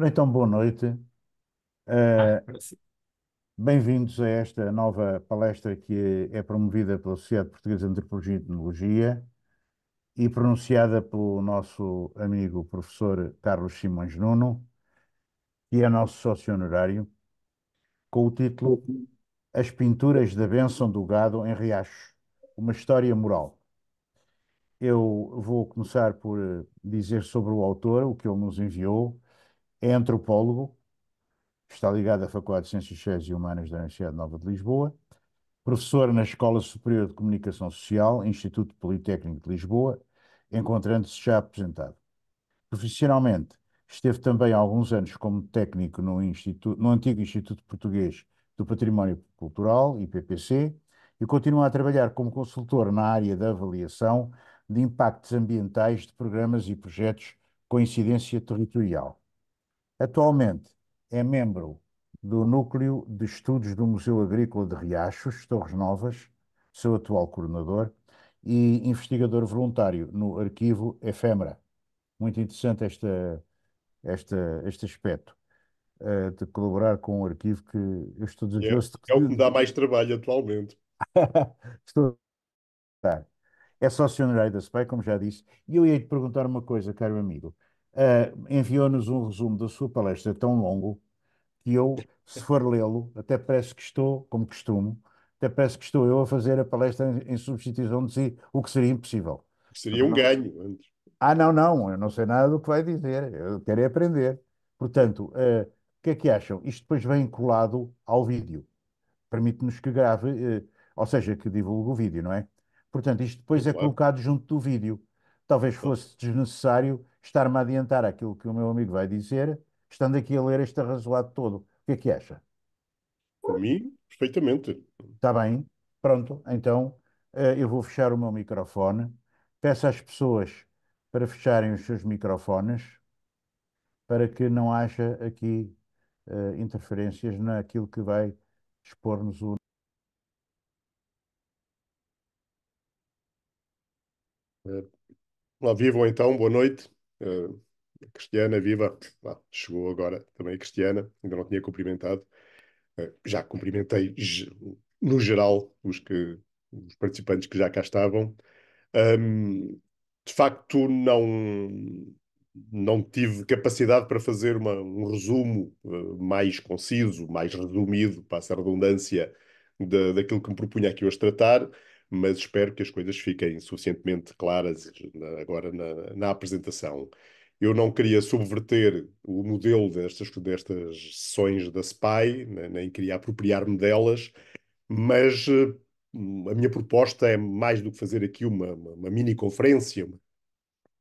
Ora então, boa noite. Uh, Bem-vindos a esta nova palestra que é promovida pela Sociedade Portuguesa de Antropologia e Tecnologia e pronunciada pelo nosso amigo professor Carlos Simões Nuno, que é nosso sócio honorário, com o título As Pinturas da Bênção do Gado em Riacho: uma história moral. Eu vou começar por eh, dizer sobre o autor, o que ele nos enviou, é antropólogo, está ligado à Faculdade de Ciências Sociais e Humanas da Universidade Nova de Lisboa, professor na Escola Superior de Comunicação Social, Instituto Politécnico de Lisboa, encontrando-se já aposentado. Profissionalmente, esteve também há alguns anos como técnico no, instituto, no antigo Instituto Português do Património Cultural, IPPC, e continua a trabalhar como consultor na área da avaliação de impactos ambientais de programas e projetos com incidência territorial. Atualmente é membro do Núcleo de Estudos do Museu Agrícola de Riachos, Torres Novas, seu atual coordenador, e investigador voluntário no arquivo Efémera. Muito interessante esta, esta, este aspecto uh, de colaborar com um arquivo que eu estou é, desejoso é, É o que me dá mais trabalho atualmente. estou a... É sócio-honorário da SPEI, como já disse, e eu ia-te perguntar uma coisa, caro amigo uh, enviou-nos um resumo da sua palestra tão longo que eu, se for lê-lo, até parece que estou, como costumo, até parece que estou eu a fazer a palestra em, em substituição de si, o que seria impossível. Seria um ganho Ah, não, não, eu não sei nada do que vai dizer, eu quero é aprender. Portanto, uh, o que é que acham? Isto depois vem colado ao vídeo. Permite-nos que grave, uh, ou seja, que divulgue o vídeo, não é? Portanto, isto depois é, é claro. colocado junto do vídeo. Talvez fosse desnecessário estar-me a adiantar aquilo que o meu amigo vai dizer, estando aqui a ler este arrazoado todo. O que é que acha? Por mim, perfeitamente. Está bem? Pronto, então eh, eu vou fechar o meu microfone. Peço às pessoas para fecharem os seus microfones para que não haja aqui uh, interferências naquilo que vai expor-nos o. Eh, lá vivo. então, boa noite. Uh, Cristiana, viva! Ah, chegou agora também a Cristiana, ainda não tinha cumprimentado. Uh, já cumprimentei, no geral, os, que, os participantes que já cá estavam. Um, de facto, não, não tive capacidade para fazer uma, um resumo uh, mais conciso, mais resumido, para essa redundância, de, daquilo que me propunha aqui hoje tratar mas espero que as coisas fiquem suficientemente claras na, agora na, na, apresentação. Eu não queria subverter o modelo destas, destas sessões da SPY, né, nem queria apropriar-me delas, mas hum, a minha proposta é mais do que fazer aqui uma, uma, uma mini conferência, uma,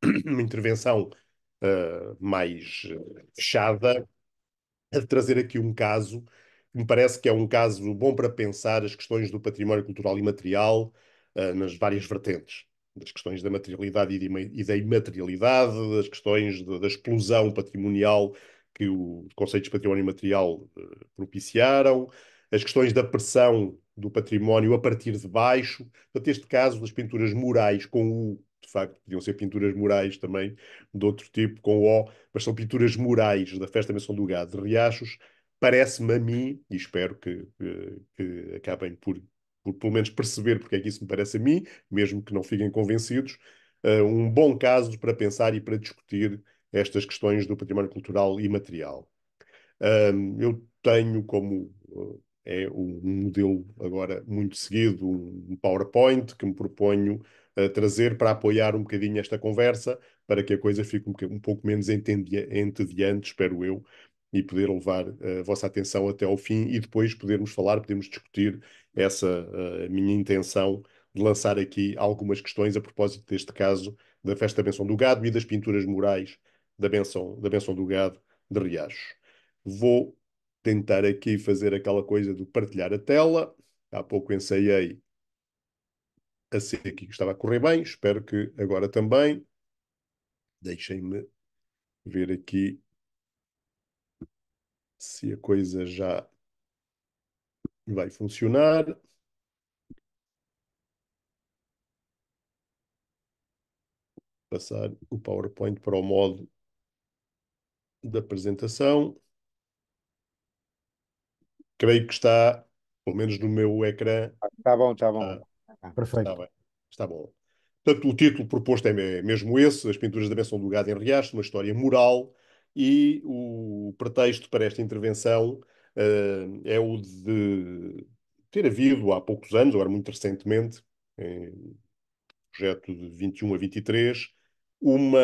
uma intervenção uh, mais fechada, trazer aqui um caso me parece que é um caso bom para pensar as questões do património cultural imaterial uh, nas várias vertentes. Das questões da materialidade e, de, e da imaterialidade, das questões de, da explosão patrimonial que os conceitos de património material uh, eh, propiciaram, as questões da pressão do património a partir de baixo. Portanto, este caso das pinturas murais com o, de facto, podiam ser pinturas murais também, de outro tipo, com o, mas são pinturas murais da Festa Menção do Gado de Riachos, parece-me a mim, e espero que, que, acabem por, por, pelo menos perceber porque é que isso me parece a mim, mesmo que não fiquem convencidos, uh, um bom caso para pensar e para discutir estas questões do património cultural e material. eu tenho como uh, é um modelo agora muito seguido, um PowerPoint que me proponho trazer para apoiar um bocadinho esta conversa, para que a coisa fique um, um pouco menos entediante, espero eu, e poder levar eh, a vossa atenção até ao fim e depois podermos falar, podemos discutir essa eh, minha intenção de lançar aqui algumas questões a propósito deste caso da festa da benção do gado e das pinturas murais da benção, da benção do gado de Riachos. Vou tentar aqui fazer aquela coisa de partilhar a tela. Há pouco ensaiei a ser aqui que estava a correr bem, espero que agora também. Deixem-me ver aqui se a coisa já vai funcionar. Passar o PowerPoint para o modo da apresentação. Creio que está, pelo menos no meu ecrã. Está ah, tá bom, está bom. ah, Perfeito. Está, está bom. Portanto, o título proposto é mesmo esse: As Pinturas da Benção do Gado em Riacho, uma história moral e o pretexto para esta intervenção uh, é o de ter havido há poucos anos, agora muito recentemente, em projeto de 21 a 23, uma,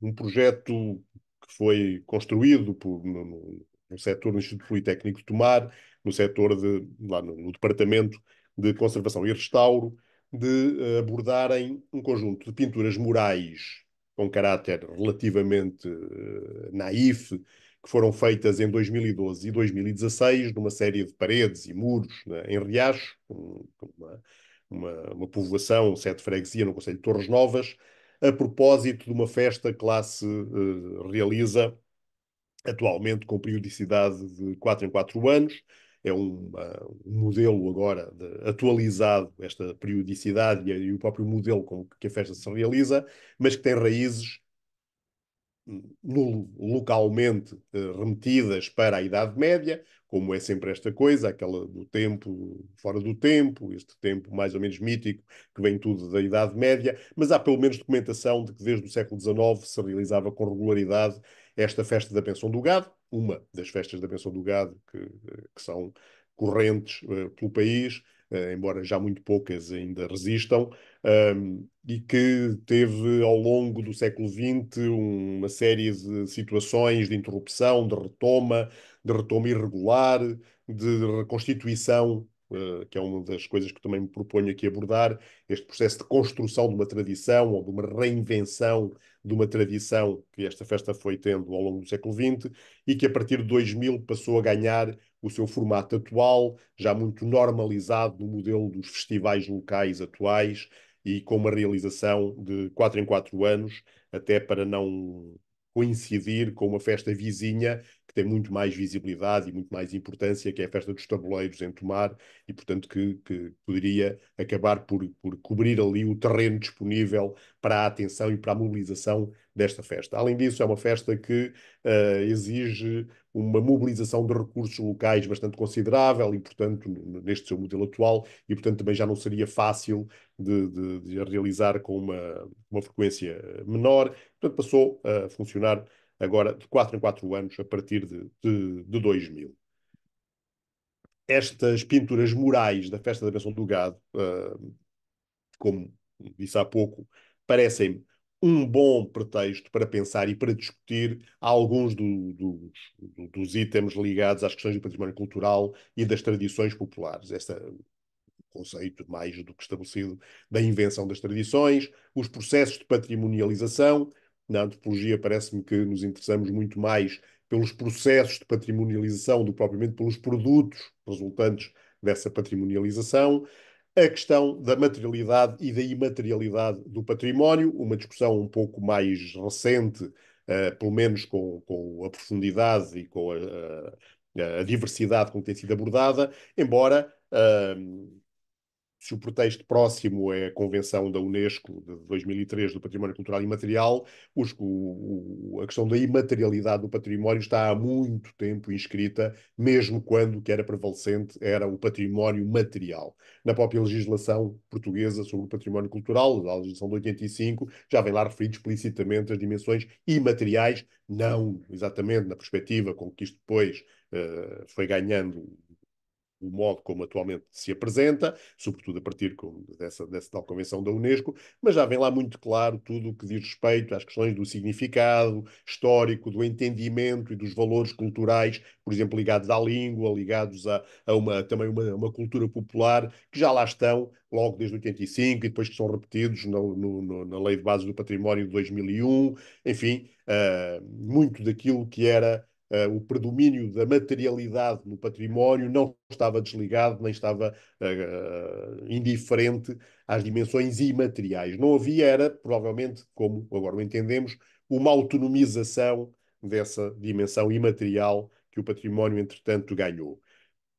um projeto que foi construído por, no, no, no setor do Instituto Politécnico de Tomar, no setor de, lá no, no Departamento de Conservação e Restauro, de eh, abordarem um conjunto de pinturas murais com caráter relativamente uh, naif, que foram feitas em 2012 e 2016 numa série de paredes e muros né, em Riacho, uma, uma, uma povoação, sete freguesia no Conselho de Torres Novas, a propósito de uma festa que lá se uh, realiza atualmente com periodicidade de quatro em quatro anos, é um, uh, um modelo agora de, atualizado, esta periodicidade e, e, o próprio modelo com que a festa se realiza, mas que tem raízes hum, no, localmente uh, remetidas para a Idade Média, como é sempre esta coisa, aquela do tempo fora do tempo, este tempo mais ou menos mítico que vem tudo da Idade Média, mas há pelo menos documentação de que desde o século XIX se realizava com regularidade esta festa da pensão do gado, uma das festas da Benção do Gado, que, que são correntes uh, pelo país, uh, embora já muito poucas ainda resistam, um, ehm, e que teve ao longo do século XX uma série de situações de interrupção, de retoma, de retoma irregular, de reconstituição eh, que é uma das coisas que também me proponho aqui abordar, este processo de construção de uma tradição ou de uma reinvenção de uma tradição que esta festa foi tendo ao longo do século XX e que a partir de 2000 passou a ganhar o seu formato atual, já muito normalizado no modelo dos festivais locais atuais e com uma realização de 4 em 4 anos, até para não coincidir com uma festa vizinha tem muito mais visibilidade e muito mais importância, que é a festa dos tabuleiros em Tomar, e portanto que, que poderia acabar por, por cobrir ali o terreno disponível para a atenção e para a mobilização desta festa. Além disso, é uma festa que uh, exige uma mobilização de recursos locais bastante considerável e, portanto, neste seu modelo atual, e, portanto, também já não seria fácil de, de, de realizar com uma, uma frequência eh, menor. Portanto, passou a funcionar agora de 4 em 4 anos, a partir de, de, de 2000. Estas pinturas murais da Festa da Benção do Gado, uh, como disse há pouco, parecem um bom pretexto para pensar e para discutir alguns do, do, do, dos itens ligados às questões do património cultural e das tradições populares. Este é conceito mais do que estabelecido da invenção das tradições, os processos de patrimonialização, na antropologia, parece-me que nos interessamos muito mais pelos processos de patrimonialização do que propriamente pelos produtos resultantes dessa patrimonialização. A questão da materialidade e da imaterialidade do património, uma discussão um pouco mais recente, uh, pelo menos com, com, a profundidade e com a, a, a diversidade com que tem sido abordada, embora. Uh, se o pretexto próximo é a Convenção da Unesco de 2003 do Património Cultural Imaterial, os, o, o, a questão da imaterialidade do património está há muito tempo inscrita, mesmo quando o que era prevalecente era o património material. Na própria legislação portuguesa sobre o património cultural, da legislação de 85, já vem lá referido explicitamente as dimensões imateriais, não exatamente na perspectiva com que isto depois uh, foi ganhando o modo como atualmente se apresenta, sobretudo a partir com, dessa, dessa tal convenção da Unesco, mas já vem lá muito claro tudo o que diz respeito às questões do significado histórico, do entendimento e dos valores culturais, por exemplo, ligados à língua, ligados a, a uma, também uma, uma cultura popular, que já lá estão logo desde 85 e depois que são repetidos na, no, na Lei de Bases do Património de 2001, enfim, uh, muito daquilo que era uh, o predomínio da materialidade no património não estava desligado, nem estava uh, indiferente às dimensões imateriais. Não havia, era provavelmente, como agora o entendemos, uma autonomização dessa dimensão imaterial que o património, entretanto, ganhou.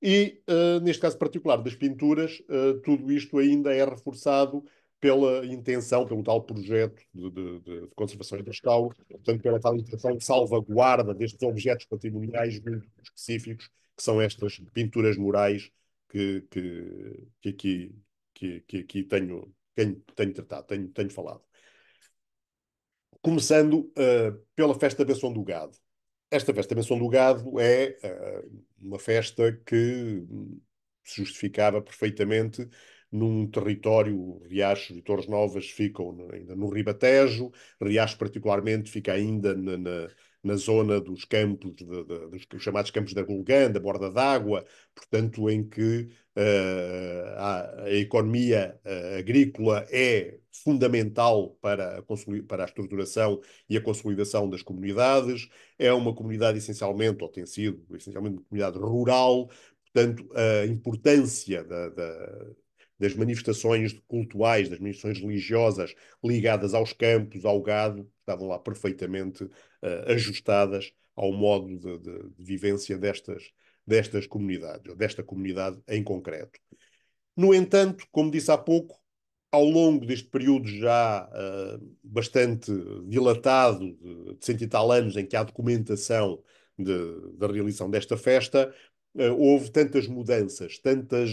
E, uh, neste caso particular das pinturas, tudo isto ainda é reforçado pela intenção, pelo tal projeto de, de, de conservação industrial, portanto, pela tal intenção de salvaguarda destes objetos patrimoniais muito específicos, que são estas pinturas morais que, que, que aqui, que, que aqui tenho, tenho, tenho tratado, tenho, tenho falado. Começando uh, pela festa da benção do gado. Esta festa da benção do gado é uh, uma festa que se justificava perfeitamente num território, Riacho e Torres Novas ficam ainda no Ribatejo, Riacho particularmente fica ainda na, na, na zona dos campos, de, de, dos chamados campos da Golgã, da Borda d'Água, portanto em que uh, a, a, economia uh, agrícola é fundamental para a, para a estruturação e a consolidação das comunidades, é uma comunidade essencialmente, ou tem sido essencialmente uma comunidade rural, portanto a importância da, da das manifestações cultuais, das manifestações religiosas ligadas aos campos, ao gado, estavam lá perfeitamente uh, ajustadas ao modo de, de, de, vivência destas, destas comunidades, ou desta comunidade em concreto. No entanto, como disse há pouco, ao longo deste período já uh, bastante dilatado, de, de cento e tal anos, em que há documentação da realização desta festa, eh, houve tantas mudanças, tantas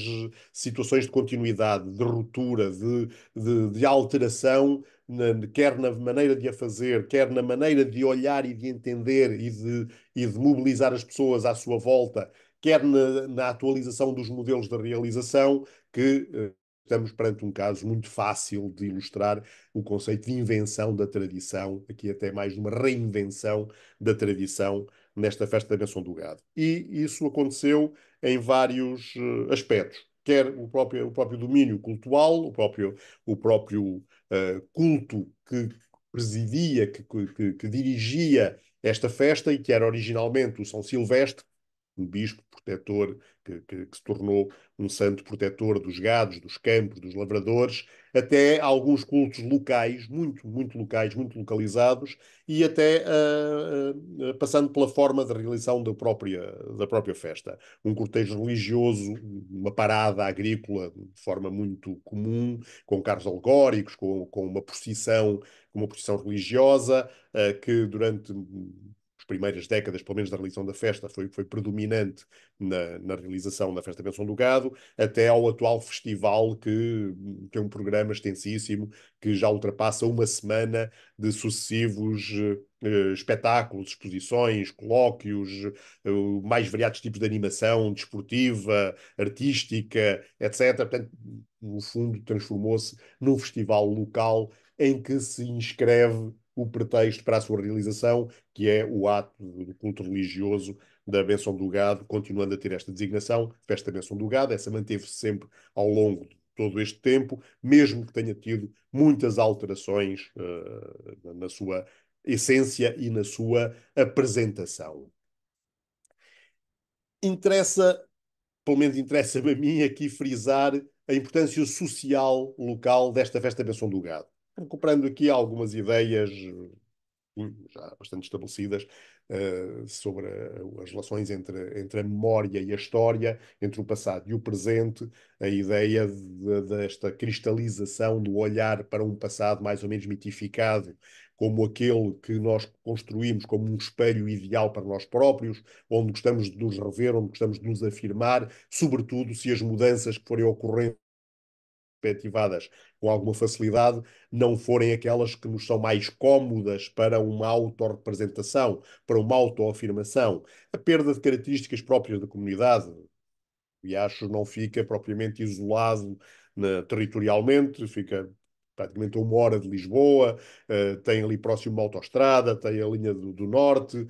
situações de continuidade, de ruptura, de, de, de alteração, na, quer na maneira de a fazer, quer na maneira de olhar e de entender e de, e de mobilizar as pessoas à sua volta, quer na, na atualização dos modelos de realização, que eh, estamos perante um caso muito fácil de ilustrar o conceito de invenção da tradição, aqui até mais uma reinvenção da tradição nesta festa da benção do gado. E isso aconteceu em vários uh, aspectos. Quer o próprio, o próprio domínio cultual, o próprio, o próprio uh, culto que presidia, que, que, que, dirigia esta festa e que era originalmente o São Silvestre, um bispo protetor que, que, que, se tornou um santo protetor dos gados, dos campos, dos lavradores, até alguns cultos locais, muito, muito locais, muito localizados, e até uh, uh, passando pela forma de realização da própria, da própria festa. Um cortejo religioso, uma parada agrícola de forma muito comum, com carros alegóricos, com, com uma procissão, uma procissão religiosa, uh, que durante primeiras décadas, pelo menos da realização da festa, foi, foi predominante na, na realização da Festa Benção do Gado, até ao atual festival que tem é um programa extensíssimo que já ultrapassa uma semana de sucessivos eh, eh, espetáculos, exposições, colóquios, uh, mais variados tipos de animação, desportiva, artística, etc. Portanto, no fundo, transformou-se num festival local em que se inscreve o pretexto para a sua realização, que é o ato do culto religioso da benção do gado, continuando a ter esta designação, festa da benção do gado, essa manteve-se sempre ao longo de todo este tempo, mesmo que tenha tido muitas alterações uh, na sua essência e na sua apresentação. Interessa, pelo menos interessa-me a mim aqui frisar a importância social local desta festa da benção do gado recuperando aqui algumas ideias já bastante estabelecidas uh, sobre as relações entre, entre a memória e a história, entre o passado e o presente, a ideia de, desta cristalização do olhar para um passado mais ou menos mitificado, como aquele que nós construímos como um espelho ideal para nós próprios, onde gostamos de nos rever, onde gostamos de nos afirmar, sobretudo se as mudanças que forem ocorrendo perspectivadas com alguma facilidade não forem aquelas que nos são mais cômodas para uma autorrepresentação, para uma autoafirmação. A perda de características próprias da comunidade, e acho não fica propriamente isolado né, territorialmente, fica praticamente a uma hora de Lisboa, uh, tem ali próximo uma autostrada, tem a linha do, do norte,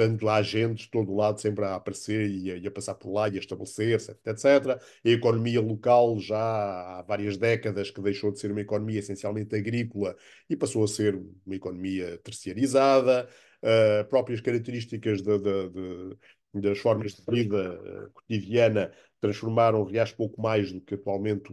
Portanto, lá agentes de todo lado sempre a aparecer e a, e a passar por lá e a estabelecer-se, etc, etc. A economia local já há várias décadas que deixou de ser uma economia essencialmente agrícola e passou a ser uma economia terciarizada. Uh, próprias características de, de, de, das formas de vida uh, cotidiana transformaram reais pouco mais do que atualmente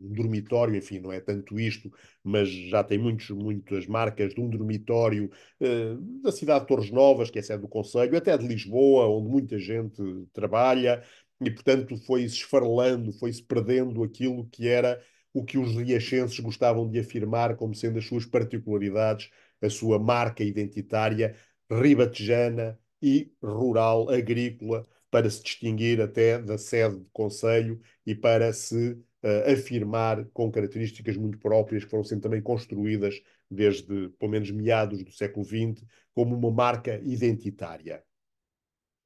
um dormitório, enfim, não é tanto isto, mas já tem muitos, muitas marcas de um dormitório eh, da cidade de Torres Novas, que é sede do Conselho, até de Lisboa, onde muita gente trabalha, e portanto foi-se esfarelando, foi-se perdendo aquilo que era o que os riachenses gostavam de afirmar como sendo as suas particularidades, a sua marca identitária ribatejana e rural, agrícola, para se distinguir até da sede do Conselho e para se uh, afirmar com características muito próprias que foram sendo também construídas desde, pelo menos, meados do século XX, como uma marca identitária.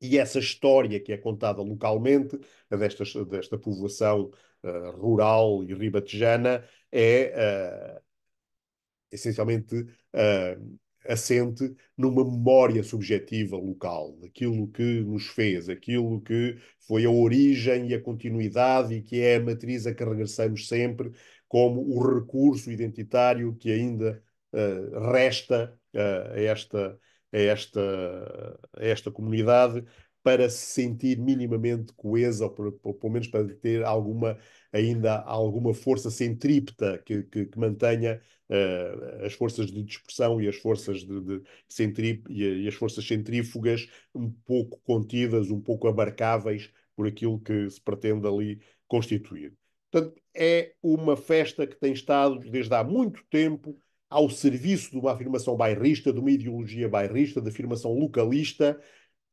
E essa história que é contada localmente, desta, desta povoação uh, rural e ribatejana, é uh, essencialmente uh, assente numa memória subjetiva local, aquilo que nos fez, aquilo que foi a origem e a continuidade e que é a matriz a que regressamos sempre como o recurso identitário que ainda uh, resta uh, a, esta, a, esta, a esta comunidade para se sentir minimamente coesa, ou, por, ou pelo menos para ter alguma, ainda alguma força centrípeta que, que, que mantenha uh, as forças de dispersão e as forças de, de e, e as forças centrífugas um pouco contidas, um pouco abarcáveis por aquilo que se pretende ali constituir. Portanto, é uma festa que tem estado desde há muito tempo ao serviço de uma afirmação bairrista, de uma ideologia bairrista, de afirmação localista,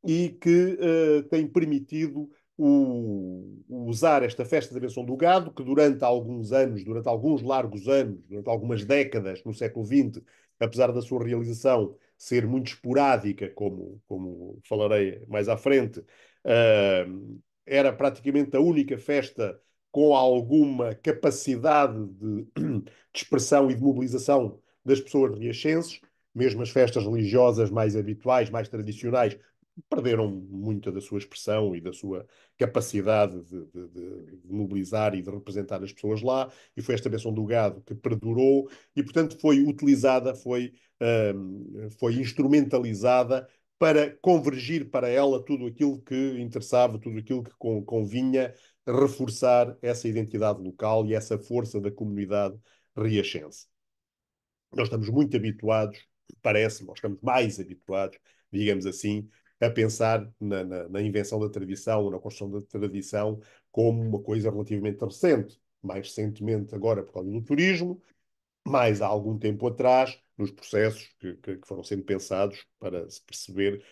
e que uh, tem permitido o, usar esta festa da benção do gado, que durante alguns anos, durante alguns largos anos, durante algumas décadas no século XX, apesar da sua realização ser muito esporádica, como, como falarei mais à frente, uh, era praticamente a única festa com alguma capacidade de, de expressão e de mobilização das pessoas riachenses mesmo as festas religiosas mais habituais, mais tradicionais, perderam muita da sua expressão e da sua capacidade de, de, de, mobilizar e de representar as pessoas lá, e foi esta benção do gado que perdurou, e portanto foi utilizada, foi, hum, foi instrumentalizada para convergir para ela tudo aquilo que interessava, tudo aquilo que convinha reforçar essa identidade local e essa força da comunidade riachense. Nós estamos muito habituados, parece-me, nós estamos mais habituados, digamos assim, a pensar na, na, na invenção da tradição ou na construção da tradição como uma coisa relativamente recente. Mais recentemente, agora, por causa do turismo, mais há algum tempo atrás, nos processos que, que foram sendo pensados para se perceber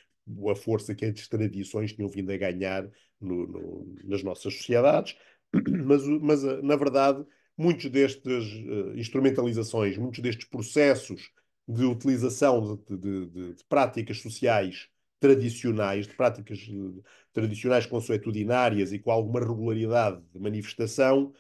a força que as tradições tinham vindo a ganhar no, no, nas nossas sociedades, mas, mas eh, na verdade, muitas destas uh, eh, instrumentalizações, muitos destes processos de utilização de, de, de, de práticas sociais tradicionais, de práticas eh, tradicionais consuetudinárias e com alguma regularidade de manifestação,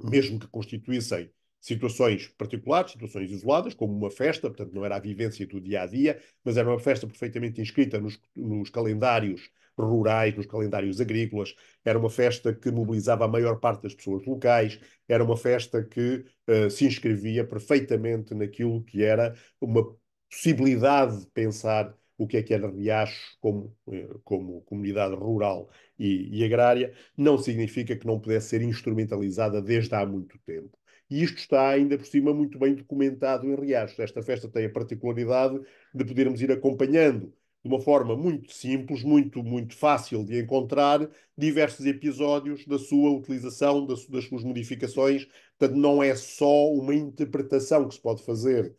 mesmo que constituíssem situações particulares, situações isoladas, como uma festa, portanto não era a vivência do dia a dia, mas era uma festa perfeitamente inscrita nos, nos calendários rurais, nos calendários agrícolas, era uma festa que mobilizava a maior parte das pessoas locais, era uma festa que uh, se inscrevia perfeitamente naquilo que era uma possibilidade de pensar o que é que é era Riacho como, eh, como comunidade rural e, e agrária, não significa que não pudesse ser instrumentalizada desde há muito tempo. E isto está ainda por cima muito bem documentado em Riachos. Esta festa tem a particularidade de podermos ir acompanhando de uma forma muito simples, muito, muito fácil de encontrar, diversos episódios da sua utilização, das, das suas modificações. Portanto, não é só uma interpretação que se pode fazer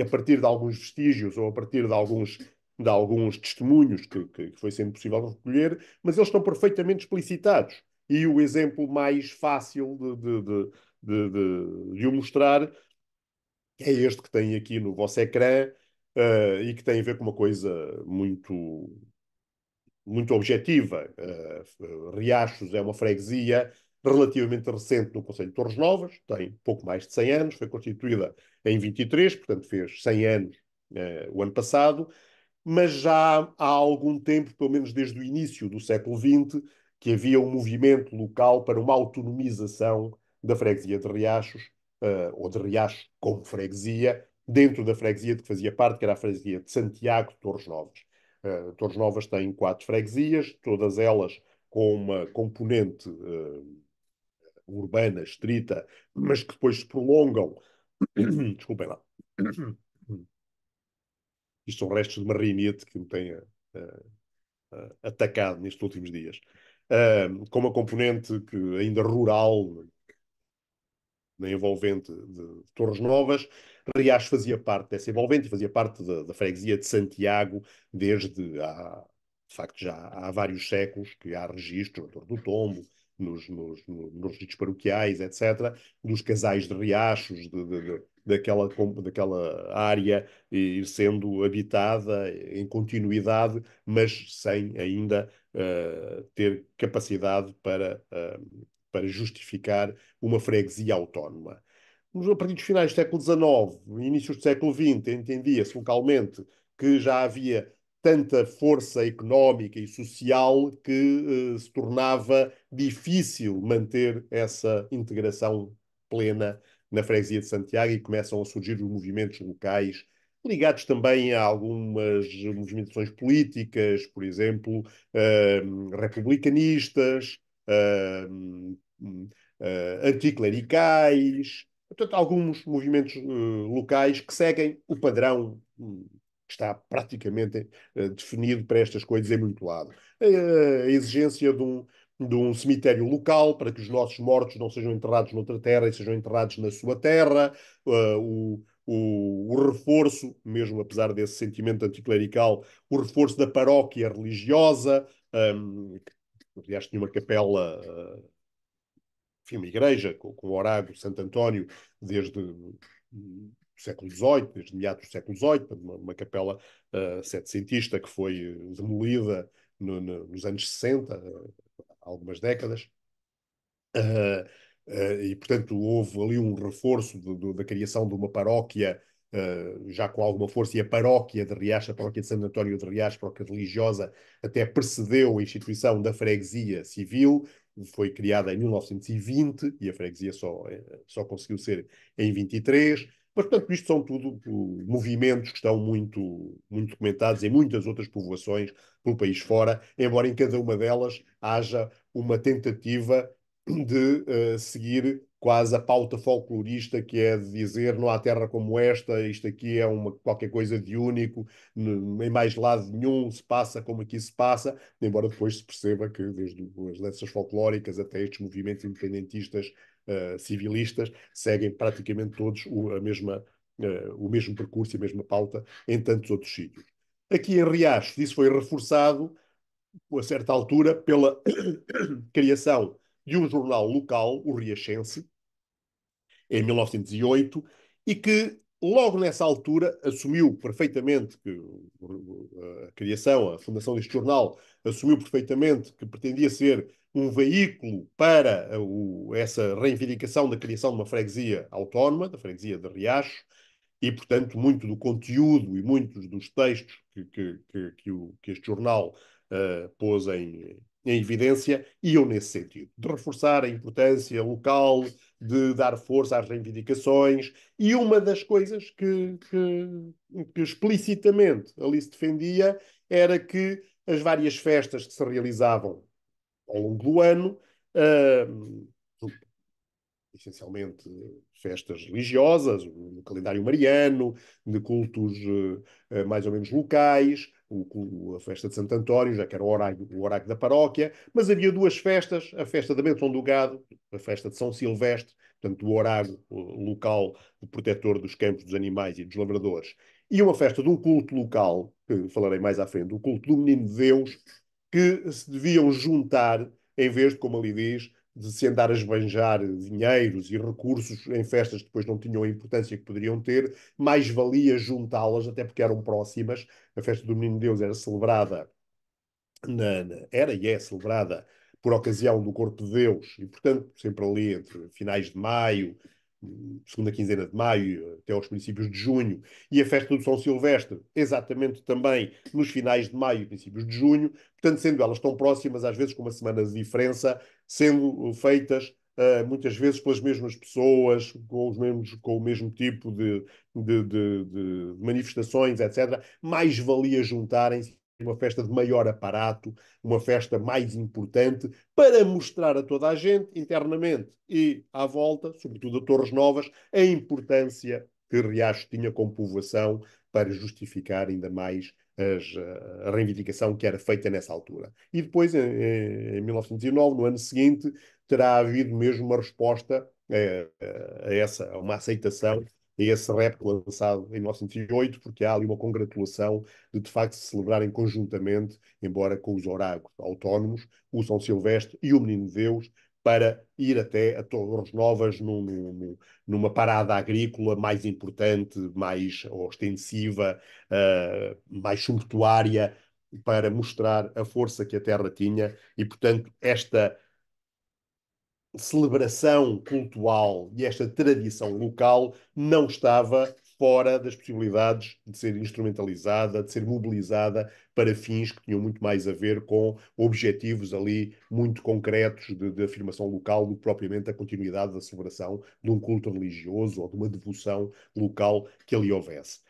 a partir de alguns vestígios ou a partir de alguns, de alguns testemunhos que, que, foi sendo possível recolher, mas eles estão perfeitamente explicitados. E o exemplo mais fácil de, de, de, de, de o mostrar é este que tem aqui no vosso ecrã uh, e que tem a ver com uma coisa muito muito objetiva. Uh, Riachos é uma freguesia relativamente recente no Conselho de Torres Novas, tem pouco mais de 100 anos, foi constituída em 23, portanto fez 100 anos eh, o ano passado, mas já há algum tempo, pelo menos desde o início do século XX, que havia um movimento local para uma autonomização da freguesia de Riachos, uh, ou de Riachos como freguesia, dentro da freguesia de que fazia parte, que era a freguesia de Santiago de Torres Novas. Uh, Torres Novas tem quatro freguesias, todas elas com uma componente uh, urbana, estrita, mas que depois se prolongam. Desculpem lá. Isto são restos de uma rinite que me tem uh, uh, atacado nestes últimos dias. Uh, com uma componente que ainda rural, na envolvente de Torres Novas. Riacho fazia parte dessa envolvente e fazia parte da, da, freguesia de Santiago desde há, de facto, já há vários séculos que há registro, a Torre do Tombo, nos, nos, nos ritos paroquiais, etc., dos casais de riachos, de, de, de, daquela, daquela área ir sendo habitada em continuidade, mas sem ainda uh, ter capacidade para, uh, para justificar uma freguesia autónoma. A partir dos finais do século XIX, inícios do século XX, entendia-se localmente que já havia tanta força económica e social que eh, se tornava difícil manter essa integração plena na freguesia de Santiago e começam a surgir os movimentos locais ligados também a algumas movimentações políticas, por exemplo, uh, republicanistas, uh, uh, anticlericais, portanto, alguns movimentos eh, locais que seguem o padrão hum, está praticamente uh, definido para estas coisas em muito lado. a exigência de um, de um cemitério local para que os nossos mortos não sejam enterrados noutra terra e sejam enterrados na sua terra, uh, o, o, o, reforço, mesmo apesar desse sentimento anticlerical, o reforço da paróquia religiosa, um, ehm, que, aliás, tinha uma capela. Uh, enfim, uma igreja com, com o Orago Santo António desde do século XVIII, desde meados do século XVIII, uma, uma capela uh, setecentista que foi demolida no, no, nos anos 60, uh, algumas décadas. Uh, e, portanto, houve ali um reforço de, de, da criação de uma paróquia Uh, já com alguma força, e a paróquia de Riacho, a paróquia de Santo António de Riacho, a paróquia religiosa, até precedeu a instituição da freguesia civil, foi criada em 1920 e a freguesia só, eh, só conseguiu ser em 23 portanto, isto são tudo eh, movimentos que estão muito, muito documentados em muitas outras povoações pelo país fora, embora em cada uma delas haja uma tentativa de uh, seguir quase a pauta folclorista que é de dizer não há terra como esta, isto aqui é uma, qualquer coisa de único, em mais lado nenhum se passa como aqui se passa, embora depois se perceba que desde as danças folclóricas até estes movimentos independentistas uh, civilistas, seguem praticamente todos o, a mesma, uh, o mesmo percurso e a mesma pauta em tantos outros sítios. Aqui em Riacho isso foi reforçado, a certa altura, pela criação de um jornal local, o Riachense, em 1908, e que logo nessa altura assumiu perfeitamente que a criação, a fundação deste jornal, assumiu perfeitamente que pretendia ser um veículo para eh, o, essa reivindicação da criação de uma freguesia autónoma, da freguesia de Riacho, e, portanto, muito do conteúdo e muitos dos textos que, que, que, que o, este jornal uh, pôs em, em evidência iam nesse sentido, de reforçar a importância local, de dar força às reivindicações, e uma das coisas que, que, que explicitamente ali se defendia era que as várias festas que se realizavam ao longo do ano, uh, essencialmente festas religiosas, no calendário mariano, de cultos uh, mais ou menos locais, o, a festa de Santo António, já que era o horário, o horário da paróquia, mas havia duas festas, a festa da Benção do Gado, a festa de São Silvestre, portanto, o horário local do protetor dos campos dos animais e dos lavradores, e uma festa de um culto local, que falarei mais à frente, o culto do Menino de Deus, que se deviam juntar, em vez de, como ali diz, de se andar a esbanjar dinheiros e recursos em festas que depois não tinham a importância que poderiam ter, mais valia juntá-las, até porque eram próximas. A festa do Menino Deus era celebrada, na, na, era e é celebrada por ocasião do Corpo de Deus, e portanto, sempre ali entre finais de maio segunda quinzena de maio, até aos princípios de junho, e a festa do São Silvestre, exatamente também nos finais de maio e princípios de junho, portanto, sendo elas tão próximas, às vezes com uma semana de diferença, sendo eh, feitas Uh, muitas vezes pelas mesmas pessoas, com, os mesmos, com o mesmo tipo de, de, de, de manifestações, etc., mais valia juntarem-se uma festa de maior aparato, uma festa mais importante, para mostrar a toda a gente, internamente e à volta, sobretudo a Torres Novas, a importância que Riacho tinha como povoação para justificar ainda mais as, a reivindicação que era feita nessa altura. E depois, em, em 1909, no ano seguinte, terá havido mesmo uma resposta a, eh, eh, a essa, a uma aceitação a esse rap lançado em 1908, porque há ali uma congratulação de de facto se celebrarem conjuntamente, embora com os oráculos autónomos, o São Silvestre e o Menino Deus, para ir até a Torres Novas num, num, numa parada agrícola mais importante, mais ostensiva, uh, mais sumptuária, para mostrar a força que a terra tinha e, portanto, esta celebração cultural e esta tradição local não estava fora das possibilidades de ser instrumentalizada, de ser mobilizada para fins que tinham muito mais a ver com objetivos ali muito concretos de, de afirmação local do que propriamente a continuidade da celebração de um culto religioso ou de uma devoção local que ali houvesse.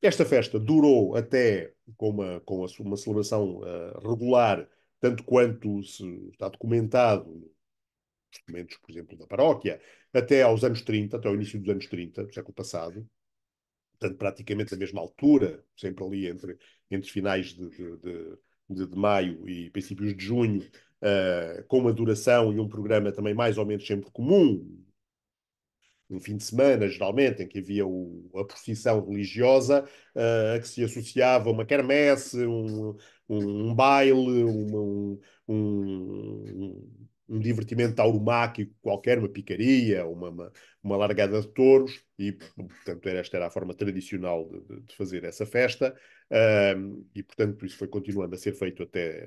Esta festa durou até, com uma, com uma celebração uh, regular, tanto quanto se está documentado documentos, por exemplo, da paróquia, até aos anos 30, até ao início dos anos 30, do século passado, portanto, praticamente na mesma altura, sempre ali entre, entre finais de, de, de, de maio e princípios de junho, uh, com uma duração e um programa também mais ou menos sempre comum, um fim de semana, geralmente, em que havia o, a procissão religiosa, uh, ah, a que se associava uma quermesse, um, um, um baile, um, um um divertimento tauromáquico qualquer, uma picaria, uma, uma, uma, largada de touros, e, portanto, esta era a forma tradicional de, de fazer essa festa, uh, e, portanto, isso foi continuando a ser feito até,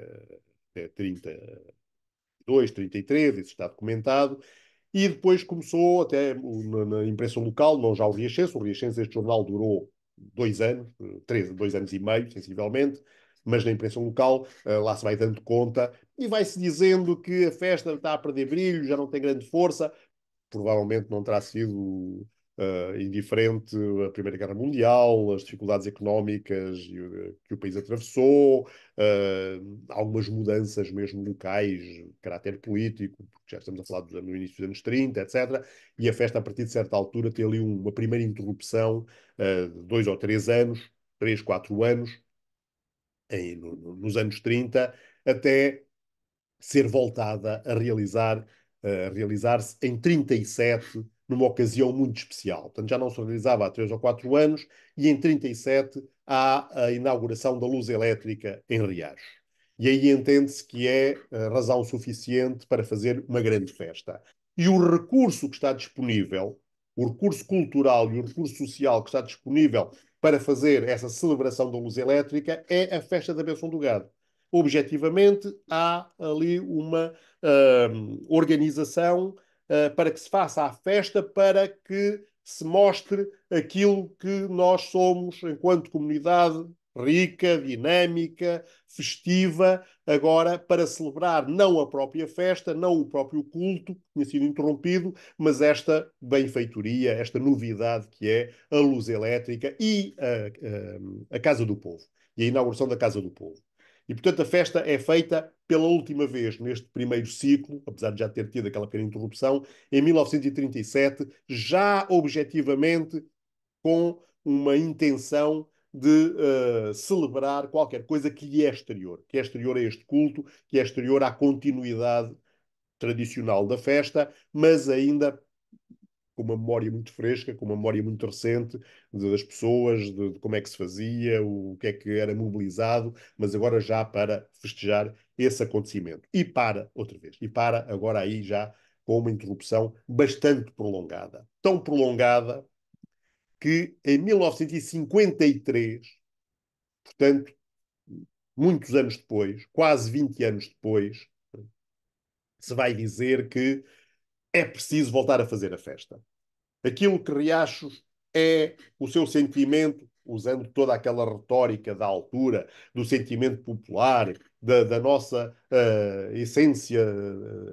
até 32, 33, isso está documentado, e depois começou até na, na imprensa local, não já o Riachense, o Riachense, este jornal durou dois anos, três, dois anos e meio, sensivelmente, mas na imprensa local eh, lá se vai dando conta e vai-se dizendo que a festa está a perder brilho, já não tem grande força. Provavelmente não terá sido uh, indiferente a Primeira Guerra Mundial, as dificuldades económicas que o país atravessou, uh, algumas mudanças mesmo locais, caráter político, porque já estamos a falar do, no início dos anos 30, etc. E a festa, a partir de certa altura, tem ali uma primeira interrupção uh, de dois ou três anos, três, quatro anos, em, no, nos anos 30, até ser voltada a realizar a realizar-se em 37, numa ocasião muito especial. Portanto, já não se realizava há três ou quatro anos, e em 37 há a inauguração da luz elétrica em Riacho. E aí entende-se que é eh, razão suficiente para fazer uma grande festa. E o recurso que está disponível, o recurso cultural e o recurso social que está disponível para fazer essa celebração da luz elétrica é a festa da benção do gado. Objetivamente, há ali uma uh, organização uh, para que se faça a festa, para que se mostre aquilo que nós somos enquanto comunidade rica, dinâmica, festiva, agora para celebrar não a própria festa, não o próprio culto, que tinha sido interrompido, mas esta benfeitoria, esta novidade que é a luz elétrica e a, a, a Casa do Povo, e a inauguração da Casa do Povo. E, portanto, a festa é feita pela última vez neste primeiro ciclo, apesar de já ter tido aquela pequena interrupção, em 1937, já objetivamente com uma intenção de uh, celebrar qualquer coisa que lhe é exterior, que é exterior a este culto, que é exterior à continuidade tradicional da festa, mas ainda com uma memória muito fresca, com uma memória muito recente de, das pessoas, de, de, como é que se fazia, o, o que é que era mobilizado, mas agora já para festejar esse acontecimento. E para, outra vez, e para agora aí já com uma interrupção bastante prolongada. Tão prolongada que em 1953, portanto, muitos anos depois, quase 20 anos depois, se vai dizer que é preciso voltar a fazer a festa. Aquilo que Riachos é o seu sentimento usando toda aquela retórica da altura, do sentimento popular, da, da nossa uh, essência,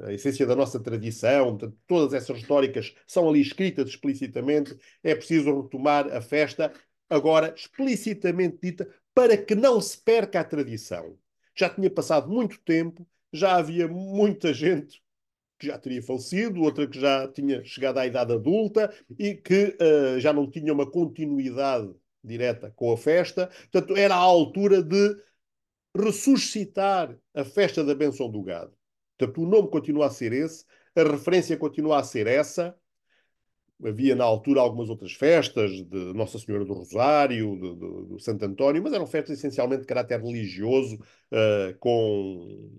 eh, a essência da nossa tradição, todas essas retóricas são ali escritas explicitamente, é preciso retomar a festa, agora explicitamente dita, para que não se perca a tradição. Já tinha passado muito tempo, já havia muita gente que já teria falecido, outra que já tinha chegado à idade adulta e que uh, já não tinha uma continuidade direta com a festa. Portanto, era a altura de ressuscitar a festa da benção do gado. Portanto, o nome continua a ser esse, a referência continua a ser essa. Havia na altura algumas outras festas, de Nossa Senhora do Rosário, de, de, do Santo António, mas eram festas essencialmente de caráter religioso, uh, com,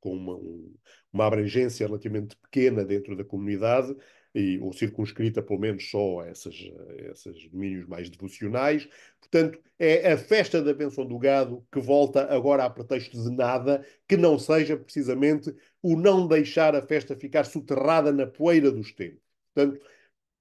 com uma, uma abrangência relativamente pequena dentro da comunidade, e, ou circunscrita pelo menos só a essas, esses domínios mais devocionais. Portanto, é a festa da benção do gado que volta agora a pretexto de nada, que não seja precisamente o não deixar a festa ficar soterrada na poeira dos tempos. Portanto,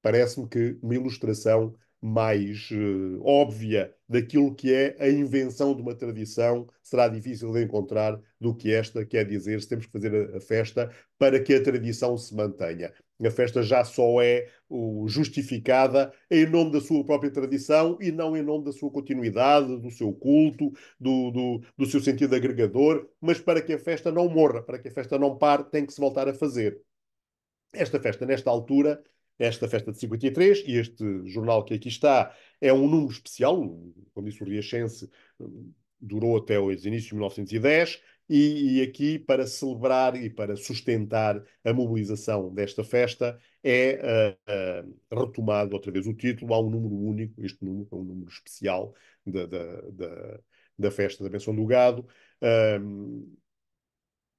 parece-me que uma ilustração mais uh, óbvia daquilo que é a invenção de uma tradição será difícil de encontrar do que esta, quer é dizer, se temos que fazer a, a festa para que a tradição se mantenha. A festa já só é justificada em nome da sua própria tradição e não em nome da sua continuidade, do seu culto, do, do, do seu sentido agregador, mas para que a festa não morra, para que a festa não pare, tem que se voltar a fazer. Esta festa, nesta altura, esta festa de 53, e este jornal que aqui está é um número especial, como disse o Riachense, hum, durou até os inícios de 1910, e, e, aqui, para celebrar e para sustentar a mobilização desta festa, é uh, uh, retomado outra vez o título. Há um número único, este número é um número especial da, da, da, da festa da Benção do Gado. Uh,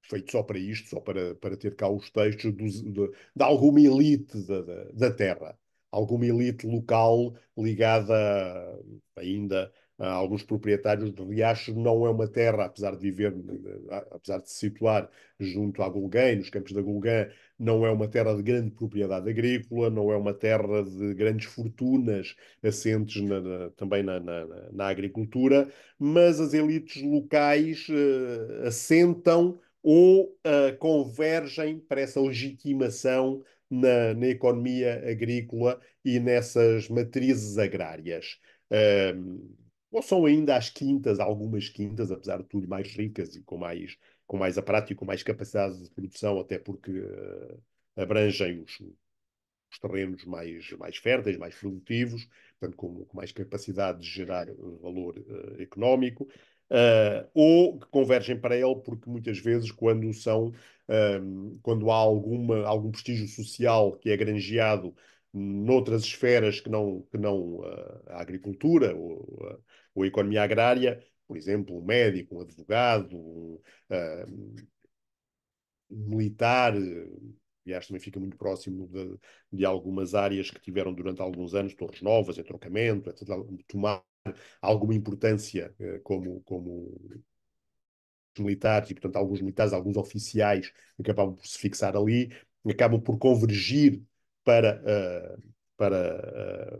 feito só para isto, só para, para ter cá os textos dos, de, de, alguma elite da, da, da terra, alguma elite local ligada ainda alguns proprietários de Riacho não é uma terra, apesar de viver, apesar de se situar junto à Gulgã, e nos campos da Gulgã, não é uma terra de grande propriedade agrícola, não é uma terra de grandes fortunas assentes na, na, também na, na, agricultura, mas as elites locais uh, assentam ou uh, convergem para essa legitimação na economia agrícola e nessas matrizes agrárias. Ehm, ou são ainda as quintas, algumas quintas, apesar de tudo, mais ricas e com mais, com mais aparato e com mais capacidade de produção, até porque uh, abrangem os, os, terrenos mais, mais férteis, mais produtivos, portanto, com, com mais capacidade de gerar eh, valor uh, económico. Uh, ou que convergem para ele, porque muitas vezes, quando são, ehm, quando há alguma, algum prestígio social que é granjeado noutras esferas que não, que não uh, a agricultura ou uh, ou a economia agrária, por exemplo, um médico, um advogado, um, uh, um militar, eh, aliás, também fica muito próximo de, de, algumas áreas que tiveram durante alguns anos torres novas, entroncamento, etc., tomar alguma importância uh, como, como militares, e portanto alguns militares, alguns oficiais acabam por se fixar ali, acabam por convergir para, uh, para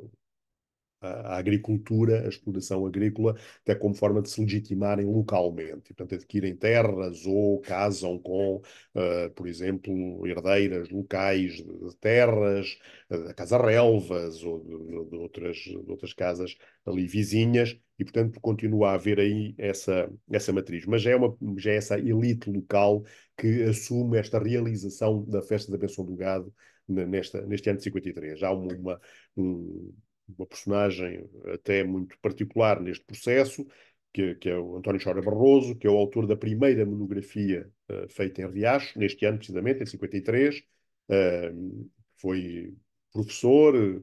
a agricultura, a exploração agrícola, até como forma de se legitimarem localmente. E, portanto, adquirem terras ou casam com, uh, por exemplo, herdeiras locais de terras, eh, da uh, Casa Relvas ou de, de, outras, de outras casas ali vizinhas, e, portanto, continua a haver aí essa, essa matriz. Mas já é, uma, já é essa elite local que assume esta realização da festa da benção do gado nesta, neste ano de 53. Há uma, uma um, uma personagem até muito particular neste processo, que, que, é o António Chora Barroso, que é o autor da primeira monografia uh, feita em Riacho, neste ano precisamente, em 53. Uh, ehm, foi professor, eh,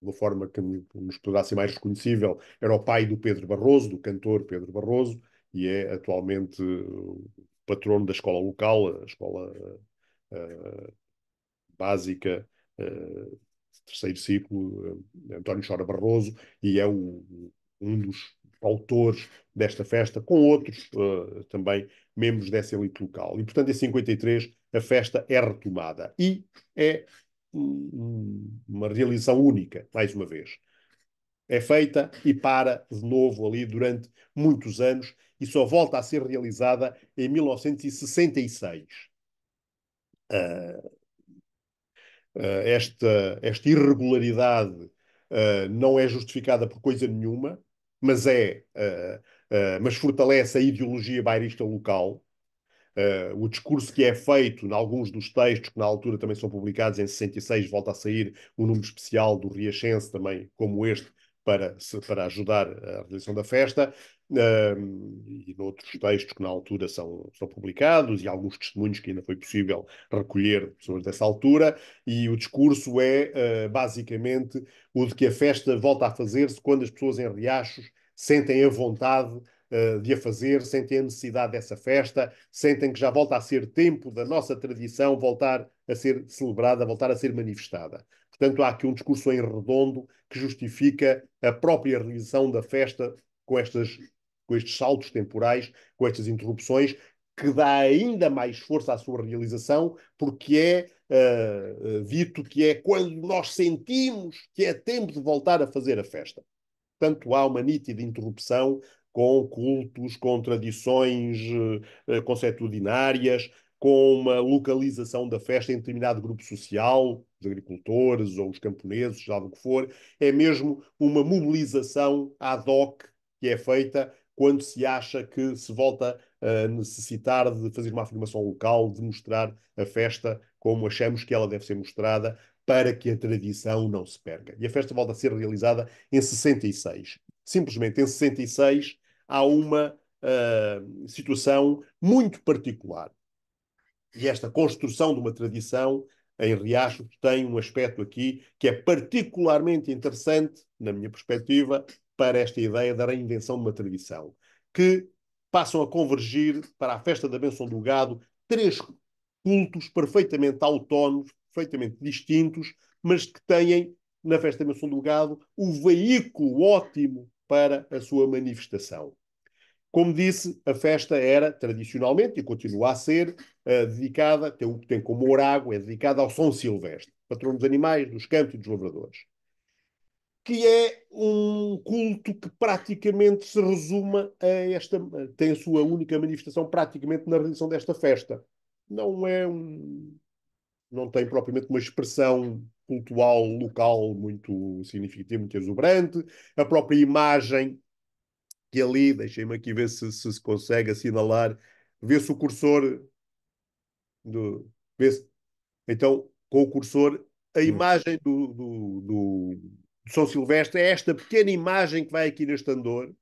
de da forma que nos poderá ser mais reconhecível, era o pai do Pedro Barroso, do cantor Pedro Barroso, e é atualmente patrono da escola local, a escola eh, básica terceiro ciclo, eh, António Chora Barroso, e é o, um dos autores desta festa, com outros uh, também membros dessa elite local. E, portanto, em 53, a festa é retomada. E é um, uma realização única, mais uma vez. É feita e para de novo ali durante muitos anos e só volta a ser realizada em 1966. Uh, eh, esta, esta irregularidade eh, não é justificada por coisa nenhuma, mas é eh, mas fortalece a ideologia bairrista local. Uh, o discurso que é feito em alguns dos textos que na altura também são publicados em 66 volta a sair um número especial do Riachense também como este para, para ajudar a realização da festa, e noutros textos que na altura são, são publicados, e alguns testemunhos que ainda foi possível recolher de pessoas dessa altura, e o discurso é uh, basicamente o de que a festa volta a fazer-se quando as pessoas em riachos sentem a vontade uh, de a fazer, sentem a necessidade dessa festa, sentem que já volta a ser tempo da nossa tradição voltar a ser celebrada, voltar a ser manifestada. Portanto, há aqui um discurso em redondo que justifica a própria realização da festa com, estas, com estes saltos temporais, com estas interrupções, que dá ainda mais força à sua realização, porque é uh, que é quando nós sentimos que é tempo de voltar a fazer a festa. Portanto, há uma nítida interrupção com cultos, com tradições uh, eh, consuetudinárias, com uma localização da festa em determinado grupo social, os agricultores ou os camponeses, algo que for, é mesmo uma mobilização ad hoc que é feita quando se acha que se volta a necessitar de fazer uma afirmação local, de mostrar a festa como achamos que ela deve ser mostrada para que a tradição não se perca. E a festa volta a ser realizada em 66. Simplesmente em 66 há uma uh, situação muito particular e esta construção de uma tradição em Riachos tem um aspecto aqui que é particularmente interessante, na minha perspectiva, para esta ideia da reinvenção de uma tradição, que passam a convergir para a festa da benção do gado três cultos perfeitamente autónomos, perfeitamente distintos, mas que têm na festa da benção do gado o veículo ótimo para a sua manifestação. Como disse, a festa era tradicionalmente e continua a ser uh, dedicada, tem, tem como orago, é dedicada ao São Silvestre, patrono dos animais, dos campos e dos lavradores, que é um culto que praticamente se resume a esta, tem a sua única manifestação praticamente na realização desta festa. Não é um, não tem propriamente uma expressão cultural local muito significativa, muito exuberante. A própria imagem que é ali, deixem-me aqui ver se, se, se consegue assinalar, vê-se o cursor do. Vê então, com o cursor, a hum. imagem do, do, do, do, São Silvestre é esta pequena imagem que vai aqui neste andor,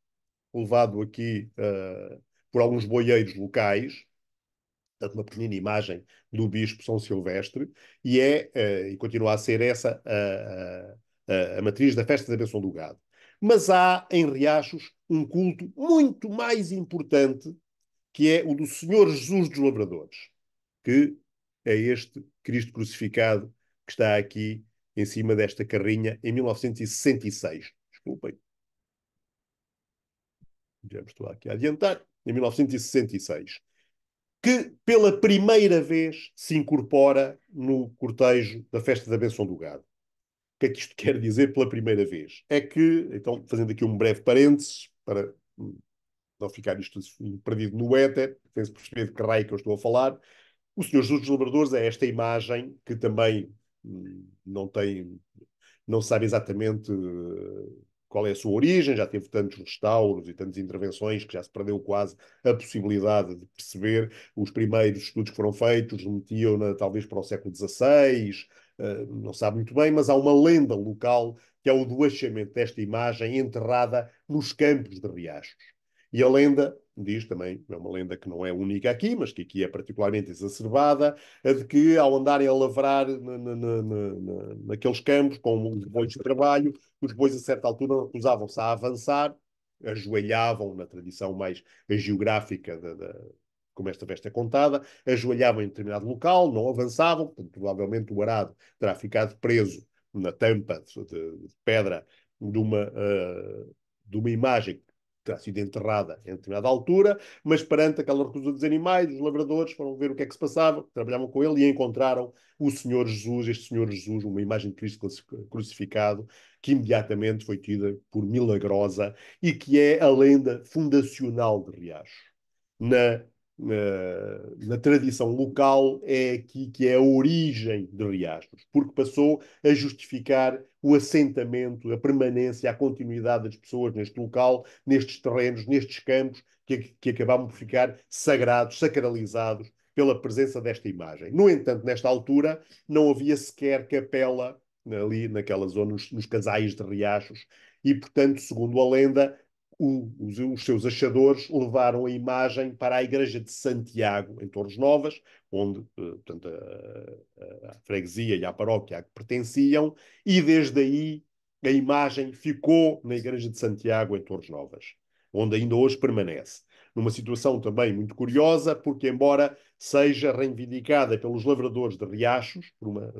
levado aqui uh, por alguns boieiros locais, portanto, uma pequena imagem do Bispo São Silvestre, e é, uh, e continua a ser essa a, a, a matriz da festa da benção do gado. Mas há em Riachos um culto muito mais importante, que é o do Senhor Jesus dos Labradores, que é este Cristo crucificado que está aqui em cima desta carrinha em 1966. Desculpem. Já me estou aqui a adiantar. Em 1966. Que pela primeira vez se incorpora no cortejo da festa da Benção do Gado que é que isto quer dizer pela primeira vez? É que, então, fazendo aqui um breve parênteses, para não ficar isto perdido no éter, sem-se perceber de que raio é que eu estou a falar, o Senhor Jesus dos Labradores é esta imagem que também hum, não tem, não sabe exatamente eh, qual é a sua origem, já teve tantos restauros e tantas intervenções que já se perdeu quase a possibilidade de perceber. Os primeiros estudos que foram feitos remetiam na, talvez para o século XVI, ah, não sabe muito bem, mas há uma lenda local que é o do achamento desta imagem enterrada nos campos de riachos. E a lenda diz também, é uma lenda que não é única aqui, mas que aqui é particularmente exacerbada, a de que ao andarem a lavrar na, na, na, naqueles campos com os bois de trabalho, os bois a certa altura recusavam-se a avançar, ajoelhavam na tradição mais geográfica da, da como esta festa é contada, ajoelhavam em determinado local, não avançavam, portanto, provavelmente o arado terá ficado preso na tampa de, de, de pedra de uma, uh, de uma imagem que terá sido enterrada em determinada altura, mas perante aquela recusa dos animais, os lavradores foram ver o que é que se passava, trabalhavam com ele e encontraram o Senhor Jesus, este Senhor Jesus, uma imagem de Cristo crucificado, que imediatamente foi tida por milagrosa e que é a lenda fundacional de Riacho. Na na, eh, na tradição local é aqui que é a origem de Riachos, porque passou a justificar o assentamento, a permanência, a continuidade das pessoas neste local, nestes terrenos, nestes campos que, que acabavam por ficar sagrados, sacralizados pela presença desta imagem. No entanto, nesta altura não havia sequer capela né, ali naquela zona, nos, nos casais de riachos, e portanto, segundo a lenda, o, os, os, seus achadores levaram a imagem para a igreja de Santiago, em Torres Novas, onde eh, portanto, a, a, freguesia e a paróquia a que pertenciam, e desde aí a imagem ficou na igreja de Santiago, em Torres Novas, onde ainda hoje permanece. Numa situação também muito curiosa, porque, embora seja reivindicada pelos lavradores de riachos, por uma,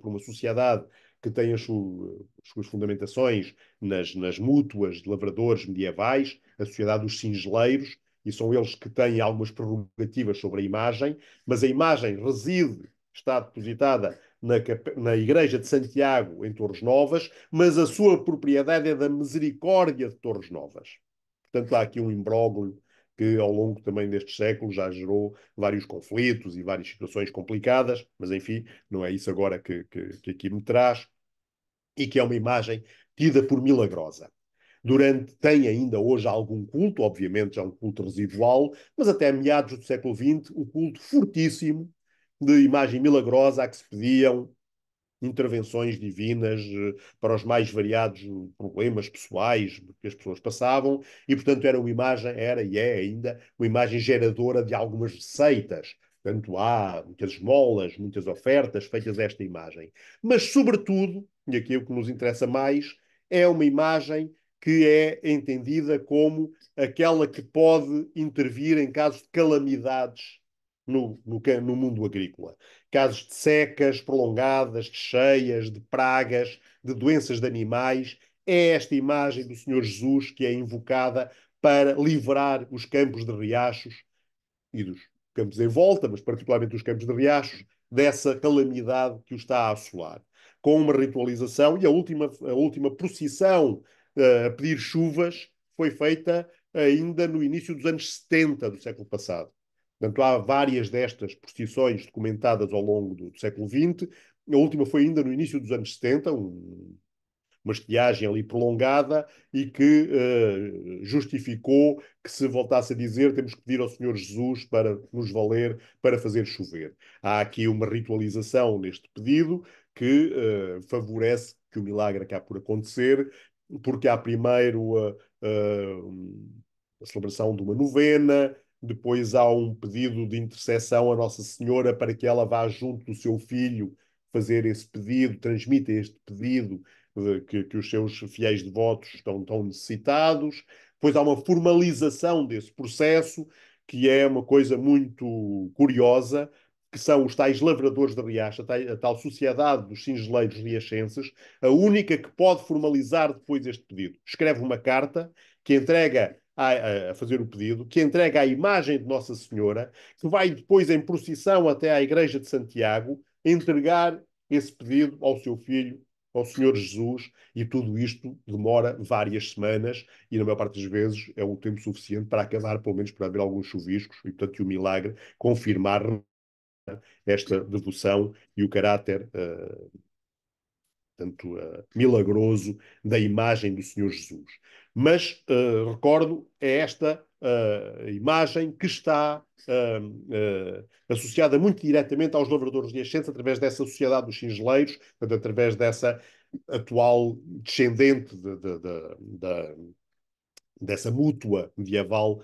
por uma sociedade que têm as, su, as suas fundamentações nas, nas mútuas de lavradores medievais, a Sociedade dos Singeleiros, e são eles que têm algumas prerrogativas sobre a imagem, mas a imagem reside, está depositada na, na Igreja de Santiago, em Torres Novas, mas a sua propriedade é da Misericórdia de Torres Novas. Portanto, há aqui um imbróglio que ao longo também destes séculos já gerou vários conflitos e várias situações complicadas, mas enfim, não é isso agora que, que, que aqui me traz, e que é uma imagem tida por milagrosa. Durante, tem ainda hoje algum culto, obviamente já um culto residual, mas até meados do século XX, o culto fortíssimo de imagem milagrosa a que se pediam intervenções divinas eh, para os mais variados eh, problemas pessoais que as pessoas passavam e portanto era uma imagem era e é ainda uma imagem geradora de algumas receitas portanto há muitas esmolas muitas ofertas feitas a esta imagem mas sobretudo e aqui é o que nos interessa mais é uma imagem que é entendida como aquela que pode intervir em casos de calamidades no, no, é, no mundo agrícola. Casos de secas prolongadas, de cheias, de pragas, de doenças de animais. É esta imagem do Senhor Jesus que é invocada para livrar os campos de riachos e dos campos em volta, mas particularmente os campos de riachos, dessa calamidade que os está a assolar. Com uma ritualização e a última, a última procissão uh, a pedir chuvas foi feita ainda no início dos anos 70 do século passado. Portanto, há várias destas procissões documentadas ao longo do, do século XX. A última foi ainda no início dos anos 70, um, uma estiagem ali prolongada e que uh, justificou que se voltasse a dizer temos que pedir ao Senhor Jesus para nos valer, para fazer chover. Há aqui uma ritualização neste pedido que uh, favorece que o milagre acabe por acontecer, porque há primeiro eh, a celebração de uma novena, depois há um pedido de intercessão à Nossa Senhora para que ela vá junto do seu filho fazer esse pedido, transmita este pedido de, que, que, os seus fiéis devotos estão tão necessitados. Depois há uma formalização desse processo, que é uma coisa muito curiosa, que são os tais lavradores de riacha, a tal sociedade dos cingeleiros riachenses, a única que pode formalizar depois este pedido. Escreve uma carta que entrega a, a, fazer o pedido, que entrega a imagem de Nossa Senhora, que vai depois em procissão até à Igreja de Santiago entregar esse pedido ao seu filho, ao Senhor Jesus, e tudo isto demora várias semanas e, na maior parte das vezes, é o um tempo suficiente para acabar, pelo menos para haver alguns chuviscos e, portanto, o milagre confirmar esta devoção e o caráter. Uh, eh, tanto uh, eh, milagroso da imagem do Senhor Jesus. Mas, uh, recordo, é esta uh, imagem que está uh, associada muito diretamente aos lavradores de ascensão, através dessa sociedade dos cingeleiros, através dessa atual descendente de, de, de, dessa mútua medieval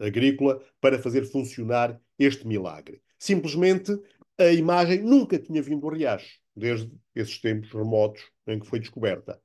agrícola, para fazer funcionar este milagre. Simplesmente, a imagem nunca tinha vindo a riacho, desde esses tempos remotos em que foi descoberta.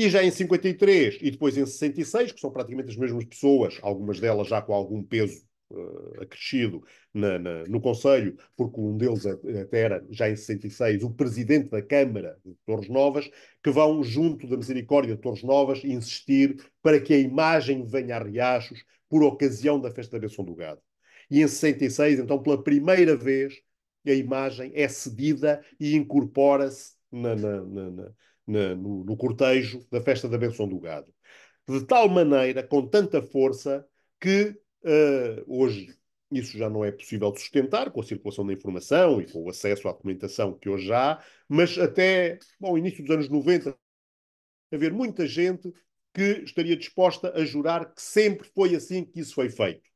E já em 53 e depois em 66, que são praticamente as mesmas pessoas, algumas delas já com algum peso uh, acrescido na, na, no Conselho, porque um deles até era, já em 66, o presidente da Câmara de Torres Novas, que vão, junto da Misericórdia de Torres Novas, insistir para que a imagem venha a Riachos por ocasião da festa da Benção do Gado. E em 66, então, pela primeira vez, a imagem é cedida e incorpora-se na, na, na, na, no, no cortejo da festa da benção do gado. De tal maneira, com tanta força, que uh, hoje isso já não é possível sustentar com a circulação da informação e com o acesso à documentação que hoje há, mas até o início dos anos 90 haver muita gente que estaria disposta a jurar que sempre foi assim que isso foi feito.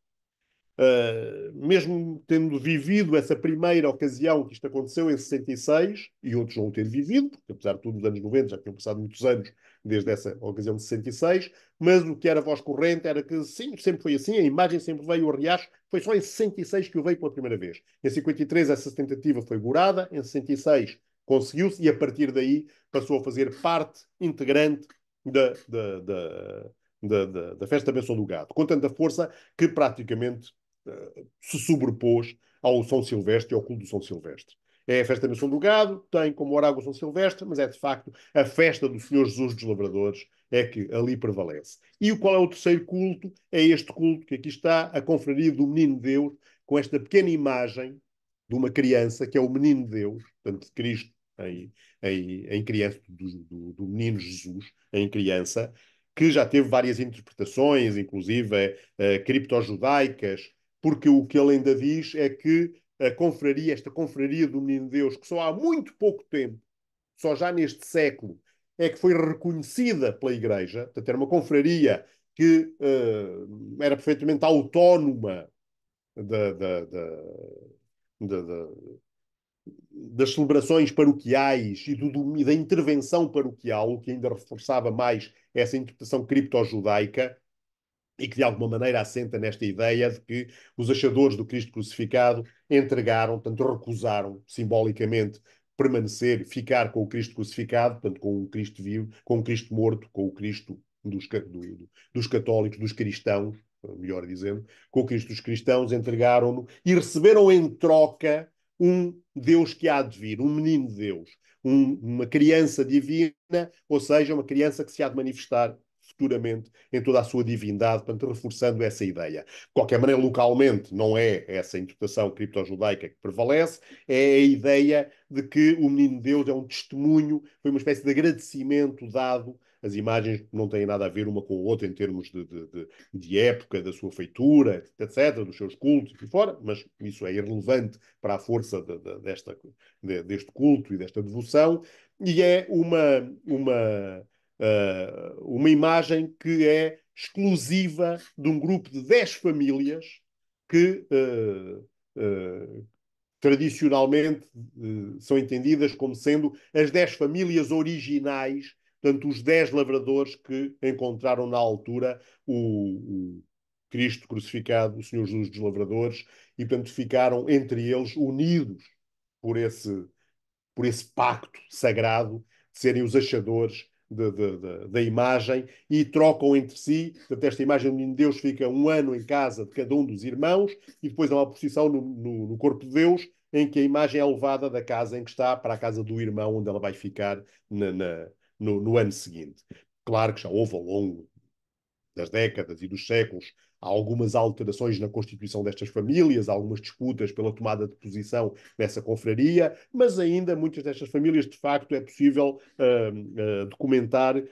Uh, mesmo tendo vivido essa primeira ocasião que isto aconteceu em 66, e outros não o ter vivido, porque apesar de tudo, nos anos 90 já tinham passado muitos anos desde essa ocasião de 66, mas o que era voz corrente era que sim, sempre foi assim, a imagem sempre veio o riacho, foi só em 66 que o veio pela primeira vez. Em 53 essa tentativa foi gorada, em 66 conseguiu-se e a partir daí passou a fazer parte integrante da, da, da, da, da, da festa da benção do gado, com tanta força que praticamente se sobrepôs ao São Silvestre e ao Clube do São Silvestre. É a festa da Missão do Gado, tem como horário o São Silvestre, mas é de facto a festa do Senhor Jesus dos Labradores é que ali prevalece. E qual é o terceiro culto? É este culto que aqui está, a confraria do Menino Deus, com esta pequena imagem de uma criança, que é o Menino Deus, portanto, de Cristo em, em, em criança, do, do, do Menino Jesus em criança, que já teve várias interpretações, inclusive uh, criptojudaicas, porque o que ele ainda diz é que a confraria, esta confraria do Menino Deus, que só há muito pouco tempo, só já neste século, é que foi reconhecida pela Igreja, portanto, era uma confraria que uh, era perfeitamente autónoma da, da, da, das celebrações paroquiais e, do, e da intervenção paroquial, o que ainda reforçava mais essa interpretação cripto-judaica, e que de alguma maneira assenta nesta ideia de que os achadores do Cristo crucificado entregaram, portanto, recusaram simbolicamente permanecer, ficar com o Cristo crucificado, portanto, com o Cristo vivo, com o Cristo morto, com o Cristo dos, do, dos católicos, dos cristãos, melhor dizendo, com o Cristo dos cristãos, entregaram-no e receberam em troca um Deus que há de vir, um menino de Deus, um, uma criança divina, ou seja, uma criança que se há de manifestar futuramente em toda a sua divindade, portanto, reforçando essa ideia. De qualquer maneira, localmente, não é essa interpretação criptojudaica que prevalece, é a ideia de que o menino Deus é um testemunho, foi uma espécie de agradecimento dado as imagens não têm nada a ver uma com a outra em termos de, de, de, de época, da sua feitura, etc., dos seus cultos e fora, mas isso é irrelevante para a força desta, deste culto e desta devoção, e é uma, uma, uh, uma imagem que é exclusiva de um grupo de 10 famílias que uh, tradicionalmente são entendidas como sendo as 10 famílias originais, portanto, os 10 lavradores que encontraram na altura o, o Cristo crucificado, o Senhor Jesus dos Lavradores, e portanto ficaram entre eles unidos por esse, por esse pacto sagrado de serem os achadores de, de, de, da imagem e trocam entre si. Portanto, esta imagem do menino Deus fica um ano em casa de cada um dos irmãos e depois há uma posição no, no, no, corpo de Deus em que a imagem é levada da casa em que está para a casa do irmão onde ela vai ficar na, na, no, no ano seguinte. Claro que já houve ao longo das décadas e dos séculos Há algumas alterações na constituição destas famílias, há algumas disputas pela tomada de posição nessa confraria, mas ainda muitas destas famílias, de facto, é possível uh, uh, documentar uh,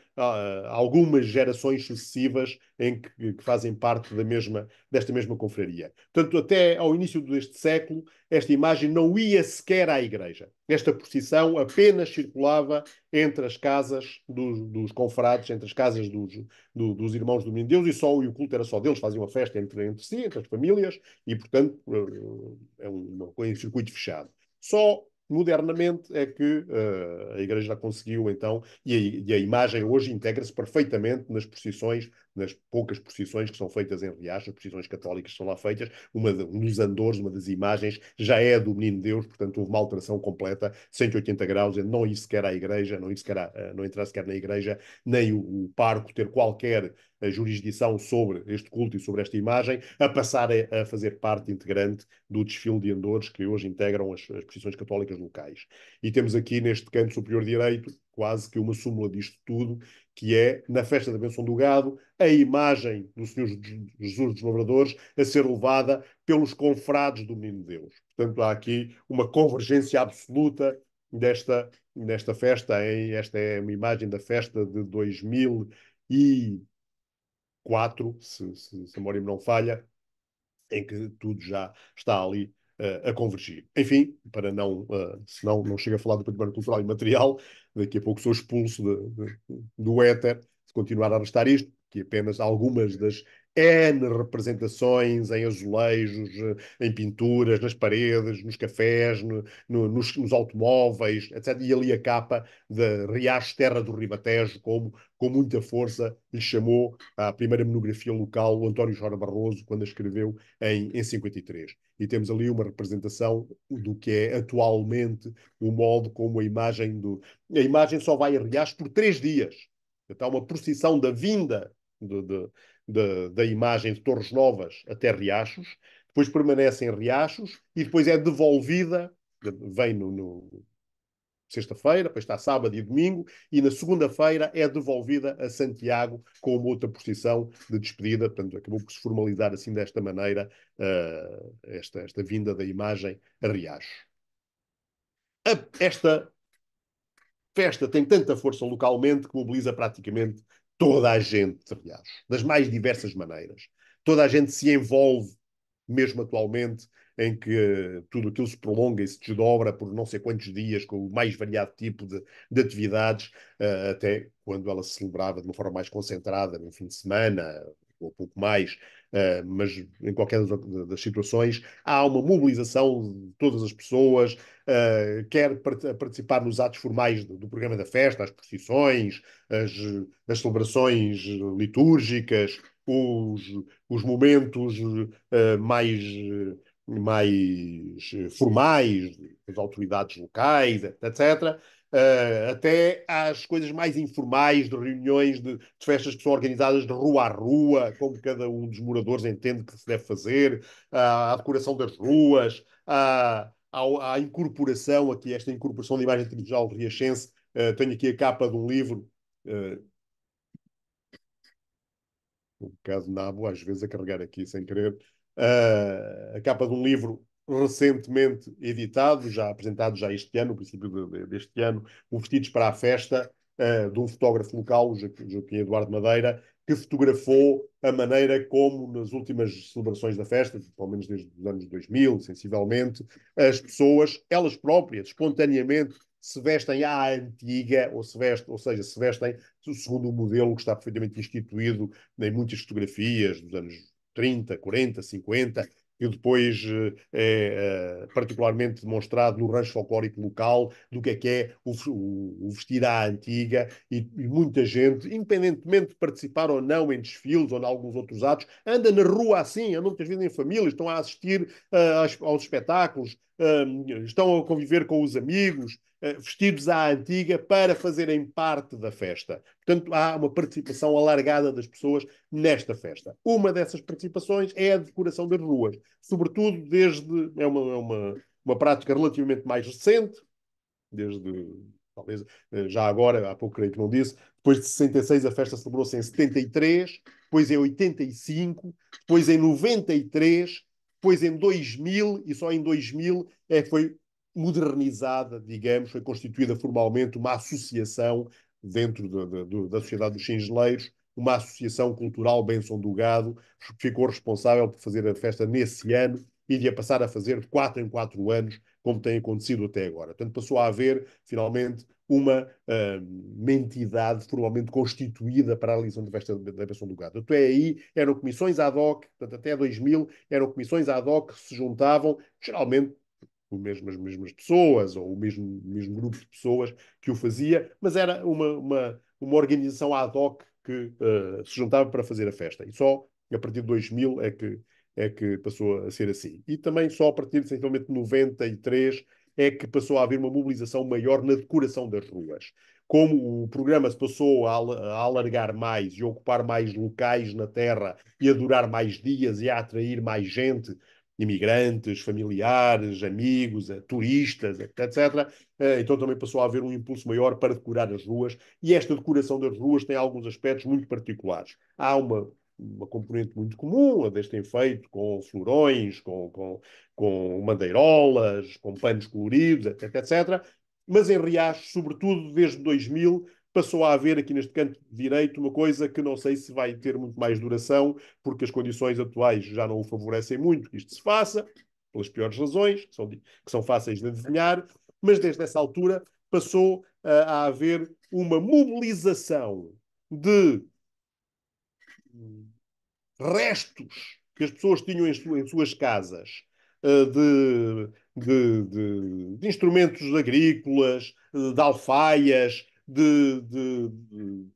algumas gerações sucessivas em que, que fazem parte da mesma, desta mesma confraria. Portanto, até ao início deste século, esta imagem não ia sequer à igreja. Esta procissão apenas circulava entre as casas dos, dos confrades, entre as casas dos, do, dos irmãos do menino Deus, e só e o culto era só deles, faziam a festa entre, entre si, entre as famílias, e, portanto, eh, é um, um circuito fechado. Só modernamente é que uh, a Igreja já conseguiu, então, e a, e a imagem hoje integra-se perfeitamente nas procissões nas poucas procissões que são feitas em Riacho, as procissões católicas que são lá feitas, uma de, Andores, uma das imagens, já é do Menino Deus, portanto houve uma alteração completa, 180 graus, não isso sequer à igreja, não, ir sequer à, eh, não entrar sequer na igreja, nem o, o parco ter qualquer eh, jurisdição sobre este culto e sobre esta imagem, a passar a, a fazer parte integrante do desfile de Andores que hoje integram as, as posições católicas locais. E temos aqui neste canto superior direito quase que uma súmula disto tudo, que é, na festa da Benção do Gado, a imagem do Senhor Jesus dos Lavradores a ser levada pelos confrades do Menino Deus. Portanto, há aqui uma convergência absoluta desta, desta festa. Esta é uma imagem da festa de 2004, se, se, se a memória não falha, em que tudo já está ali a convergir. Enfim, para não, uh, senão não chega a falar do património cultural e material, daqui a pouco sou expulso de, de, do éter, de continuar a arrastar isto, que apenas algumas das N representações em azulejos, eh, em pinturas, nas paredes, nos cafés, no, no, nos, nos, automóveis, etc. E ali a capa de Riacho Terra do Ribatejo, como com muita força lhe chamou à primeira monografia local o António Jora Barroso, quando a escreveu em, em 53. E temos ali uma representação do que é atualmente o modo como a imagem do... A imagem só vai a Riacho por três dias. Então, uma procissão da vinda de, de, da imagem de Torres Novas até Riachos, depois permanece em Riachos e depois é devolvida, vem no, no sexta-feira, depois está sábado e domingo, e na segunda-feira é devolvida a Santiago com uma outra procissão de despedida. Portanto, acabou por se formalizar assim desta maneira uh, esta, esta vinda da imagem a Riacho. A, esta festa tem tanta força localmente que mobiliza praticamente toda a gente reage, das mais diversas maneiras. Toda a gente se envolve, mesmo atualmente, em que eh, tudo aquilo se prolonga e se desdobra por não sei quantos dias, com o mais variado tipo de, de atividades, uh, até quando ela se celebrava de uma forma mais concentrada, no fim de semana, ou pouco mais, Uh, mas em qualquer das, das, situações, há uma mobilização de todas as pessoas, uh, quer participar nos atos formais do, do, programa da festa, as procissões, as, as celebrações litúrgicas, os, os momentos uh, mais, mais formais das autoridades locais, etc uh, até às coisas mais informais, de reuniões, de, de, festas que são organizadas de rua a rua, como cada um dos moradores entende que se deve fazer, uh, à decoração das ruas, à, à, à, incorporação, aqui esta incorporação de imagem tradicional riachense. Uh, tenho aqui a capa de um livro. Uh, um bocado nabo, às vezes, a carregar aqui sem querer. Uh, a capa de um livro recentemente editado, já apresentado já este ano, no princípio deste ano, o Vestidos para a Festa, uh, de um fotógrafo local, Joaquim Eduardo Madeira, que fotografou a maneira como, nas últimas celebrações da festa, pelo menos desde os anos 2000, sensivelmente, as pessoas, elas próprias, espontaneamente, se vestem à antiga, ou se vestem, ou seja, se vestem segundo o modelo que está perfeitamente instituído em muitas fotografias dos anos 30, 40, 50, que depois é particularmente demonstrado no rancho folclórico local, do que é que é o, o, vestir à antiga, e, e, muita gente, independentemente de participar ou não em desfiles ou em alguns outros atos, anda na rua assim, anda muitas vezes em família, estão a assistir uh, aos, aos espetáculos, estão a conviver com os amigos, eh, vestidos à antiga para fazerem parte da festa. Portanto, há uma participação alargada das pessoas nesta festa. Uma dessas participações é a decoração das ruas, sobretudo desde. É uma, é uma, uma prática relativamente mais recente, desde. Talvez eh, já agora, há pouco creio que não disse, depois de 66 a festa celebrou-se em 73, depois em 85, depois em 93, depois em 2000 e só em 2000 é que foi modernizada, digamos, foi constituída formalmente uma associação dentro de, de, da Sociedade dos Singeleiros, uma associação cultural Benção do Gado, que ficou responsável por fazer a festa nesse ano e de a passar a fazer de quatro em quatro anos, como tem acontecido até agora. Portanto, passou a haver, finalmente, uma, hum, uma entidade formalmente constituída para a realização da festa da Benção do Gado. Até aí eram comissões ad hoc, portanto, até 2000 eram comissões ad hoc que se juntavam, geralmente mesmo, as mesmas pessoas ou o mesmo, mesmo grupo de pessoas que o fazia, mas era uma, uma, uma organização ad hoc que uh, se juntava para fazer a festa. E só a partir de 2000 é que, é que passou a ser assim. E também só a partir de 93 é que passou a haver uma mobilização maior na decoração das ruas. Como o programa se passou a alargar mais e ocupar mais locais na terra e a durar mais dias e a atrair mais gente, imigrantes, familiares, amigos, eh, turistas, etc. Eh, então também passou a haver um impulso maior para decorar as ruas e esta decoração das ruas tem alguns aspectos muito particulares. Há uma uma componente muito comum, a deste enfeito com florões, com, com, com bandeirolas, com panos coloridos, etc, etc. Mas em Riacho, sobretudo desde 2000, passou a haver aqui neste canto direito uma coisa que não sei se vai ter muito mais duração, porque as condições atuais já não o favorecem muito que isto se faça, pelas piores razões, que são, que são fáceis de adivinhar, mas desde essa altura passou uh, a haver uma mobilização de restos que as pessoas tinham em, su em suas casas uh, de, de, de, de, instrumentos agrícolas, ah, de alfaias, de, de, de,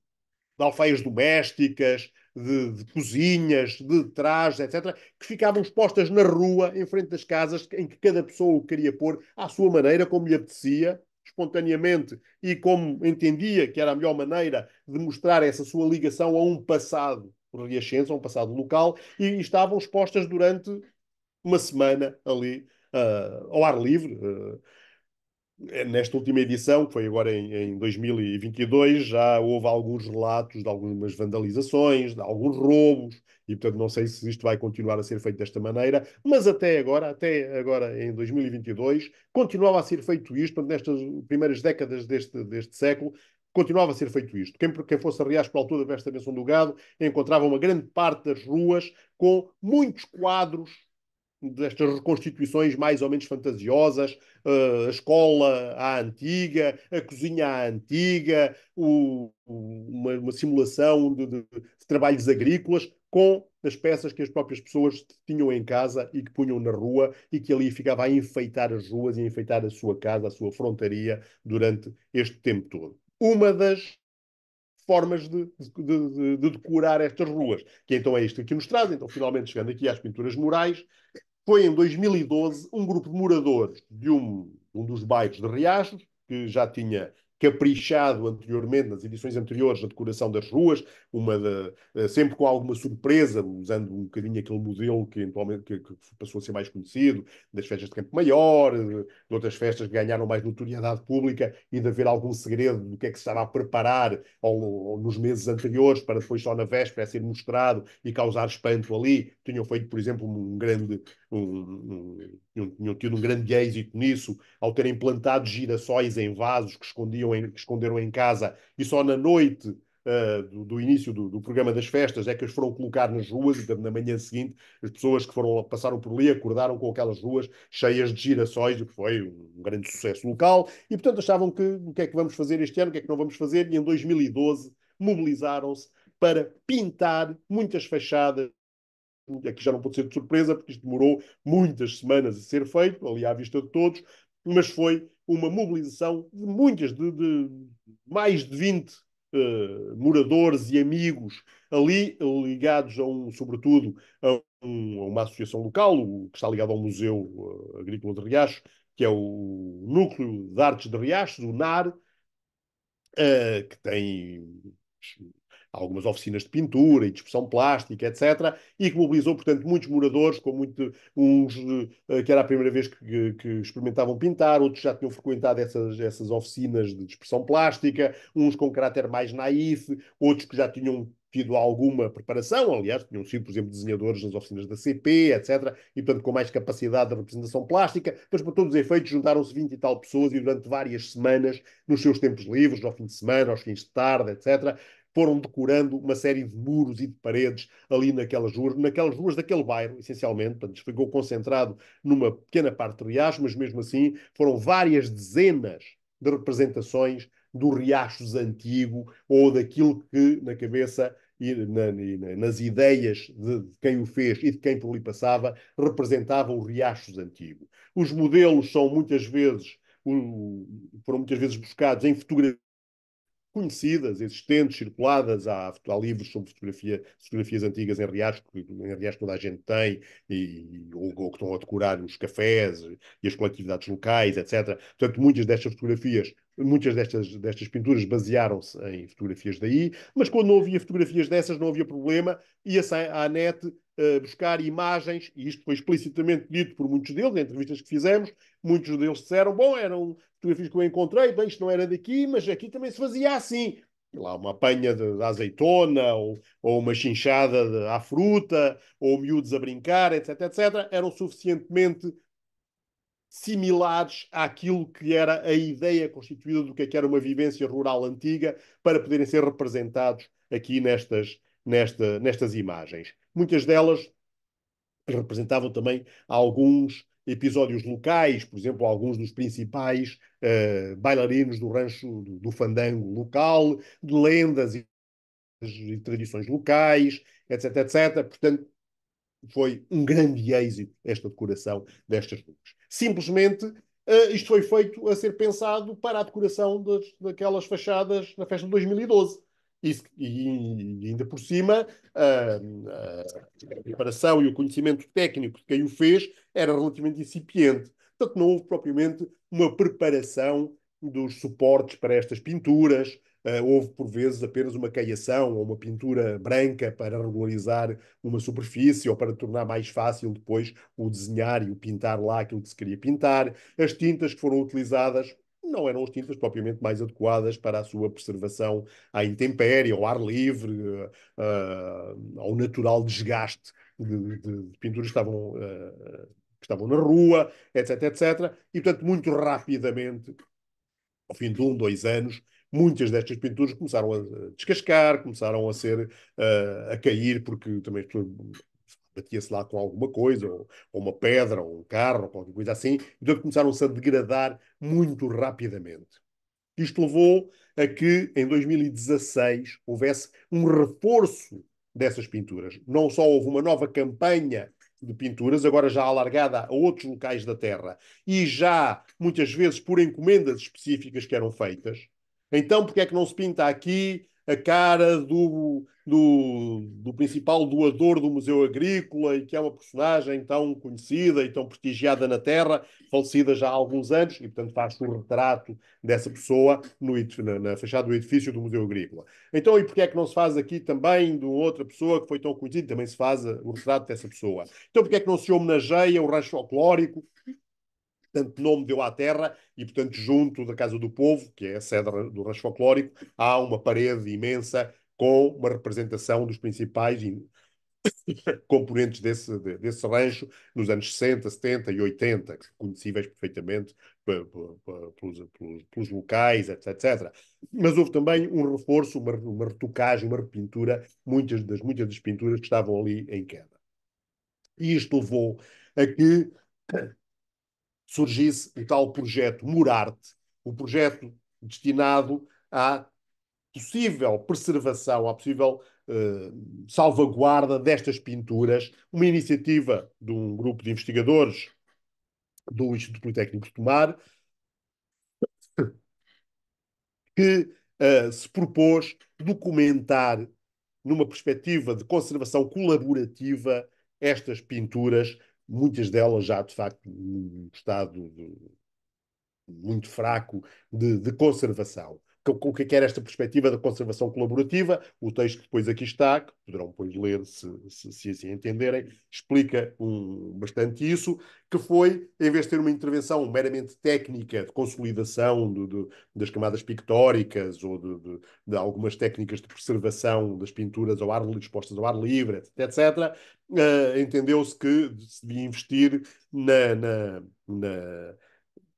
alfaias domésticas, de, de, cozinhas, de trajes, etc., que ficavam expostas na rua, em frente das casas, em que cada pessoa o queria pôr à sua maneira, como lhe apetecia, espontaneamente, e como entendia que era a melhor maneira de mostrar essa sua ligação a um passado riachense, a um passado local, e, e estavam expostas durante uma semana ali uh, ao ar livre. Uh, é, nesta última edição, que foi agora em, em 2022, já houve alguns relatos de algumas vandalizações, de alguns roubos, e portanto não sei se isto vai continuar a ser feito desta maneira, mas até agora, até agora em 2022, continuava a ser feito isto, portanto, nestas primeiras décadas deste, deste século, continuava a ser feito isto. Quem, quem fosse aliás para a altura desta menção do gado, encontrava uma grande parte das ruas com muitos quadros destas reconstituições mais ou menos fantasiosas, eh, a escola à antiga, a cozinha à antiga, o, uma, uma, simulação de, de, de, trabalhos agrícolas com as peças que as próprias pessoas tinham em casa e que punham na rua e que ali ficava a enfeitar as ruas e a enfeitar a sua casa, a sua frontaria durante este tempo todo. Uma das formas de, de, de, decorar estas ruas, que então é isto que nos traz. Então, finalmente, chegando aqui às pinturas murais, foi em 2012 um grupo de moradores de um, um dos bairros de Riachos, que já tinha caprichado anteriormente, nas edições anteriores, na decoração das ruas, uma de, eh, sempre com alguma surpresa, usando um bocadinho aquele modelo que eventualmente que, que passou a ser mais conhecido, das festas de Campo Maior, eh, de, outras festas que ganharam mais notoriedade pública e de haver algum segredo do que é que se estava a preparar ou nos meses anteriores para depois só na véspera ser mostrado e causar espanto ali. Tinham feito, por exemplo, um grande um, tinham tido um grande êxito nisso, ao terem plantado girassóis em vasos que, escondiam em, que esconderam em casa, e só na noite uh, do, do, início do, do, programa das festas é que as foram colocar nas ruas, e na manhã seguinte as pessoas que foram, passaram por ali acordaram com aquelas ruas cheias de girassóis, o que foi um grande sucesso local, e portanto achavam que o que é que vamos fazer este ano, o que é que não vamos fazer, e em 2012 mobilizaram-se para pintar muitas fachadas aqui já não pode ser de surpresa, porque isto demorou muitas semanas a ser feito, ali à vista de todos, mas foi uma mobilização de muitas, de, de mais de 20 uh, eh, moradores e amigos ali ligados a um, sobretudo, a, um, a uma associação local, o, que está ligada ao Museu uh, Agrícola de Riacho, que é o Núcleo de Artes de Riachos, o NAR, uh, eh, que tem algumas oficinas de pintura e expressão plástica, etc., e que mobilizou, portanto, muitos moradores, com muito, uns eh, que era a primeira vez que, que experimentavam pintar, outros já tinham frequentado essas, essas oficinas de dispersão plástica, uns com caráter mais naif, outros que já tinham tido alguma preparação, aliás, tinham sido, por exemplo, desenhadores nas oficinas da CP, etc., e, portanto, com mais capacidade de representação plástica, mas, para todos os efeitos, juntaram-se 20 e tal pessoas e, durante várias semanas, nos seus tempos livres, ao fim de semana, aos fins de tarde, etc., foram decorando uma série de muros e de paredes ali naquelas ruas, naquelas ruas daquele bairro, essencialmente. Portanto, ficou concentrado numa pequena parte do riacho, mas mesmo assim foram várias dezenas de representações do riachos antigo ou daquilo que na cabeça e, na, e nas ideias de, de, quem o fez e de quem por ali passava representava o riachos antigo. Os modelos são muitas vezes um, foram muitas vezes buscados em fotografias conhecidas, existentes, circuladas. Há, há livros sobre fotografia, fotografias antigas em reais, que em Riacho toda a gente tem, e, ou, ou que estão a decorar os cafés e as coletividades locais, etc. Portanto, muitas destas fotografias Muitas destas, destas pinturas basearam-se em fotografias daí, mas quando não havia fotografias dessas, não havia problema, ia-se à net uh, buscar imagens, e isto foi explicitamente dito por muitos deles, em entrevistas que fizemos, muitos deles disseram, bom, eram fotografias que eu encontrei, bem, isto não era daqui, mas aqui também se fazia assim. E lá uma apanha de, de azeitona, ou, ou, uma chinchada de, à fruta, ou miúdos a brincar, etc, etc, eram suficientemente similares àquilo que era a ideia constituída do que, é que era uma vivência rural antiga, para poderem ser representados aqui nestas, nesta, nestas imagens. Muitas delas representavam também alguns episódios locais, por exemplo, alguns dos principais uh, bailarinos do rancho do, do fandango local, de lendas e, e tradições locais, etc, etc. Portanto, foi um grande êxito esta decoração destas ruas. Simplesmente uh, isto foi feito a ser pensado para a decoração das, daquelas fachadas na festa de 2012. E, e, ainda por cima, eh, eh, a preparação e o conhecimento técnico de quem o fez era relativamente incipiente. Portanto, não houve propriamente uma preparação dos suportes para estas pinturas, Uh, houve, por vezes, apenas uma caiação ou uma pintura branca para regularizar uma superfície ou para tornar mais fácil depois o desenhar e o pintar lá aquilo que se queria pintar. As tintas que foram utilizadas não eram as tintas propriamente mais adequadas para a sua preservação à intempérie, ao ar livre, uh, ao natural desgaste de, de, de pinturas que estavam, uh, que estavam na rua, etc, etc. E, portanto, muito rapidamente, ao fim de um, dois anos, muitas destas pinturas começaram a descascar, começaram a ser uh, a cair, porque também batia-se lá com alguma coisa, ou, ou, uma pedra, ou um carro, ou qualquer coisa assim, então começaram-se a degradar muito rapidamente. Isto levou a que, em 2016, houvesse um reforço dessas pinturas. Não só houve uma nova campanha de pinturas, agora já alargada a outros locais da Terra, e já muitas vezes por encomendas específicas que eram feitas, então, que é que não se pinta aqui a cara do, do, do, principal doador do Museu Agrícola e que é uma personagem tão conhecida e tão prestigiada na Terra, falecida já há alguns anos, e portanto faz-se o um retrato dessa pessoa no, na, na, fachada do edifício do Museu Agrícola. Então, e que é que não se faz aqui também de outra pessoa que foi tão conhecida, também se faz o retrato dessa pessoa? Então, que é que não se homenageia o rancho folclórico? tanto nome deu à terra, e portanto, junto da Casa do Povo, que é a sede do Rancho Folclórico, há uma parede imensa com uma representação dos principais componentes desse, desse rancho nos anos 60, 70 e 80, conhecíveis perfeitamente pelos, pelos, pelos locais, etc, etc. Mas houve também um reforço, uma, uma retocagem, uma repintura, muitas das, muitas das pinturas que estavam ali em queda. E isto levou a que surgisse o tal projeto Murarte, o projeto destinado à possível preservação, à possível uh, salvaguarda destas pinturas, uma iniciativa de um grupo de investigadores do Instituto Politécnico de Tomar, que uh, se propôs documentar, numa perspectiva de conservação colaborativa, estas pinturas muitas delas já de facto num estado de, muito fraco de, de conservação o que é esta perspectiva da conservação colaborativa. O texto que depois aqui está, que poderão depois ler se, se, se assim entenderem, explica um, bastante isso, que foi, em vez de ter uma intervenção meramente técnica de consolidação de, de, das camadas pictóricas ou de, de, algumas técnicas de preservação das pinturas ao ar, expostas ao ar livre, etc., etc uh, entendeu-se que se devia investir na, na, na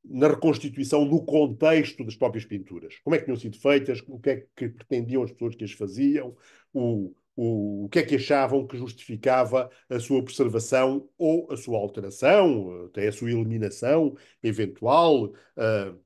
na reconstituição do contexto das próprias pinturas. Como é que tinham sido feitas, o que é que pretendiam as pessoas que as faziam, o, o, o que é que achavam que justificava a sua preservação ou a sua alteração, até a sua eliminação eventual. Uh,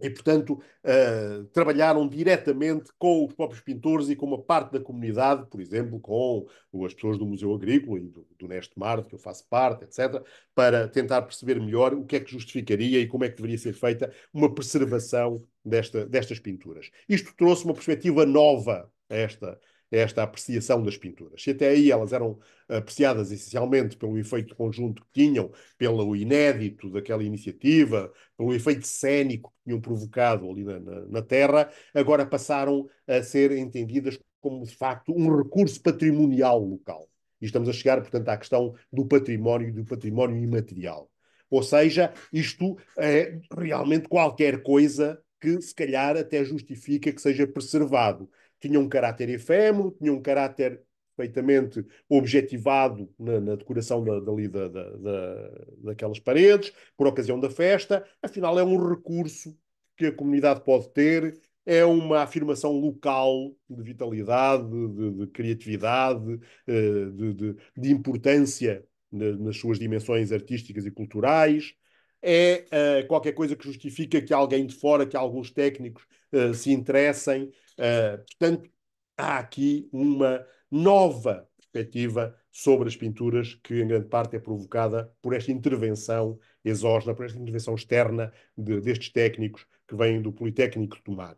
e, portanto, uh, trabalharam diretamente com os próprios pintores e com uma parte da comunidade, por exemplo, com as pessoas do Museu Agrícola e do, do Neste Mar, de que eu faço parte, etc., para tentar perceber melhor o que é que justificaria e como é que deveria ser feita uma preservação desta, destas pinturas. Isto trouxe uma perspectiva nova a esta, é esta apreciação das pinturas. Se até aí elas eram apreciadas essencialmente pelo efeito conjunto que tinham, pelo inédito daquela iniciativa, pelo efeito cênico que tinham provocado ali na, na, na Terra, agora passaram a ser entendidas como, de facto, um recurso patrimonial local. E estamos a chegar, portanto, à questão do património e do património imaterial. Ou seja, isto é realmente qualquer coisa que, se calhar, até justifica que seja preservado tinha um caráter efêmero, tinha um caráter perfeitamente objetivado na, na decoração da, dali da, da, da, daquelas paredes, por ocasião da festa. Afinal, é um recurso que a comunidade pode ter, é uma afirmação local de vitalidade, de, de criatividade, eh, de, de, de importância nas suas dimensões artísticas e culturais é uh, qualquer coisa que justifica que alguém de fora, que alguns técnicos eh, se interessem. Uh, portanto, há aqui uma nova perspectiva sobre as pinturas que, em grande parte, é provocada por esta intervenção exógena, por esta intervenção externa de, destes técnicos que vêm do Politécnico de Tomar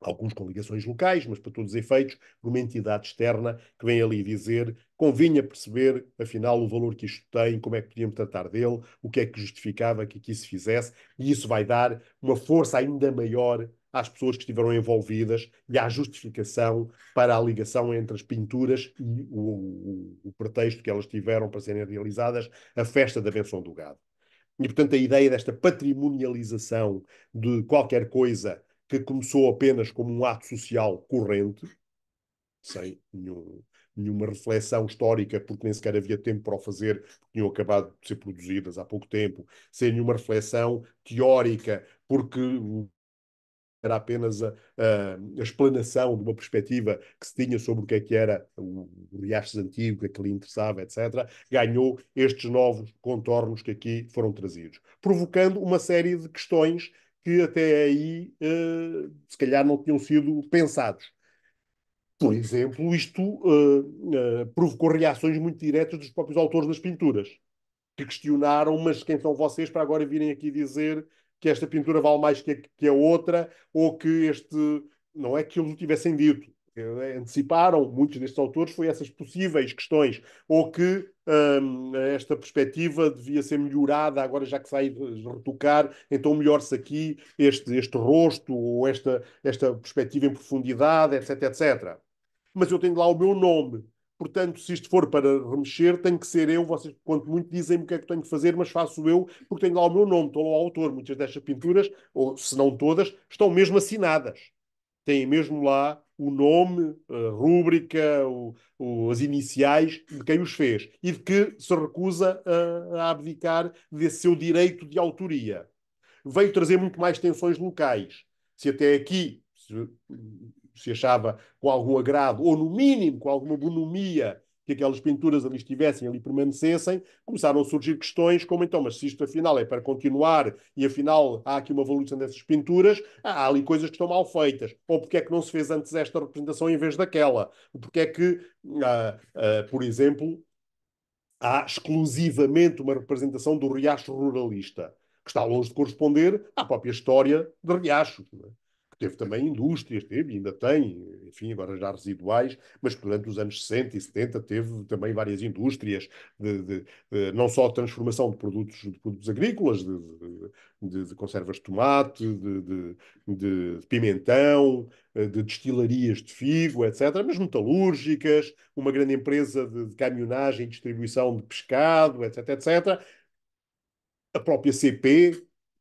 alguns com ligações locais, mas para todos os efeitos, uma entidade externa que vem ali dizer, convinha perceber, afinal, o valor que isto tem, como é que podíamos tratar dele, o que é que justificava que, aqui se fizesse, e isso vai dar uma força ainda maior às pessoas que estiveram envolvidas e à justificação para a ligação entre as pinturas e o, o, o pretexto que elas tiveram para serem realizadas, a festa da benção do gado. E, portanto, a ideia desta patrimonialização de qualquer coisa que começou apenas como um ato social corrente, sem nenhum, nenhuma reflexão histórica, porque nem sequer havia tempo para o fazer, porque tinham acabado de ser produzidas há pouco tempo, sem nenhuma reflexão teórica, porque era apenas a, a, explanação de uma perspectiva que se tinha sobre o que é que era o, o Riachos antigo, o que é lhe interessava, etc., ganhou estes novos contornos que aqui foram trazidos, provocando uma série de questões que até aí eh, se calhar não tinham sido pensados. Por exemplo, isto eh, eh, provocou reações muito diretas dos próprios autores das pinturas, que questionaram, mas quem são vocês para agora virem aqui dizer que esta pintura vale mais que a, que a outra, ou que este. Não é que eles o tivessem dito, é, é, anteciparam muitos destes autores foi essas possíveis questões ou que hum, esta perspectiva devia ser melhorada agora já que sai de retocar então melhor-se aqui este, este rosto ou esta, esta perspectiva em profundidade, etc, etc mas eu tenho lá o meu nome Portanto, se isto for para remexer, tem que ser eu. Vocês, quanto muito, dizem-me o que é que tenho que fazer, mas faço eu, porque tenho lá o meu nome, estou lá o autor. Muitas destas pinturas, ou se não todas, estão mesmo assinadas. Têm mesmo lá o nome, a rúbrica, o, o, as iniciais de quem os fez e de que se recusa a, a abdicar desse seu direito de autoria. Veio trazer muito mais tensões locais. Se até aqui se achava com algum agrado, ou no mínimo com alguma bonomia, que aquelas pinturas ali estivessem, ali permanecessem, começaram a surgir questões como então, mas se isto afinal é para continuar e afinal há aqui uma valorização dessas pinturas, há ali coisas que estão mal feitas. Ou porque é que não se fez antes esta representação em vez daquela? porque é que, ah, ah, por exemplo, há exclusivamente uma representação do riacho ruralista, que está longe de corresponder à própria história de riachos. É? teve também indústrias, teve, ainda tem, enfim, agora já residuais, mas durante os anos 60 e 70 teve também várias indústrias, de, de, de não só transformação de produtos, de produtos agrícolas, de, de conservas de tomate, de, pimentão, de destilarias de figo, etc., mas metalúrgicas, uma grande empresa de, caminhonagem e distribuição de pescado, etc., etc. A própria CP,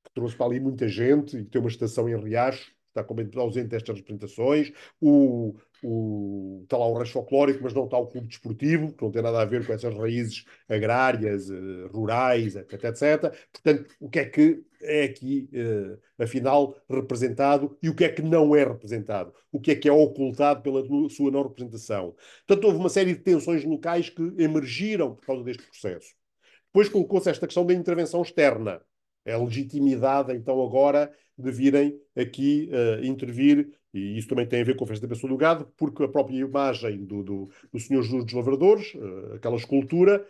que trouxe para ali muita gente e que tem uma estação em Riacho, está completamente ausente destas representações, o, o, está lá o rancho folclórico, mas não está o clube desportivo, que não tem nada a ver com essas raízes agrárias, eh, rurais, etc, etc. Portanto, o que é que é aqui, eh, afinal, representado e o que é que não é representado? O que é que é ocultado pela sua não representação? Portanto, houve uma série de tensões locais que emergiram por causa deste processo. Depois colocou-se esta questão da intervenção externa a é legitimidade, então, agora de virem aqui uh, intervir, e isso também tem a ver com a festa da pessoa do gado, porque a própria imagem do, do, do Senhor Jesus dos Lavradores, uh, aquela escultura,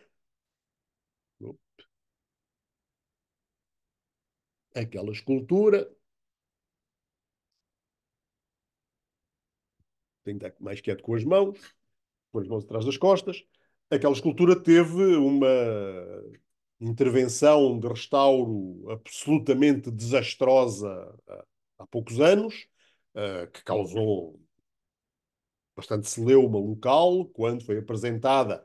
aquela escultura. Tem que estar mais quieto com as mãos, com as mãos atrás das costas. Aquela escultura teve uma intervenção de restauro absolutamente desastrosa eh, há poucos anos, eh, que causou bastante celeuma local quando foi apresentada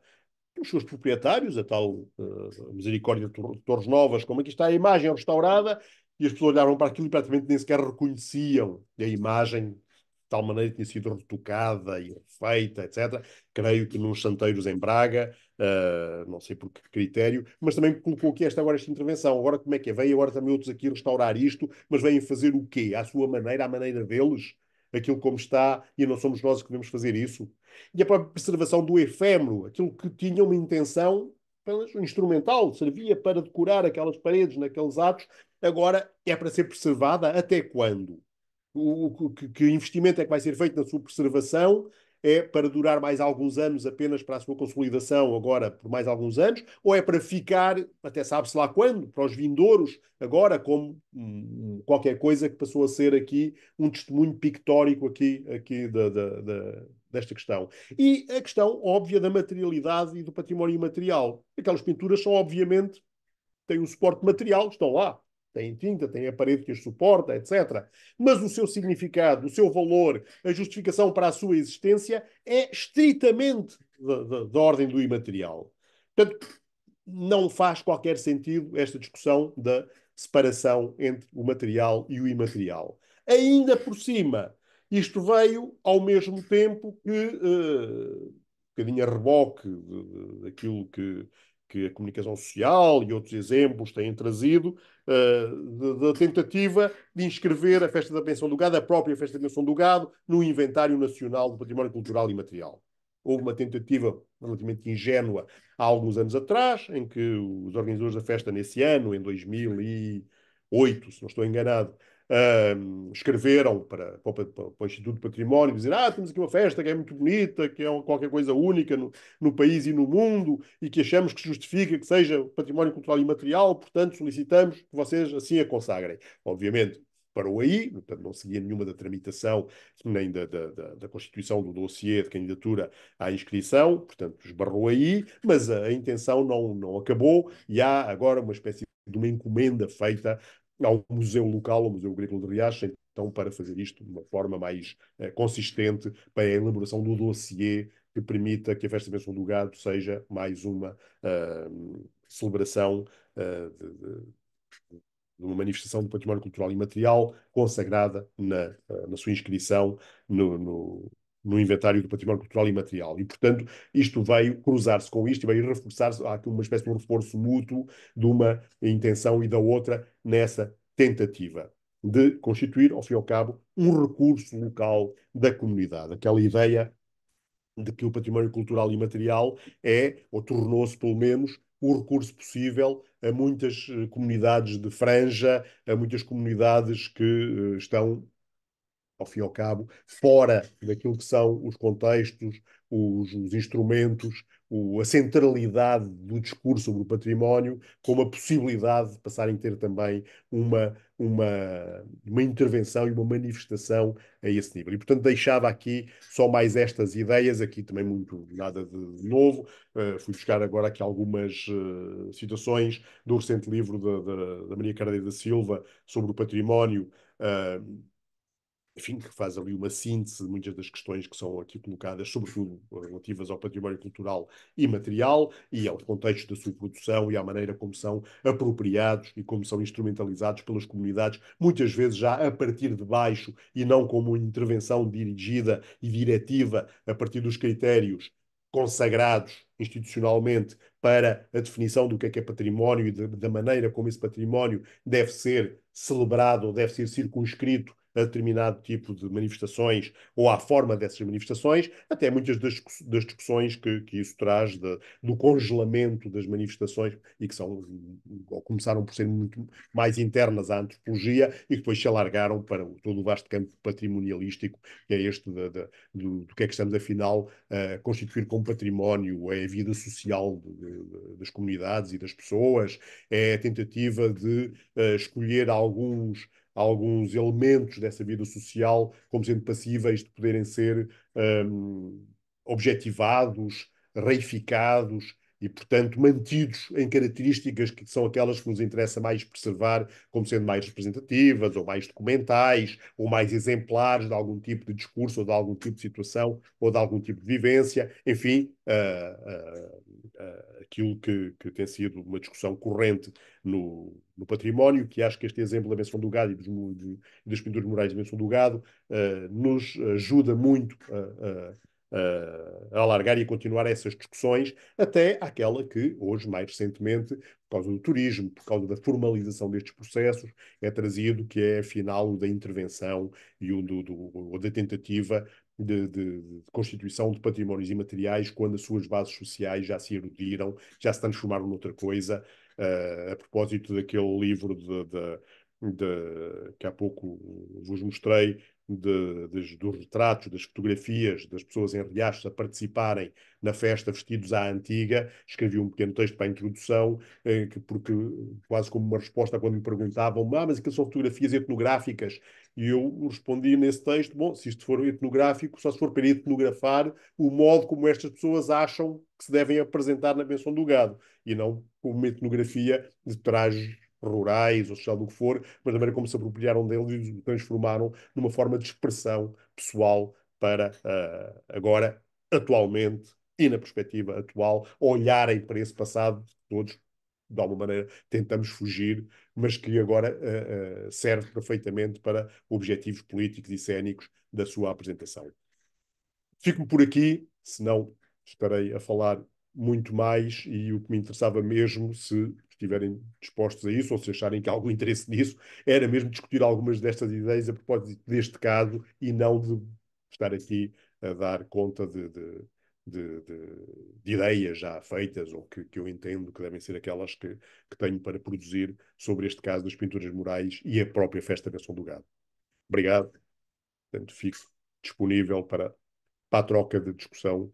pelos seus proprietários, a tal eh, a Misericórdia de Torres Novas, como aqui está a imagem restaurada, e as pessoas olhavam para aquilo e praticamente nem sequer reconheciam a imagem de tal maneira que tinha sido retocada e feita etc. Creio que nos Santeiros em Braga Uh, não sei por que critério, mas também colocou aqui esta, agora esta intervenção. Agora como é que é? Vêm agora também outros aqui restaurar isto, mas vêm fazer o quê? À sua maneira, à maneira deles? Aquilo como está, e não somos nós que devemos fazer isso. E a própria preservação do efêmero, aquilo que tinha uma intenção instrumental, servia para decorar aquelas paredes naqueles atos, agora é para ser preservada até quando? O, o que, que investimento é que vai ser feito na sua preservação? é para durar mais alguns anos apenas para a sua consolidação, agora por mais alguns anos, ou é para ficar, até sabe-se lá quando, para os vindouros, agora, como hum, qualquer coisa que passou a ser aqui um testemunho pictórico aqui, aqui da, da, da desta questão. E a questão óbvia da materialidade e do património imaterial. Aquelas pinturas são, obviamente, têm um suporte material, estão lá tem tinta, tem a parede que as suporta, etc. Mas o seu significado, o seu valor, a justificação para a sua existência é estritamente da ordem do imaterial. Portanto, não faz qualquer sentido esta discussão da separação entre o material e o imaterial. Ainda por cima, isto veio ao mesmo tempo que, uh, um bocadinho a reboque daquilo que que a comunicação social e outros exemplos têm trazido, uh, da tentativa de inscrever a festa da pensão do gado, a própria festa da pensão do gado, no Inventário Nacional do Património Cultural e Material. Houve uma tentativa relativamente ingênua há alguns anos atrás, em que os organizadores da festa nesse ano, em 2008, se não estou enganado, uh, escreveram para, para, para, o Instituto de Património, dizer, ah, temos aqui uma festa que é muito bonita, que é qualquer coisa única no, no país e no mundo, e que achamos que justifica que seja património cultural imaterial, portanto solicitamos que vocês assim a consagrem. Obviamente, parou aí, portanto não seguia nenhuma da tramitação nem da, da, da, da constituição do dossiê de candidatura à inscrição, portanto esbarrou aí, mas a, a intenção não, não acabou e há agora uma espécie de uma encomenda feita ao museu local, ao Museu Agrícola de Riacho, então, para fazer isto de uma forma mais eh, consistente, para a elaboração do dossiê que permita que a Festa de Benção do Gado seja mais uma uh, celebração uh, de, de, uma manifestação do património cultural e material consagrada na, eh, na sua inscrição no no inventário do património cultural e material. E, portanto, isto veio cruzar-se com isto e veio reforçar-se. Há aqui uma espécie de um reforço mútuo de uma intenção e da outra nessa tentativa de constituir, ao fim e ao cabo, um recurso local da comunidade. Aquela ideia de que o património cultural e material é, ou tornou-se pelo menos, o um recurso possível a muitas eh, comunidades de franja, a muitas comunidades que eh, estão ao fim e ao cabo, fora daquilo que são os contextos, os, os instrumentos, o, a centralidade do discurso sobre o património, como a possibilidade de passarem a ter também uma, uma, uma intervenção e uma manifestação a esse nível. E, portanto, deixava aqui só mais estas ideias, aqui também muito nada de, novo. Uh, fui buscar agora aqui algumas uh, citações do recente livro da, Maria Cardeira da Silva sobre o património. Uh, enfim, que faz ali uma síntese de muitas das questões que são aqui colocadas, sobretudo eh, relativas ao património cultural e material e ao contexto da sua produção e à maneira como são apropriados e como são instrumentalizados pelas comunidades, muitas vezes já a partir de baixo e não como intervenção dirigida e diretiva a partir dos critérios consagrados institucionalmente para a definição do que é que é património e de, da maneira como esse património deve ser celebrado ou deve ser circunscrito a determinado tipo de manifestações ou à forma dessas manifestações, até muitas das, das discussões que, que isso traz de, do congelamento das manifestações e que são, começaram por ser muito mais internas à antropologia e depois se alargaram para todo o vasto campo patrimonialístico, que é este de, de, do, do, que é que estamos, afinal, a constituir como património, é a vida social das comunidades e das pessoas, é a tentativa de uh, escolher alguns alguns elementos dessa vida social como sendo passíveis de poderem ser um, objetivados, reificados e, portanto, mantidos em características que são aquelas que nos interessa mais preservar, como sendo mais representativas, ou mais documentais, ou mais exemplares de algum tipo de discurso, ou de algum tipo de situação, ou de algum tipo de vivência, enfim, uh, uh, uh, aquilo que, que, tem sido uma discussão corrente no, no, património, que acho que este exemplo da menção do gado e dos, dos, dos pinturas morais da menção do gado nos ajuda muito a uh, alargar e continuar essas discussões até àquela que, hoje, mais recentemente, por causa do turismo, por causa da formalização destes processos, é trazido, que é, afinal, o da intervenção e o do, do, ou da tentativa de, de, de, constituição de patrimónios imateriais quando as suas bases sociais já se erudiram, já se transformaram noutra coisa. Uh, a propósito daquele livro de, de, que há pouco vos mostrei, de, de, dos retratos, das fotografias das pessoas em Riachos a participarem na festa vestidos à antiga. Escrevi um pequeno texto para a introdução, eh, que, porque quase como uma resposta quando me perguntavam, ah, mas aquilo são fotografias etnográficas. E eu respondi nesse texto, bom, se isto for etnográfico, só se for para etnografar o modo como estas pessoas acham que se devem apresentar na benção do gado, e não como uma etnografia de trajes rurais ou seja do que for, mas da maneira como se apropriaram dele e o transformaram numa forma de expressão pessoal para uh, agora, atualmente e na perspectiva atual, olharem para esse passado todos de alguma maneira tentamos fugir, mas que agora uh, uh, serve perfeitamente para objetivos políticos e cénicos da sua apresentação. Fico por aqui, senão estarei a falar muito mais e o que me interessava mesmo, se estiverem dispostos a isso ou se acharem que há algum interesse nisso, era mesmo discutir algumas destas ideias a propósito deste caso e não de estar aqui a dar conta de, de, de, de ideias já feitas ou que, que, eu entendo que devem ser aquelas que, que tenho para produzir sobre este caso das pinturas morais e a própria Festa Canção do Gado. Obrigado. Portanto, fico disponível para, para a troca de discussão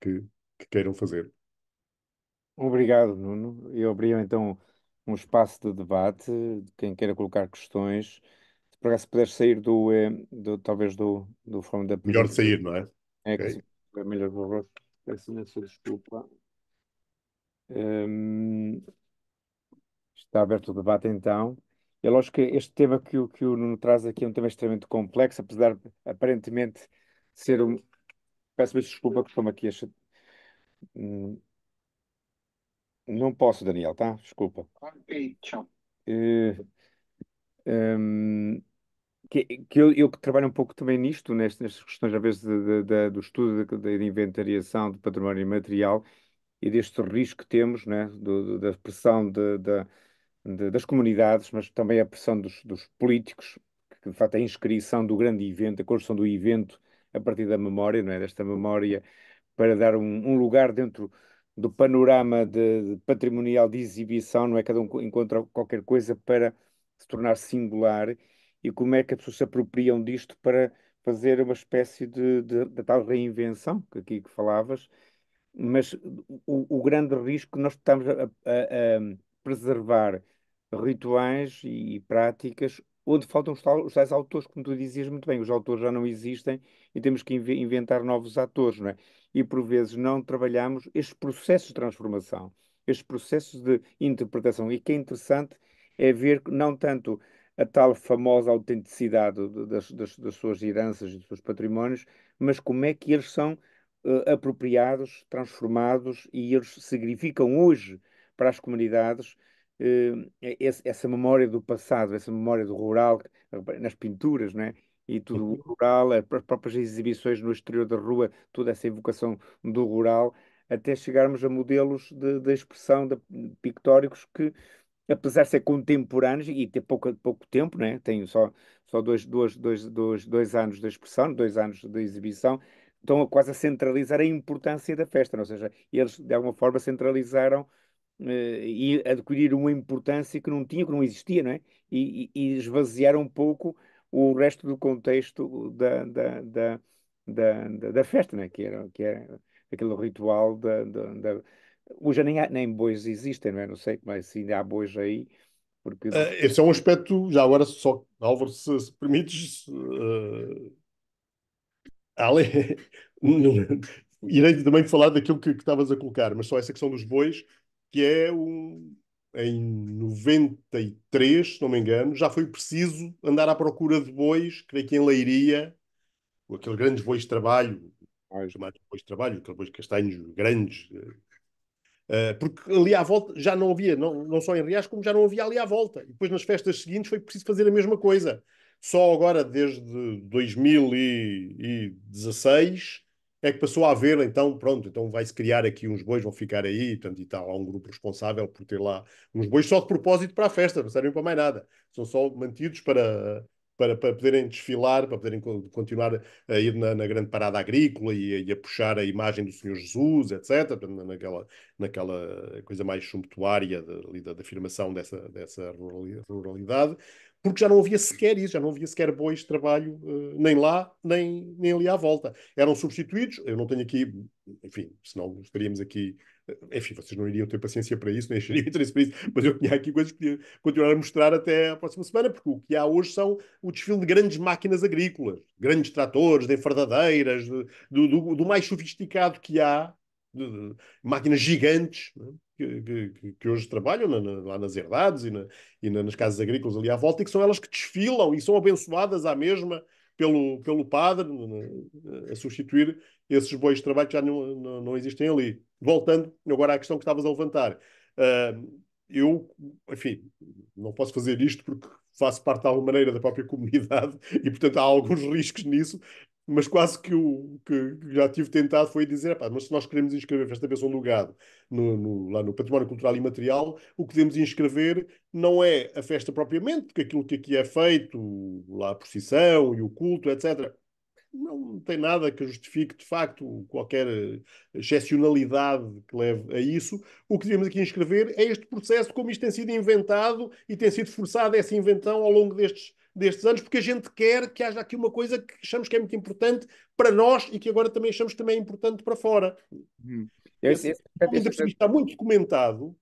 que, que queiram fazer. Obrigado, Nuno. Eu abri então um espaço de debate, de quem queira colocar questões. Se por puderes sair do, eh, do- talvez do, do fórum da Melhor sair, não é? é que Ok. assim, é melhor para Peço imensa desculpa. Ehm, está aberto o debate então. Eu é lógico que este tema que o, que o Nuno traz aqui é um tema extremamente complexo, apesar de aparentemente ser um. Peço-me desculpa que estou aqui a, hum, não posso, Daniel, tá? Desculpa. Ok, tchau. Eh, ehm, que, que eu, eu que trabalho um pouco também nisto, nestas, nestas questões, às vezes, de, de- do estudo da inventariação do património imaterial e deste risco que temos, né, do- do- da pressão de- de- das comunidades, mas também a pressão dos, dos políticos, que de facto a inscrição do grande evento, a construção do evento a partir da memória, não é, desta memória, para dar um, um lugar dentro do panorama de, de patrimonial de exibição, não é? Cada um encontra qualquer coisa para se tornar singular e como é que as pessoas se apropriam disto para fazer uma espécie de, de, de tal reinvenção que aqui que falavas, mas o, o grande risco que nós estamos a, a, a preservar rituais e, e práticas onde faltam os, os tais autores, como tu dizias muito bem, os autores já não existem e temos que inve inventar novos atores, não é? E por vezes não trabalhamos estes processos de transformação, estes processos de interpretação. E que é interessante é ver não tanto a tal famosa autenticidade das, das, das suas heranças e dos seus patrimónios, mas como é que eles são uh, apropriados, transformados e eles significam hoje para as comunidades eh, é, essa memória do passado, essa memória do rural, nas pinturas, não é? E tudo o uhum. rural, eh, as próprias exibições no exterior da rua, toda essa evocação do rural, até chegarmos a modelos de, de expressão de, pictóricos que, apesar de ser contemporâneos e ter pouco, pouco tempo, né? tenho só, só dois, dois, dois, dois, dois anos de expressão, dois anos de exibição, estão a quase a centralizar a importância da festa, não? É? ou seja, eles de alguma forma centralizaram eh, e adquirir uma importância que não tinha, que não existia, não é? E, e, e esvaziar um pouco o resto do contexto da, da, da, da, da festa, não é? Que era, que era aquele ritual da, da Hoje nem, há, nem bois existem, não é? Não sei mas, é se ainda há bois aí. Porque... Eh, esse é um aspecto, já agora, só, Álvaro, se, se permites. Uh... Eh, Ale... Irei também falar daquilo que, que estavas a colocar, mas só essa questão dos bois, que é um, em 93, se não me engano, já foi preciso andar à procura de bois, creio que em Leiria, aqueles grandes bois de trabalho, chamados bois de trabalho, aqueles bois castanhos grandes, eh, eh, porque ali à volta já não havia, não, não só em Rias, como já não havia ali à volta. E depois nas festas seguintes foi preciso fazer a mesma coisa. Só agora, desde 2016, é que passou a haver, então, pronto, então vai-se criar aqui uns bois, vão ficar aí, portanto, e tal, há um grupo responsável por ter lá uns bois só de propósito para a festa, não servem para mais nada. São só mantidos para, para, para poderem desfilar, para poderem continuar a ir na, na grande parada agrícola e, e, a puxar a imagem do Senhor Jesus, etc., naquela, naquela coisa mais sumptuária da, da, da afirmação dessa, dessa ruralidade porque já não havia sequer isso, já não havia sequer bois de trabalho eh, nem lá, nem, nem ali à volta. Eram substituídos, eu não tenho aqui, enfim, senão estaríamos aqui eh, enfim, vocês não iriam ter paciência para isso, nem achariam interesse para isso, mas eu tinha aqui coisas que podia continuar a mostrar até a próxima semana, porque o que há hoje são o desfile de grandes máquinas agrícolas, grandes tratores, de enfardadeiras, de, do, do, do, mais sofisticado que há de, de máquinas gigantes né? que, que, que, hoje trabalham na, na, lá nas herdades e, na, e nas casas agrícolas ali à volta, e que são elas que desfilam e são abençoadas à mesma pelo, pelo padre a substituir esses bois de trabalho que já não, não, não existem ali. Voltando agora à questão que estavas a levantar. Uh, eu, enfim, não posso fazer isto porque faço parte de alguma maneira da própria comunidade e, portanto, há alguns riscos nisso, mas quase que o que, já tive tentado foi dizer, mas se nós queremos inscrever a Festa da Benção do Gado no, no, lá no Património Cultural e Material, o que devemos inscrever não é a festa propriamente, porque aquilo que aqui é feito, lá a procissão e o culto, etc., não tem nada que justifique, de facto, qualquer excepcionalidade que leve a isso. O que devemos aqui inscrever é este processo, como isto tem sido inventado e tem sido forçado essa invenção ao longo destes destes anos, porque a gente quer que haja aqui uma coisa que achamos que é muito importante para nós e que agora também achamos que também é importante para fora. Hum. Esse, esse, esse, está muito documentado,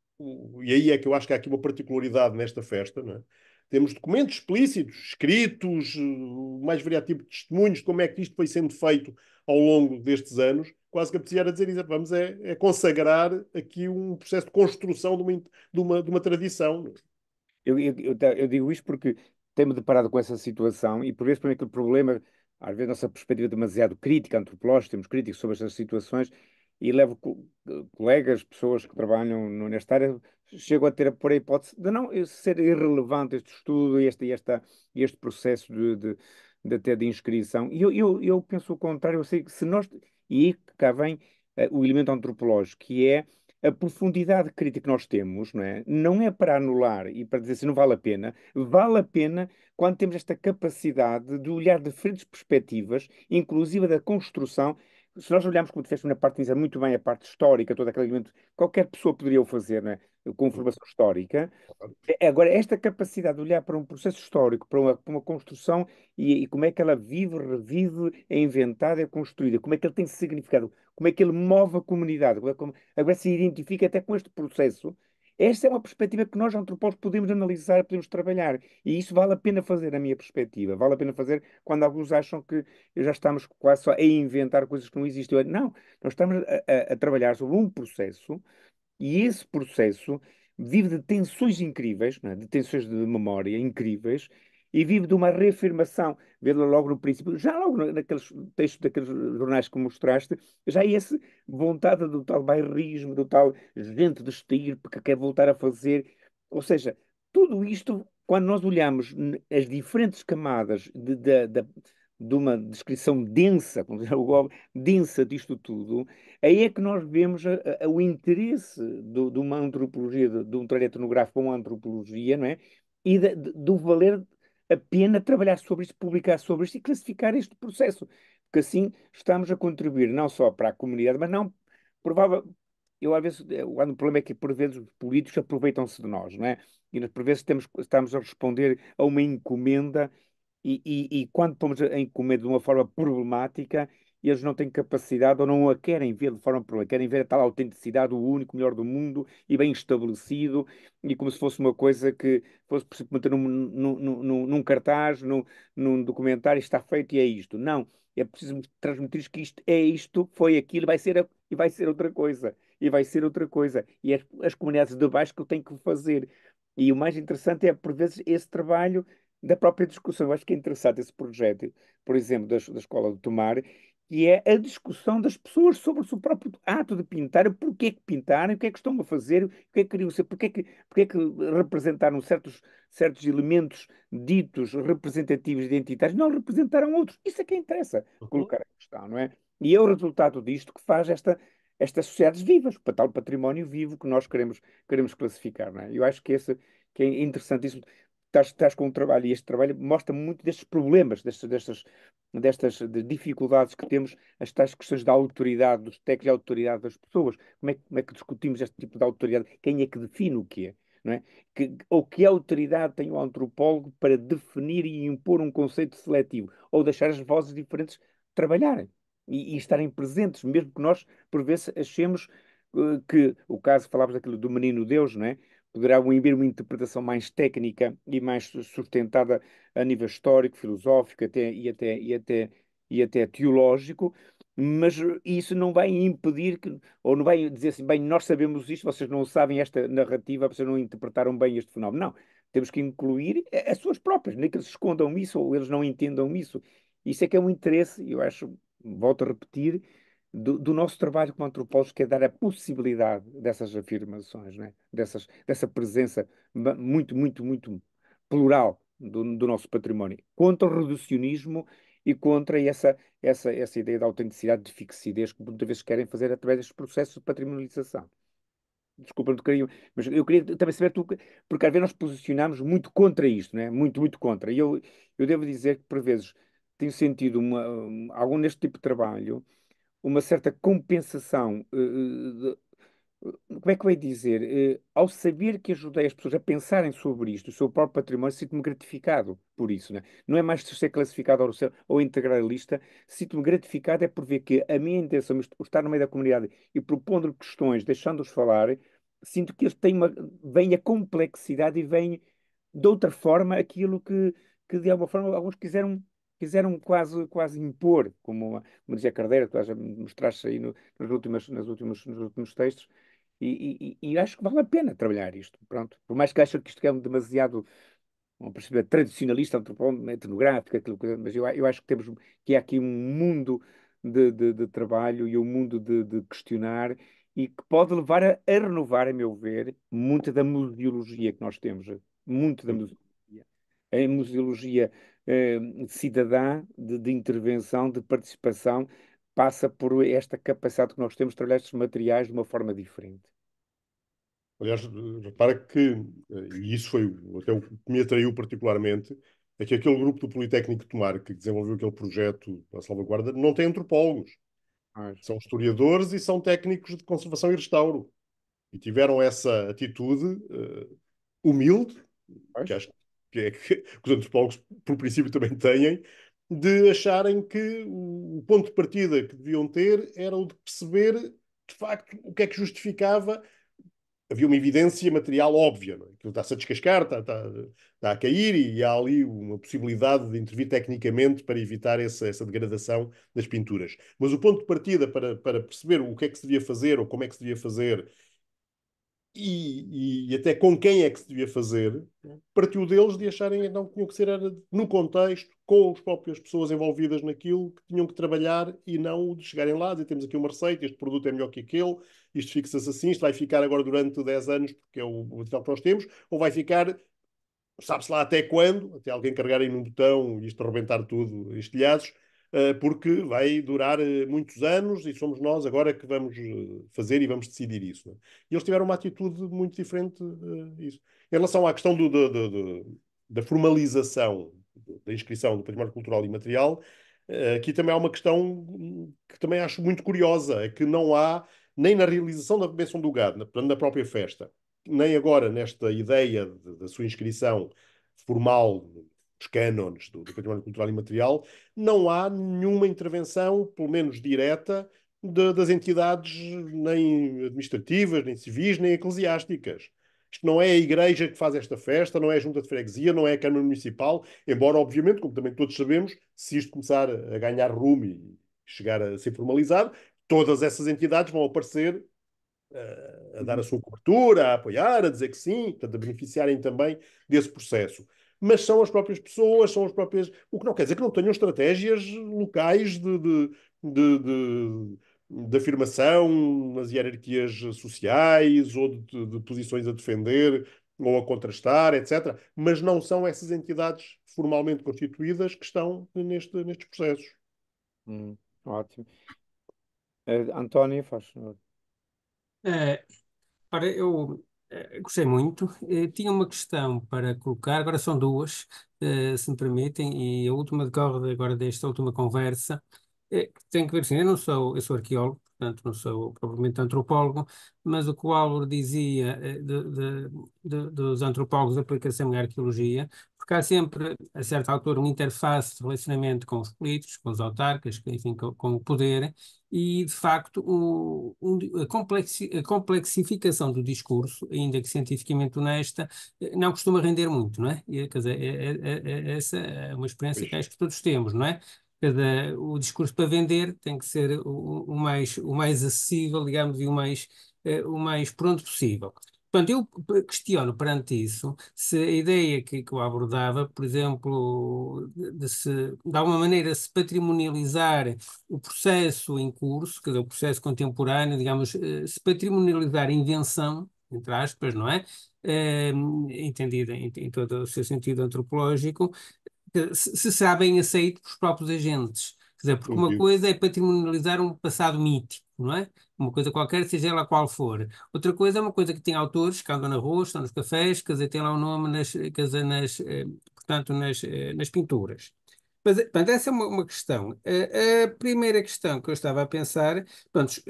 e aí é que eu acho que há aqui uma particularidade nesta festa, não é? Temos documentos explícitos, escritos, eh, mais variado tipo de testemunhos de como é que isto foi sendo feito ao longo destes anos. Quase que a dizer isso, vamos é, é, consagrar aqui um processo de construção de uma, de uma, de uma tradição. É? Eu, eu, eu, digo isto porque tenho-me deparado com essa situação e por vezes também aquele problema, às vezes nossa perspectiva é demasiado crítica, antropológica, temos críticos sobre estas situações e levo co eh, colegas, pessoas que trabalham no, nesta área, chegam a ter a a hipótese de não ser irrelevante este estudo e este, esta, este processo de, de, de, até de inscrição. E eu, eu, eu penso o contrário, eu sei que se nós... E aí cá vem uh, o elemento antropológico, que é a profundidade crítica que nós temos não é, não é para anular e para dizer assim não vale a pena, vale a pena quando temos esta capacidade de olhar diferentes perspectivas, inclusive da construção se nós olharmos, como disseste na parte, muito bem a parte histórica, todo aquele elemento, qualquer pessoa poderia o fazer, não é? com uhum. formação histórica. É, é, agora, esta capacidade de olhar para um processo histórico, para uma, para uma construção e, e, como é que ela vive, revive, é inventada, é construída, como é que ele tem significado, como é que ele move a comunidade, como é, agora se identifica até com este processo. Esta é uma perspectiva que nós, antropólogos, podemos analisar, podemos trabalhar. E isso vale a pena fazer, na minha perspectiva. Vale a pena fazer quando alguns acham que já estamos quase só a inventar coisas que não existem. não, nós estamos a, a, a trabalhar sobre um processo e esse processo vive de tensões incríveis, é? de tensões de memória incríveis, e vive de uma reafirmação. Vê-la logo no princípio, já logo naqueles textos daqueles jornais que mostraste, já é essa vontade do tal bairrismo, do tal gente de estirpe que quer voltar a fazer. Ou seja, tudo isto, quando nós olhamos as diferentes camadas de, de, de, de uma descrição densa, como dizia o Gobre, densa disto tudo, aí é que nós vemos a, a, o interesse do, de uma antropologia, de, de um trabalho etnográfico para uma antropologia, não é? E de, de, do valer a pena trabalhar sobre isto, publicar sobre isto e classificar este processo. Porque assim estamos a contribuir não só para a comunidade, mas não provável. Eu às vezes, eh, o problema é que por vezes os políticos aproveitam-se de nós, não é? E nós por vezes temos, estamos a responder a uma encomenda e, e, e quando estamos a comer de uma forma problemática, eles não têm capacidade ou não a querem ver de forma problemática, querem ver a tal autenticidade, o único, melhor do mundo e bem estabelecido, e como se fosse uma coisa que fosse meter num, num, num, num cartaz, num, num documentário, está feito e é isto. Não, é preciso transmitir que isto é isto, foi aquilo, vai ser a, e vai ser outra coisa, e vai ser outra coisa. E as, as comunidades de baixo que têm que fazer. E o mais interessante é, por vezes, esse trabalho da própria discussão. Eu acho que é interessante esse projeto, por exemplo, da, da Escola do Tomar, que é a discussão das pessoas sobre o seu próprio ato de pintar, porque que pintaram, o que é que estão a fazer, o que é que queriam ser, porque que, que representaram certos, certos elementos ditos representativos identitários, não representaram outros. Isso é que interessa uhum. colocar a questão, não é? E é o resultado disto que faz esta, estas sociedades vivas, para tal património vivo que nós queremos, queremos classificar, não é? Eu acho que esse que é interessantíssimo estás, estás com um trabalho e este trabalho mostra muito destes problemas, destas, destas, destas dificuldades que temos, as tais questões da autoridade dos técnicos e autoridade das pessoas. Como é, como é, que discutimos este tipo de autoridade? Quem é que define o que é? Não é? Que, ou que autoridade tem o antropólogo para definir e impor um conceito seletivo? Ou deixar as vozes diferentes trabalharem e, e estarem presentes, mesmo que nós, por vezes, achemos uh, que o caso, falámos daquilo do menino Deus, não é? poderá imbir uma interpretação mais técnica e mais sustentada a nível histórico, filosófico até, e, até, e, até, e até teológico, mas isso não vai impedir que, ou não vai dizer assim, bem, nós sabemos isto, vocês não sabem esta narrativa, vocês não interpretaram bem este fenómeno. Não, temos que incluir eh, as suas próprias, nem que eles escondam isso ou eles não entendam isso. Isso é que é um interesse, eu acho, volto a repetir, do, do, nosso trabalho como antropólogos, que é dar a possibilidade dessas afirmações, né? dessas, dessa presença muito, muito, muito plural do, do nosso património, contra o reducionismo e contra essa, essa, essa ideia da autenticidade, de fixidez, que muitas vezes querem fazer através deste processos de patrimonialização. Desculpa, não queria, mas eu queria também saber, tu, porque às vezes nós posicionamos muito contra isto, né? muito, muito contra. E eu, eu devo dizer que, por vezes, tenho sentido uma, algum neste tipo de trabalho, uma certa compensação. Eh, eh, como é que eu ia dizer? Eh, ao saber que ajudei as pessoas a pensarem sobre isto, o seu próprio património, sinto-me gratificado por isso. Né? Não é mais de ser classificado ou, integrar a integralista, sinto-me gratificado é por ver que a minha intenção, estar no meio da comunidade e propondo questões, deixando-os falar, sinto que eles têm uma, vem a complexidade e vem de outra forma aquilo que, que de alguma forma alguns quiseram quiseram quase, quase impor, como, dizia Cardeira, tu já mostraste aí no, nos, últimos, nas nos últimos textos, e, e, e, acho que vale a pena trabalhar isto. Pronto. Por mais que acho que isto é um demasiado uma perspectiva tradicionalista, etnográfica, aquilo mas eu, eu acho que temos que há aqui um mundo de, de, de trabalho e um mundo de, de, questionar e que pode levar a, a, renovar, a meu ver, muita da museologia que nós temos, muito da museologia. A museologia eh, cidadã de, de, intervenção, de participação, passa por esta capacidade que nós temos de trabalhar estes materiais de uma forma diferente. Aliás, repara que, eh, e isso foi até o que me atraiu particularmente, é que aquele grupo do Politécnico de Tomar que desenvolveu aquele projeto da salvaguarda não tem antropólogos. são historiadores e são técnicos de conservação e restauro. E tiveram essa atitude uh, humilde, que acho que é que, que os antropólogos, por princípio, também têm, de acharem que o ponto de partida que deviam ter era o de perceber, de facto, o que é que justificava. Havia uma evidência material óbvia, não é? aquilo está-se a descascar, está, está, está, a cair, e há ali uma possibilidade de intervir tecnicamente para evitar essa, essa degradação das pinturas. Mas o ponto de partida para, para perceber o que é que se devia fazer ou como é que se devia fazer e, e, até com quem é que se devia fazer, partiu deles de acharem então que tinham que ser era, no contexto, com as próprias pessoas envolvidas naquilo, que tinham que trabalhar e não de chegarem lá, dizer temos aqui uma receita, este produto é melhor que aquele, isto fixa-se assim, isto vai ficar agora durante 10 anos, porque é o, material que nós temos, ou vai ficar sabe-se lá até quando, até alguém carregarem num botão e isto arrebentar tudo, estilhados, eh, porque vai durar eh, muitos anos e somos nós agora que vamos eh, fazer e vamos decidir isso. É? E eles tiveram uma atitude muito diferente isso. Em relação à questão do, do, do, da formalização da inscrição do património cultural e material, aqui também há uma questão hum, que também acho muito curiosa, é que não há, nem na realização da bênção do gado, portanto, na própria festa, nem agora nesta ideia da sua inscrição formal dos cânones do, do património cultural e material não há nenhuma intervenção, pelo menos direta, de, das entidades nem administrativas, nem civis, nem eclesiásticas. Isto não é a igreja que faz esta festa, não é a junta de freguesia, não é a Câmara Municipal, embora, obviamente, como também todos sabemos, se isto começar a ganhar rumo e chegar a ser formalizado, todas essas entidades vão aparecer uh, a dar a uhum. sua cobertura, a apoiar, a dizer que sim, portanto, a beneficiarem também desse processo mas são as próprias pessoas, são as próprias. O que não quer dizer que não tenham estratégias locais de, de, de, de de afirmação nas hierarquias sociais ou de, de, posições a defender ou a contrastar, etc. Mas não são essas entidades formalmente constituídas que estão neste, nestes processos. Hum, ótimo. É, António, faz favor. É, eh, para, eu eh, gostei muito. Eh, tinha uma questão para colocar, agora são duas, eh, se me permitem, e a última decorre agora desta última conversa, é, tem que ver assim, eu não sou, eu sou arqueólogo, portanto não sou propriamente antropólogo, mas o que o Álvaro dizia eh, de, de, de, dos antropólogos da aplicação à arqueologia, porque há sempre, a certa altura, uma interface de relacionamento com os políticos, com os autarcas, enfim, com, com o poder, e de facto o, um, a, complexi, a, complexificação do discurso, ainda que cientificamente honesta, eh, não costuma render muito, não é? E, quer dizer, é, é, é, é essa é uma experiência que acho que todos temos, não é? cada, o discurso para vender tem que ser o, o mais, o mais acessível, digamos, e o mais, uh, o mais pronto possível. Portanto, eu questiono perante isso se a ideia que, que eu abordava, por exemplo, de, se, de alguma maneira, se patrimonializar o processo em curso, quer dizer, o processo contemporâneo, digamos, eh, se patrimonializar a invenção, entre aspas, não é? Ehm, entendida em, em todo o seu sentido antropológico, se sabem aceito pelos próprios agentes. Quer dizer, porque uma coisa é patrimonializar um passado mítico, não é? Uma coisa qualquer, seja ela qual for. Outra coisa é uma coisa que tem autores que andam na rua, estão nos cafés, quer dizer, tem lá o um nome nas, quer dizer, nas, eh, portanto, nas, eh, nas pinturas. Mas, eh, portanto, essa é uma, uma questão. A, a, primeira questão que eu estava a pensar, portanto,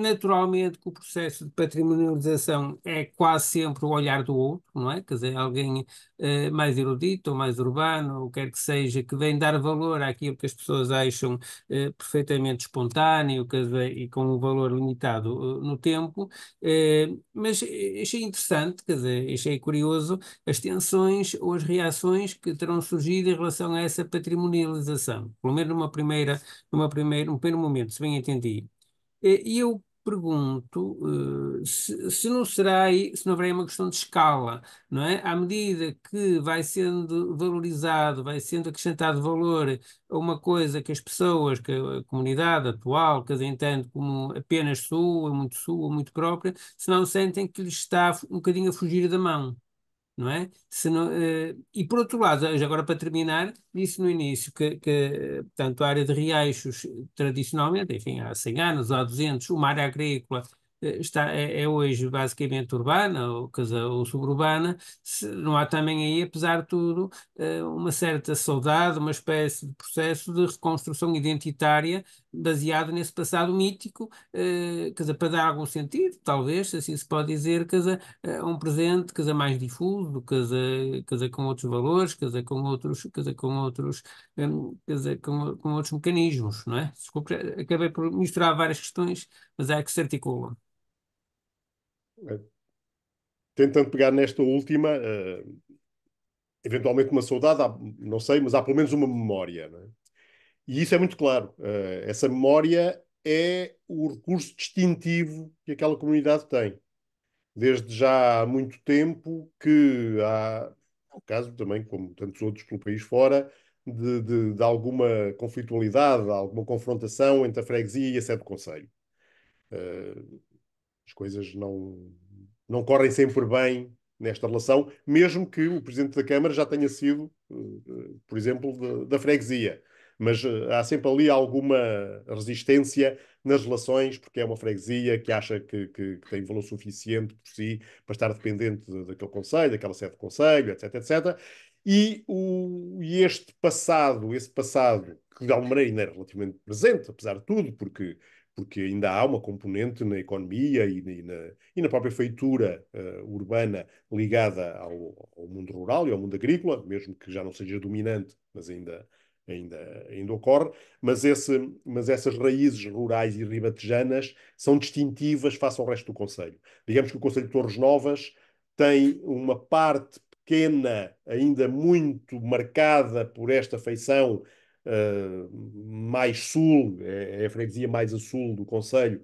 Naturalmente que o processo de patrimonialização é quase sempre o olhar do outro, não é? Quer dizer, alguém eh, mais erudito ou mais urbano, ou quer que seja, que vem dar valor àquilo que as pessoas acham eh, perfeitamente espontâneo dizer, e com um valor limitado eh, no tempo. Eh, mas achei interessante, quer dizer, achei curioso as tensões ou as reações que terão surgido em relação a essa patrimonialização, pelo menos numa primeira, numa primeira, num primeiro momento, se bem entendi. Eh, e eu pergunto uh, se, se, não será aí, se não haverá uma questão de escala, não é? À medida que vai sendo valorizado, vai sendo acrescentado valor a uma coisa que as pessoas, que a comunidade atual, cada entende como apenas sua, muito sua, muito própria, se não sentem que lhes está um bocadinho a fugir da mão não é? Não, eh, e por outro lado, agora para terminar, disse no início que, que portanto, a área de riachos tradicionalmente, enfim, há 100 anos, há 200, uma área agrícola eh, está, é, é hoje basicamente urbana ou, casa, ou suburbana, se, não há também aí, apesar de tudo, eh, uma certa saudade, uma espécie de processo de reconstrução identitária baseado nesse passado mítico, eh, para dar algum sentido, talvez, assim se pode dizer, quer dizer, eh, um presente, quer mais difuso, quer dizer, com outros valores, quer com outros, quer com outros, hum, quer com, com outros mecanismos, não é? acabei por misturar várias questões, mas é que se articulam. É. Tentando pegar nesta última, uh eventualmente uma saudade, não sei, mas há pelo menos uma memória. É? E isso é muito claro. Uh, essa memória é o recurso distintivo que aquela comunidade tem. Desde já há muito tempo que há, no é caso também, como tantos outros pelo país fora, de, de, de alguma conflitualidade, alguma confrontação entre a freguesia e a sede do Conselho. Uh, as coisas não, não correm sempre bem nesta relação, mesmo que o Presidente da Câmara já tenha sido, eh, por exemplo, de, da freguesia mas eh, há sempre ali alguma resistência nas relações, porque é uma freguesia que acha que, que, que tem valor suficiente por si para estar dependente daquele conselho, daquela sede de conselho, etc, etc. E, o, e este passado, esse passado, que de alguma maneira ainda é relativamente presente, apesar de tudo, porque porque ainda há uma componente na economia e, e, na, e na, própria feitura uh, urbana ligada ao, ao, mundo rural e ao mundo agrícola, mesmo que já não seja dominante, mas ainda, ainda, ainda ocorre, mas, esse, mas essas raízes rurais e ribatejanas são distintivas face ao resto do Conselho. Digamos que o Conselho de Torres Novas tem uma parte pequena, ainda muito marcada por esta feição uh, mais sul, é, é, a freguesia mais a sul do Conselho,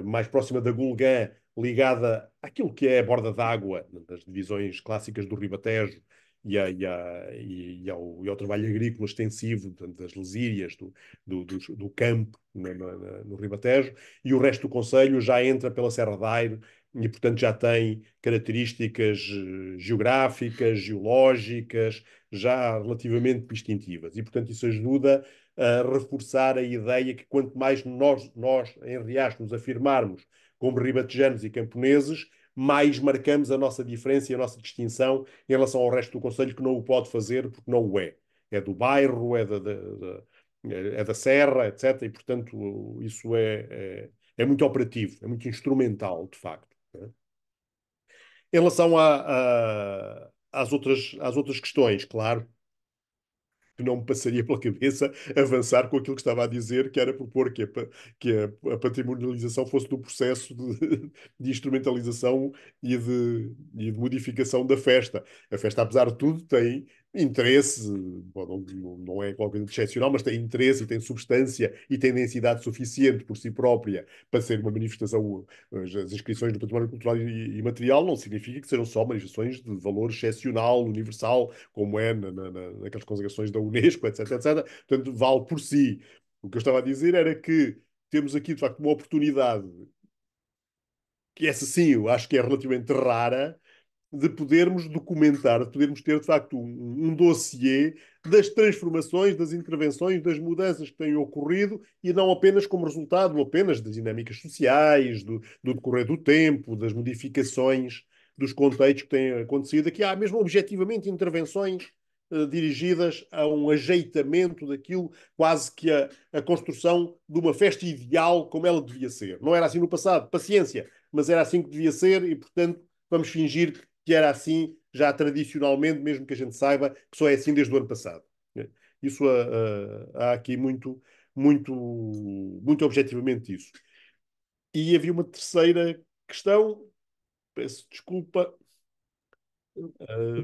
uh, mais próxima da Gulgã, ligada àquilo que é a borda d'água, das divisões clássicas do Ribatejo, e, a, e, a, e, ao, e, ao, trabalho agrícola extensivo, portanto, das lesírias, do, do, do, do campo no, no, no Ribatejo, e o resto do Conselho já entra pela Serra da Aire e, portanto, já tem características eh, geográficas, geológicas, já relativamente distintivas. E, portanto, isso ajuda a reforçar a ideia que quanto mais nós, nós em Riacho, nos afirmarmos como ribatejanos e camponeses, mais marcamos a nossa diferença e a nossa distinção em relação ao resto do Conselho, que não o pode fazer porque não o é. É do bairro, é da, da, da é da serra, etc. E, portanto, isso é, é, é muito operativo, é muito instrumental, de facto. Né? Em relação a, a, às, outras, às outras questões, claro, que não me passaria pela cabeça avançar com aquilo que estava a dizer, que era propor que a, que a, a patrimonialização fosse do processo de, de instrumentalização e de, e de modificação da festa. A festa, apesar de tudo, tem interesse, bom, não, não, é qualquer coisa excepcional, mas tem interesse e tem substância e tem densidade suficiente por si própria para ser uma manifestação. Eh, as inscrições do património cultural e, e material não significa que sejam só manifestações de valor excepcional, universal, como é na, na, naquelas consagrações da Unesco, etc, etc. Portanto, vale por si. O que eu estava a dizer era que temos aqui, de facto, uma oportunidade que essa sim, eu acho que é relativamente rara, de podermos documentar, de podermos ter, de facto, um, um dossiê das transformações, das intervenções, das mudanças que têm ocorrido e não apenas como resultado apenas das dinâmicas sociais, do, do decorrer do tempo, das modificações dos contextos que têm acontecido. Aqui há mesmo objetivamente intervenções eh, dirigidas a um ajeitamento daquilo, quase que a, a construção de uma festa ideal como ela devia ser. Não era assim no passado, paciência, mas era assim que devia ser e, portanto, vamos fingir que que era assim já tradicionalmente, mesmo que a gente saiba que só é assim desde o ano passado. Né? Isso há, ah, ah, há aqui muito, muito, muito objetivamente isso. E havia uma terceira questão, peço desculpa,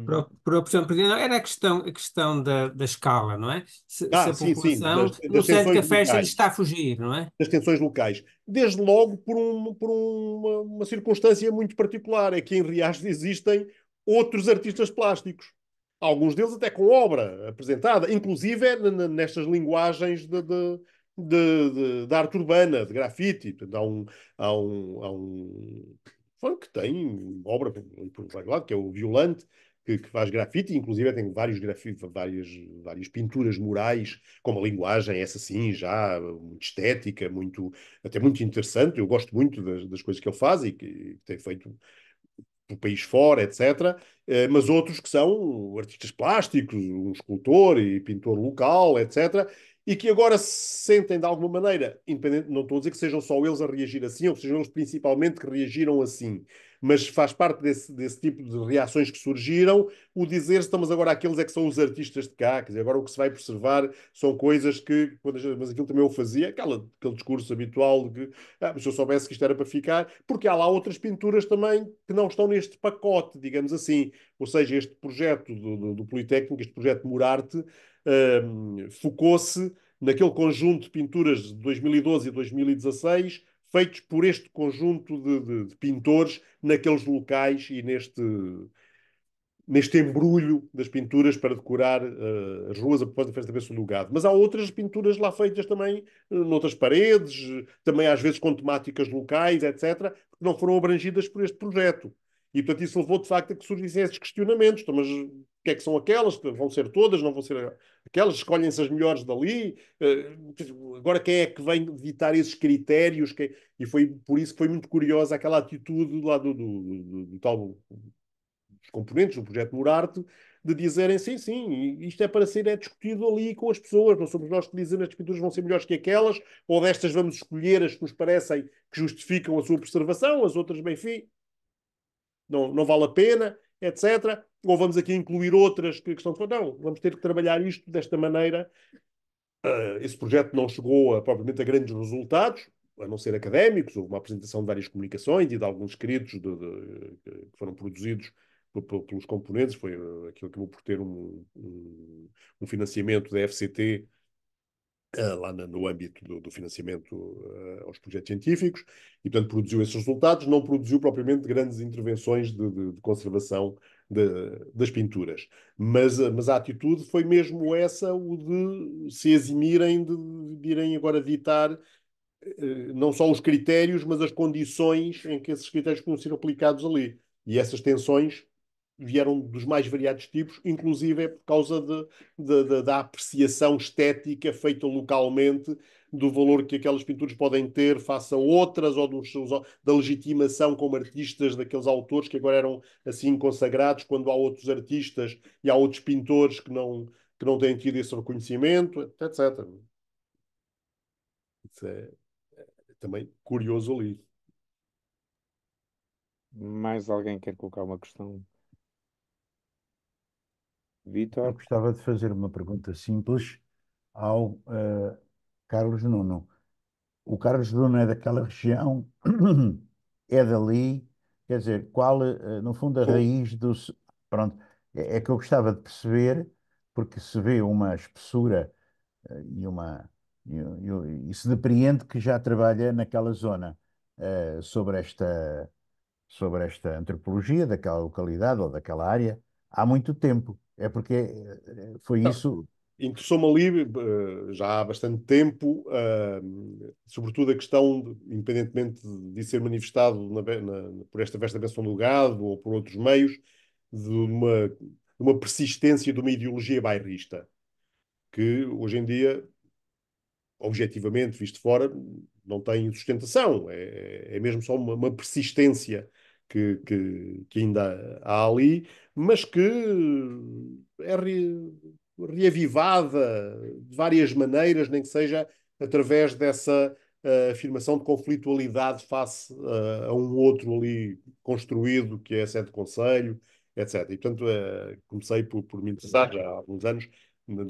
para o, para professor era a questão, a questão da, da escala, não é? Se, se ah, a população, sim, sim, das, das que festa locais. está a fugir, não é? Das tensões locais. Desde logo por, um, por uma, uma, circunstância muito particular, é que em Riachos existem outros artistas plásticos. Alguns deles até com obra apresentada, inclusive é nestas linguagens de, de de, de, de, arte urbana, de grafite. há um, há um, há um que tem obra por um que é o Violante, que, que, faz grafite, inclusive tem vários várias, várias pinturas murais com uma linguagem, essa sim, já muito estética, muito, até muito interessante. Eu gosto muito das, das coisas que ele faz e que, que tem feito o país fora, etc. Eh, mas outros que são artistas plásticos, um escultor e pintor local, etc e que agora se sentem de alguma maneira, independente, não estou a dizer que sejam só eles a reagir assim, ou que sejam eles principalmente que reagiram assim, mas faz parte desse, desse tipo de reações que surgiram o dizer estamos agora aqueles é que são os artistas de cá, quer dizer, agora o que se vai preservar são coisas que, mas aquilo também eu fazia, aquela, aquele discurso habitual de que ah, se eu soubesse que isto era para ficar, porque há lá outras pinturas também que não estão neste pacote, digamos assim. Ou seja, este projeto do, do, do Politécnico, este projeto Murarte um, focou-se naquele conjunto de pinturas de 2012 e 2016 feitos por este conjunto de, de, de pintores naqueles locais e neste, neste embrulho das pinturas para decorar uh, as ruas a propósito da festa da cabeça do gado. Mas há outras pinturas lá feitas também eh, noutras paredes, também às vezes com temáticas locais, etc., que não foram abrangidas por este projeto. E, portanto, isso levou, de facto, a que surgissem esses questionamentos. Então, mas que é que são aquelas, vão ser todas, não vão ser aquelas, escolhem-se as melhores dali. Eh, agora, quem é que vem evitar esses critérios? E foi por isso que foi muito curiosa aquela atitude lá do, do, do, do tal dos componentes do projeto Murarte de dizerem sim, sim, isto é para ser é discutido ali com as pessoas, não somos nós que dizemos as pinturas vão ser melhores que aquelas, ou destas vamos escolher as que nos parecem que justificam a sua preservação, as outras, bem, enfim, não, não vale a pena etc. Ou vamos aqui incluir outras que, que estão. Não, vamos ter que trabalhar isto desta maneira. Uh, esse projeto não chegou a, propriamente a grandes resultados, a não ser académicos. Houve uma apresentação de várias comunicações e de alguns escritos de, de, que foram produzidos pelos componentes. Foi ah, aquilo que acabou por ter um, um, um financiamento da FCT eh, lá no âmbito do, do financiamento uh, aos projetos científicos, e portanto produziu esses resultados, não produziu propriamente grandes intervenções de, de, de conservação de, das pinturas. Mas, eh, mas a atitude foi mesmo essa, o de se eximirem, de, de irem agora ditar uh, não só os critérios, mas as condições em que esses critérios podiam ser aplicados ali. E essas tensões vieram dos mais variados tipos, inclusive é por causa de, de, de, da apreciação estética feita localmente do valor que aquelas pinturas podem ter face a outras ou dos, da legitimação como artistas daqueles autores que agora eram assim consagrados quando há outros artistas e há outros pintores que não, que não têm tido esse reconhecimento, etc. Isso é, é também curioso ali. Mais alguém quer colocar uma questão? Eu gostava de fazer uma pergunta simples ao eh, Carlos Nuno. O Carlos Nuno é daquela região, é dali, quer dizer, qual, eh, no fundo, a Sim. raiz do. Pronto, é, é que eu gostava de perceber, porque se vê uma espessura eh, e uma. E, e- e se depreende que já trabalha naquela zona, sobre esta, sobre esta antropologia daquela localidade ou daquela área há muito tempo. É porque eh, foi Não. isso. Interessou-me ali eh, já há bastante tempo, sobretudo a questão, de, independentemente de ser manifestado na, na, por esta veste benção do gado ou por outros meios, de uma, uma persistência de uma ideologia bairrista, que hoje em dia, objetivamente, visto fora, não tem sustentação, é, é, é mesmo só uma, uma persistência que, que, que ainda há ali mas que é re, reavivada de várias maneiras, nem que seja através dessa uh, afirmação de conflitualidade face uh, a um outro ali construído, que é sede de conselho, etc. E, portanto, uh, comecei por, por me interessar já há alguns anos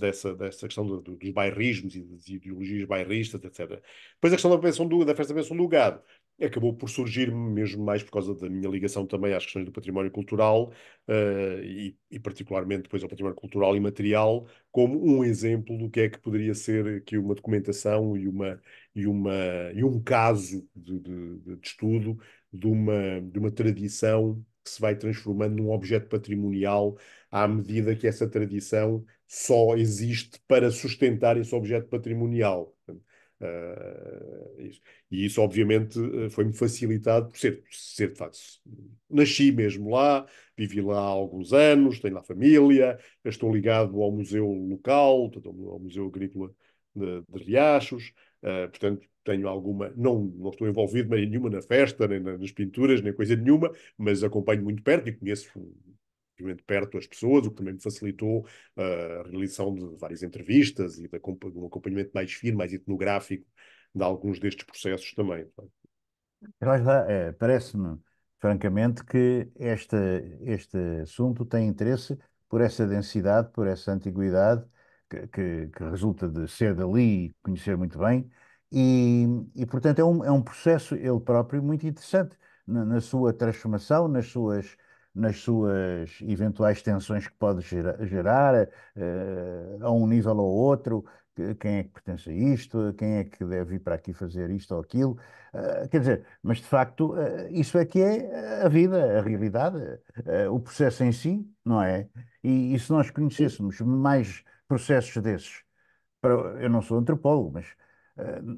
dessa, dessa questão do, do, dos bairrismos e das ideologias bairristas, etc. Depois a questão da, do, da festa da pensão do gado acabou por surgir mesmo mais por causa da minha ligação também às questões do património cultural uh, e, e, particularmente depois ao património cultural e material como um exemplo do que é que poderia ser aqui uma documentação e uma e uma e um caso de, de, de estudo de uma de uma tradição que se vai transformando num objeto patrimonial à medida que essa tradição só existe para sustentar esse objeto patrimonial. Portanto, ah, é isso. E isso, obviamente, eh, foi-me facilitado por ser, ser de facto. Nasci mesmo lá, vivi lá há alguns anos, tenho lá família, estou ligado ao museu local, ao Museu Agrícola de, de Riachos, uh, portanto, tenho alguma, não, não estou envolvido em nenhuma na festa, nem nas pinturas, nem coisa nenhuma, mas acompanho muito perto e conheço de perto as pessoas, o que também me facilitou uh, a realização de várias entrevistas e de, de um acompanhamento mais firme, mais etnográfico de alguns destes processos também. É? É, parece-me, francamente, que este este assunto tem interesse por essa densidade, por essa antiguidade, que, que, que resulta de ser dali e conhecer muito bem, e, e portanto é um, é um processo, ele próprio, muito interessante na, na sua transformação, nas suas nas suas eventuais tensões que pode gerar, gerar uh, a um nível ou outro, quem é que pertence a isto, quem é que deve ir para aqui fazer isto ou aquilo. Uh, quer dizer, mas de facto, uh, isso é que é a vida, a realidade, uh, o processo em si, não é? E, e se nós conhecêssemos mais processos desses, para, eu não sou antropólogo, mas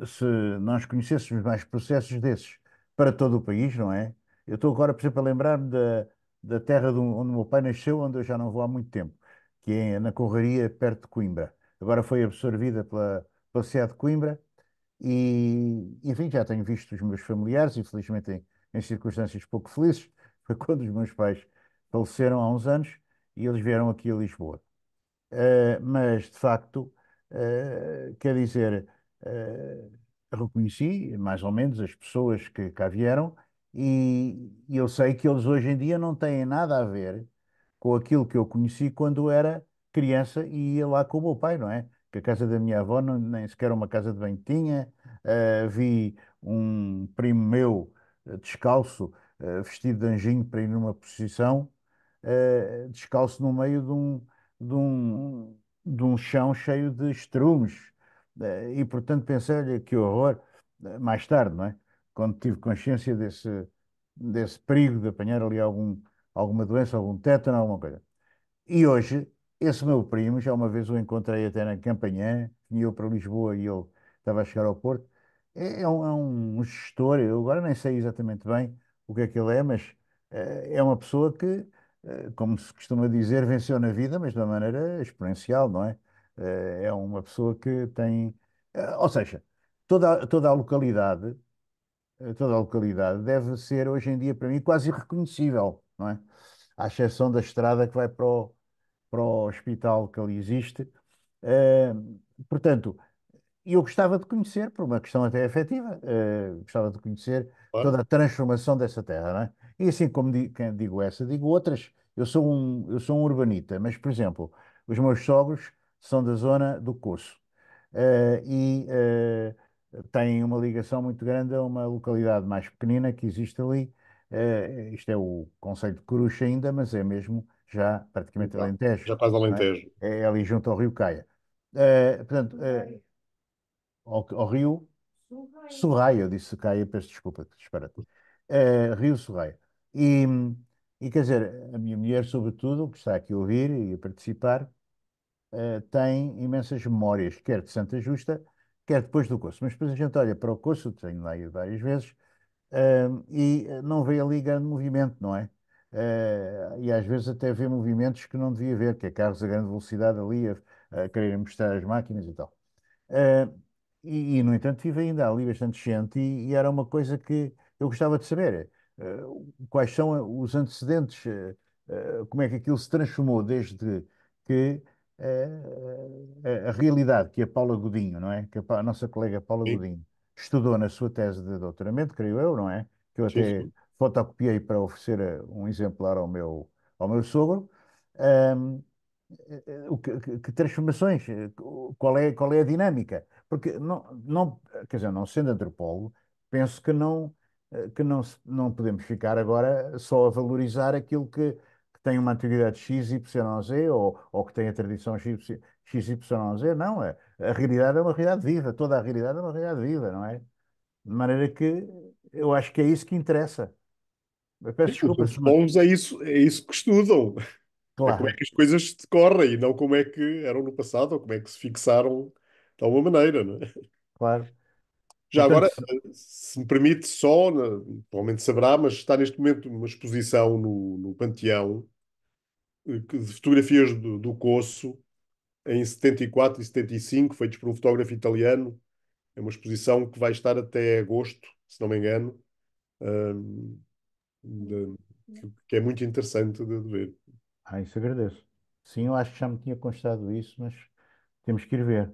se nós conhecêssemos mais processos desses para todo o país, não é? Eu estou agora, por exemplo, a lembrar-me da, da terra de onde o meu pai nasceu, onde eu já não vou há muito tempo, que é na Correria, perto de Coimbra. Agora foi absorvida pela, pela cidade de Coimbra e, enfim, já tenho visto os meus familiares, infelizmente em, em circunstâncias pouco felizes, foi quando os meus pais faleceram há uns anos e eles vieram aqui a Lisboa. Uh, mas, de facto, uh, quer dizer, uh, reconheci mais ou menos as pessoas que cá vieram e, eu sei que eles hoje em dia não têm nada a ver com aquilo que eu conheci quando era criança e ia lá com o meu pai, não é? Que a casa da minha avó não, nem sequer uma casa de banho tinha. Uh, vi um primo meu eh, descalço, uh, vestido de anjinho para ir numa posição, uh, descalço no meio de um, de um, de um chão cheio de estrumes. E portanto pensei, olha, que horror, mais tarde, não é? quando tive consciência desse, desse perigo de apanhar ali algum, alguma doença, algum tétano, alguma coisa. E hoje, esse meu primo, já uma vez o encontrei até na Campanhã, vinha eu para Lisboa e ele estava a chegar ao Porto, é, é, um, é um gestor, eu agora nem sei exatamente bem o que é que ele é, mas eh, é uma pessoa que, eh, como se costuma dizer, venceu na vida, mas de uma maneira exponencial, não é? Eh, é uma pessoa que tem. Ou seja, toda, toda a localidade toda a localidade, deve ser hoje em dia para mim quase irreconhecível, não é? À exceção da estrada que vai para o, para o hospital que ali existe. Uh, portanto, eu gostava de conhecer, por uma questão até efetiva, uh, eh, gostava de conhecer claro. toda a transformação dessa terra, não é? E assim como digo, digo essa, digo outras. Eu sou, um, eu sou um urbanita, mas, por exemplo, os meus sogros são da zona do Coço. Uh, e tem uma ligação muito grande a uma localidade mais pequenina que existe ali. Uh, isto é o Conselho de Coruxa ainda, mas é mesmo já praticamente então, Alentejo. Já quase é? Alentejo. É? é? ali junto ao Rio Caia. Uh, portanto, uh, ao, ao, Rio Surraia. Surraia, eu disse Caia, peço desculpa, espera disparate. Rio Surraia. E, e quer dizer, a minha mulher, sobretudo, que está aqui a ouvir e a participar, tem imensas memórias, quer de Santa Justa, quer é depois do curso. Mas depois a gente olha para o curso, tenho lá ido várias vezes, uh, e eh, não vê ali grande movimento, não é? Uh, e às vezes até vê movimentos que não devia ver, que é carros a grande velocidade ali a, a quererem mostrar as máquinas e tal. Uh, e, e, no entanto, tive ainda ali bastante gente e, e era uma coisa que eu gostava de saber. quais são os antecedentes, como é que aquilo se transformou desde que a, é, é, é, a realidade que a Paula Godinho, não é? Que a, a nossa colega Paula Sim. Godinho estudou na sua tese de doutoramento, creio eu, não é? Que eu até Sim. fotocopiei para oferecer eh, um exemplar ao meu, ao meu sogro. Um, eh, eh, que, que, que, transformações, qual é, qual é a dinâmica? Porque não, não, quer dizer, não sendo antropólogo, penso que não que não, não podemos ficar agora só a valorizar aquilo que que tem uma antiguidade XYZ ou, ou que tem a tradição XYZ, não. É, a realidade é uma realidade viva, toda a realidade é uma realidade viva, não é? De maneira que eu acho que é isso que interessa. Eu peço desculpa, os bons é isso, é isso que estudam. Claro. É como é que as coisas decorrem, não como é que eram no passado ou como é que se fixaram de alguma maneira, não é? Claro. Já agora, se me permite, só, provavelmente saberá, mas está neste momento uma exposição no, no Panteão eh, de fotografias do, do Coço em 74 e 75, feitos por um fotógrafo italiano. É uma exposição que vai estar até agosto, se não me engano, que é muito interessante de, de ver. Ah, isso agradeço. Sim, eu acho que já me tinha constado isso, mas temos que ir ver.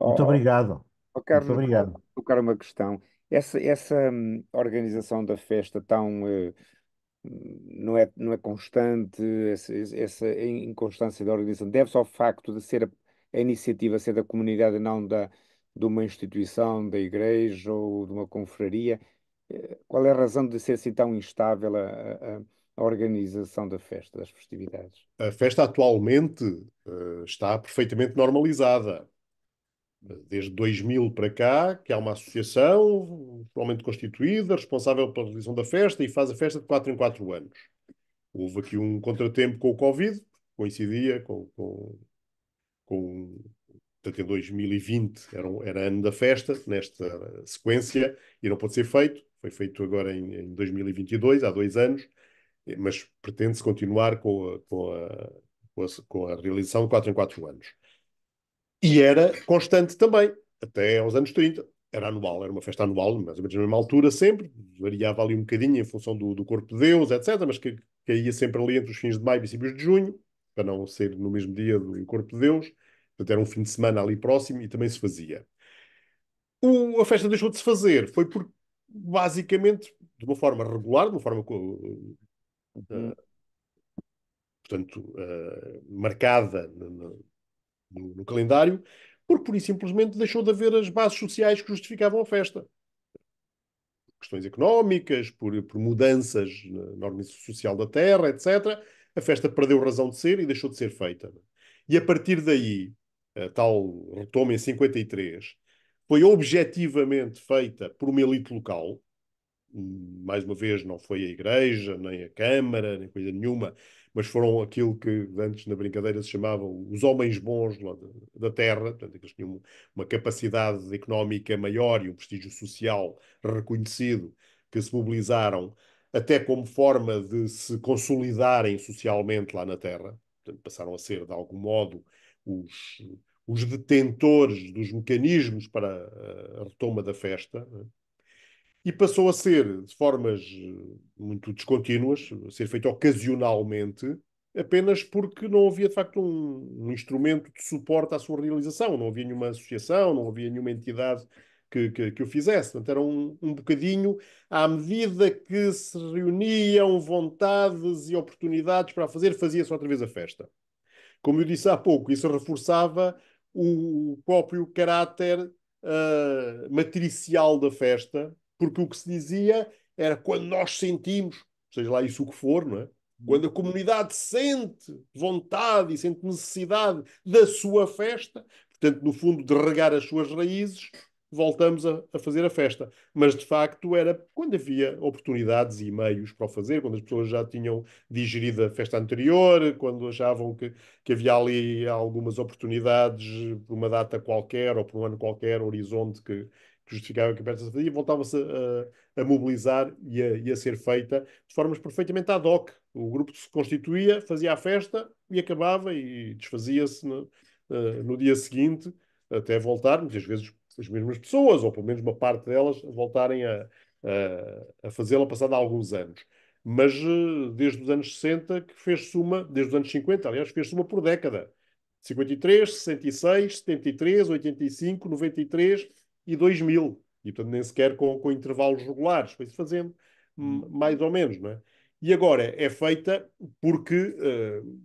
Muito oh. obrigado. Oh, Muito obrigado. vou colocar uma questão. Essa, essa hum, organização da festa tão, eh, não é, não é constante, essa, essa inconstância da organização, deve-se ao facto de ser a, a iniciativa ser da comunidade e não da, de uma instituição, da igreja ou de uma confraria. Eh, qual é a razão de ser assim tão instável a, a- a- organização da festa, das festividades? A festa atualmente eh, está perfeitamente normalizada desde 2000 para cá, que há uma associação, formalmente constituída, responsável pela realização da festa e faz a festa de 4 em 4 anos. Houve aqui um contratempo com o Covid, coincidia com. com, com portanto, em 2020 era, era ano da festa, nesta sequência, e não pode ser feito. Foi feito agora em, em 2022, há dois anos, mas pretende-se continuar com a, com, a, com, a, com a realização de 4 em 4 anos. E era constante também, até aos anos 30. Era anual, era uma festa anual, mais ou menos na mesma altura sempre, variava ali um bocadinho em função do, do corpo de Deus, etc., mas que caía sempre ali entre os fins de maio e princípios de junho, para não ser no mesmo dia do corpo de Deus. Portanto, era um fim de semana ali próximo e também se fazia. O, a festa deixou de se fazer, foi porque, basicamente, de uma forma regular, de uma forma uh, portanto, uh, marcada no, no calendário, porque por e simplesmente deixou de haver as bases sociais que justificavam a festa. Por questões económicas, por, por mudanças na norma social da terra, etc. A festa perdeu razão de ser e deixou de ser feita. E a partir daí, a tal retoma em 53, foi objetivamente feita por uma elite local. Hum, mais uma vez, não foi a igreja, nem a Câmara, nem coisa nenhuma mas foram aquilo que antes na brincadeira se chamavam os homens bons da, da terra, portanto, eles tinham uma, uma capacidade económica maior e um prestígio social reconhecido, que se mobilizaram até como forma de se consolidarem socialmente lá na terra, portanto, passaram a ser, de algum modo, os, os detentores dos mecanismos para eh, a retoma da festa. Né? e passou a ser, de formas eh, muito descontínuas, a ser feito ocasionalmente, apenas porque não havia, de facto, um, um instrumento de suporte à sua realização. Não havia nenhuma associação, não havia nenhuma entidade que, que, que, o fizesse. Portanto, era um, um bocadinho à medida que se reuniam vontades e oportunidades para fazer, fazia-se outra vez a festa. Como eu disse há pouco, isso reforçava o próprio caráter uh, matricial da festa, porque o que se dizia era quando nós sentimos, seja lá isso o que for, não é? Quando a comunidade sente vontade e sente necessidade da sua festa, portanto, no fundo, de regar as suas raízes, voltamos a, a, fazer a festa. Mas de facto era quando havia oportunidades e meios para o fazer, quando as pessoas já tinham digerido a festa anterior, quando achavam que, que havia ali algumas oportunidades por uma data qualquer ou por um ano qualquer, horizonte que, que justificava que a peça se fazia, voltava-se a, a, mobilizar e a, e a, ser feita de formas perfeitamente ad hoc. O grupo se constituía, fazia a festa e acabava e desfazia-se no, eh, no, dia seguinte, até voltar, muitas vezes as mesmas pessoas, ou pelo menos uma parte delas, voltarem a, a, a fazê-la passado alguns anos mas eh, desde os anos 60 que fez-se uma, desde os anos 50, aliás, fez-se uma por década. 53, 66, 73, 85, 93, e 2000. E, portanto, nem sequer com, com intervalos regulares. Foi-se fazendo, hum. mais ou menos, não é? E agora é feita porque uh,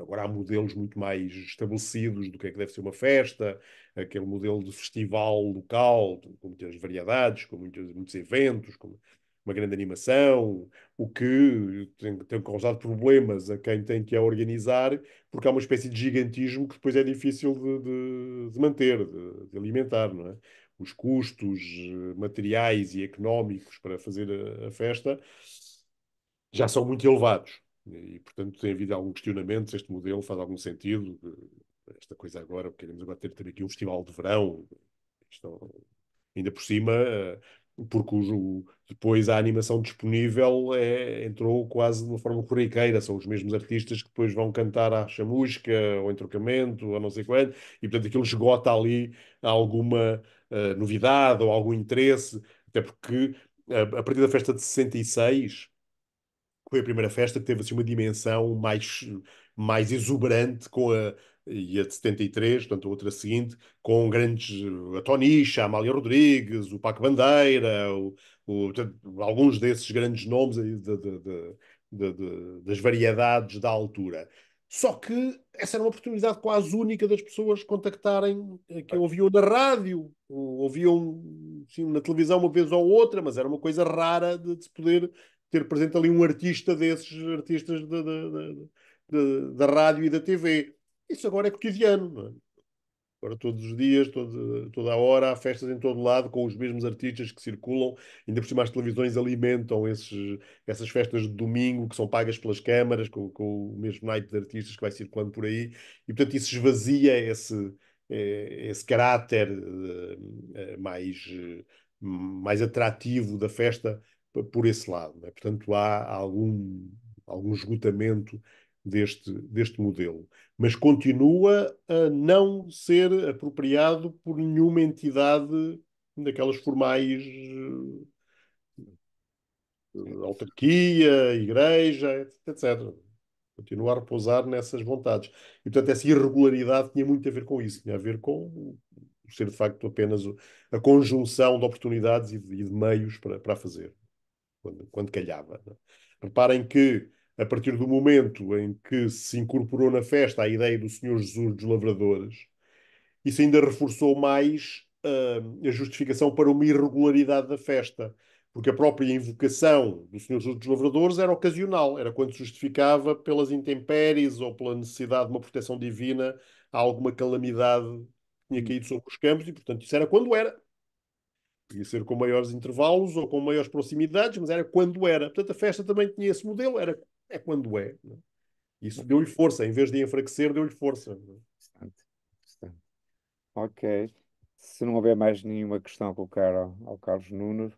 agora há modelos muito mais estabelecidos do que é que deve ser uma festa, aquele modelo de festival local, com muitas variedades, com muitos, muitos eventos, com uma grande animação, o que tem, tem causado problemas a quem tem que a organizar, porque há uma espécie de gigantismo que depois é difícil de, de, de manter, de, de, alimentar, não é? Os custos eh, materiais e económicos para fazer a, a festa já são muito elevados. E, portanto, tem havido algum questionamento se este modelo faz algum sentido. Esta coisa agora, queremos agora ter também aqui um festival de verão. Isto, ainda por cima, eh, porque o, depois a animação disponível é, entrou quase de uma forma corriqueira, são os mesmos artistas que depois vão cantar à chamusca, ou entrocamento, ou não sei quanto, e portanto aquilo esgota ali alguma uh, novidade ou algum interesse, até porque uh, a partir da festa de 66 foi a primeira festa que teve assim, uma dimensão mais, mais exuberante com a e a de 73, portanto, a outra seguinte, com grandes, a Tonicha, a Amália Rodrigues, o Paco Bandeira, o, o, portanto, alguns desses grandes nomes de, de, de, das variedades da altura. Só que essa era uma oportunidade quase única das pessoas contactarem, eh, que ouviam na rádio, ouviam sim, na televisão uma vez ou outra, mas era uma coisa rara de, se poder ter presente ali um artista desses artistas da, da, da, da rádio e da TV. Isso agora é cotidiano, é? Agora todos os dias, todo, toda a hora, há festas em todo lado com os mesmos artistas que circulam. Ainda por cima as televisões alimentam esses, essas festas de domingo que são pagas pelas câmaras com, com o mesmo naipe de artistas que vai circulando por aí. E portanto isso esvazia esse, eh, esse caráter eh, eh, mais, mais atrativo da festa por esse lado. É? Portanto há algum, algum esgotamento deste, deste modelo, mas continua a não ser apropriado por nenhuma entidade daquelas formais eh, autarquia, igreja, etc. Continua a repousar nessas vontades. E, portanto, essa irregularidade tinha muito a ver com isso, tinha a ver com ser, de facto, apenas a conjunção de oportunidades e de, e de meios para, para fazer, quando, quando calhava. É? Reparem que a partir do momento em que se incorporou na festa a ideia do Senhor Jesus dos Lavradores, isso ainda reforçou mais uh, a justificação para uma irregularidade da festa, porque a própria invocação do Senhor Jesus dos Lavradores era ocasional, era quando se justificava pelas intempéries ou pela necessidade de uma proteção divina a alguma calamidade que tinha hum. caído sobre os campos, e portanto isso era quando era. Podia ser com maiores intervalos ou com maiores proximidades, mas era quando era. Portanto, a festa também tinha esse modelo, era é quando é. Né? Isso deu-lhe força, em vez de enfraquecer, deu-lhe força. É? Bastante. Bastante. Ok. Se não houver mais nenhuma questão a colocar ao, ao Carlos Nuno,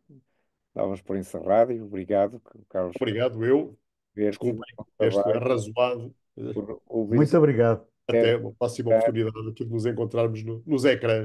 dávamos por encerrado e obrigado, Carlos. Obrigado, eu. Desculpem, este é razoado. Muito obrigado. Até, a uma próxima oportunidade de nos encontrarmos no, nos ecrãs.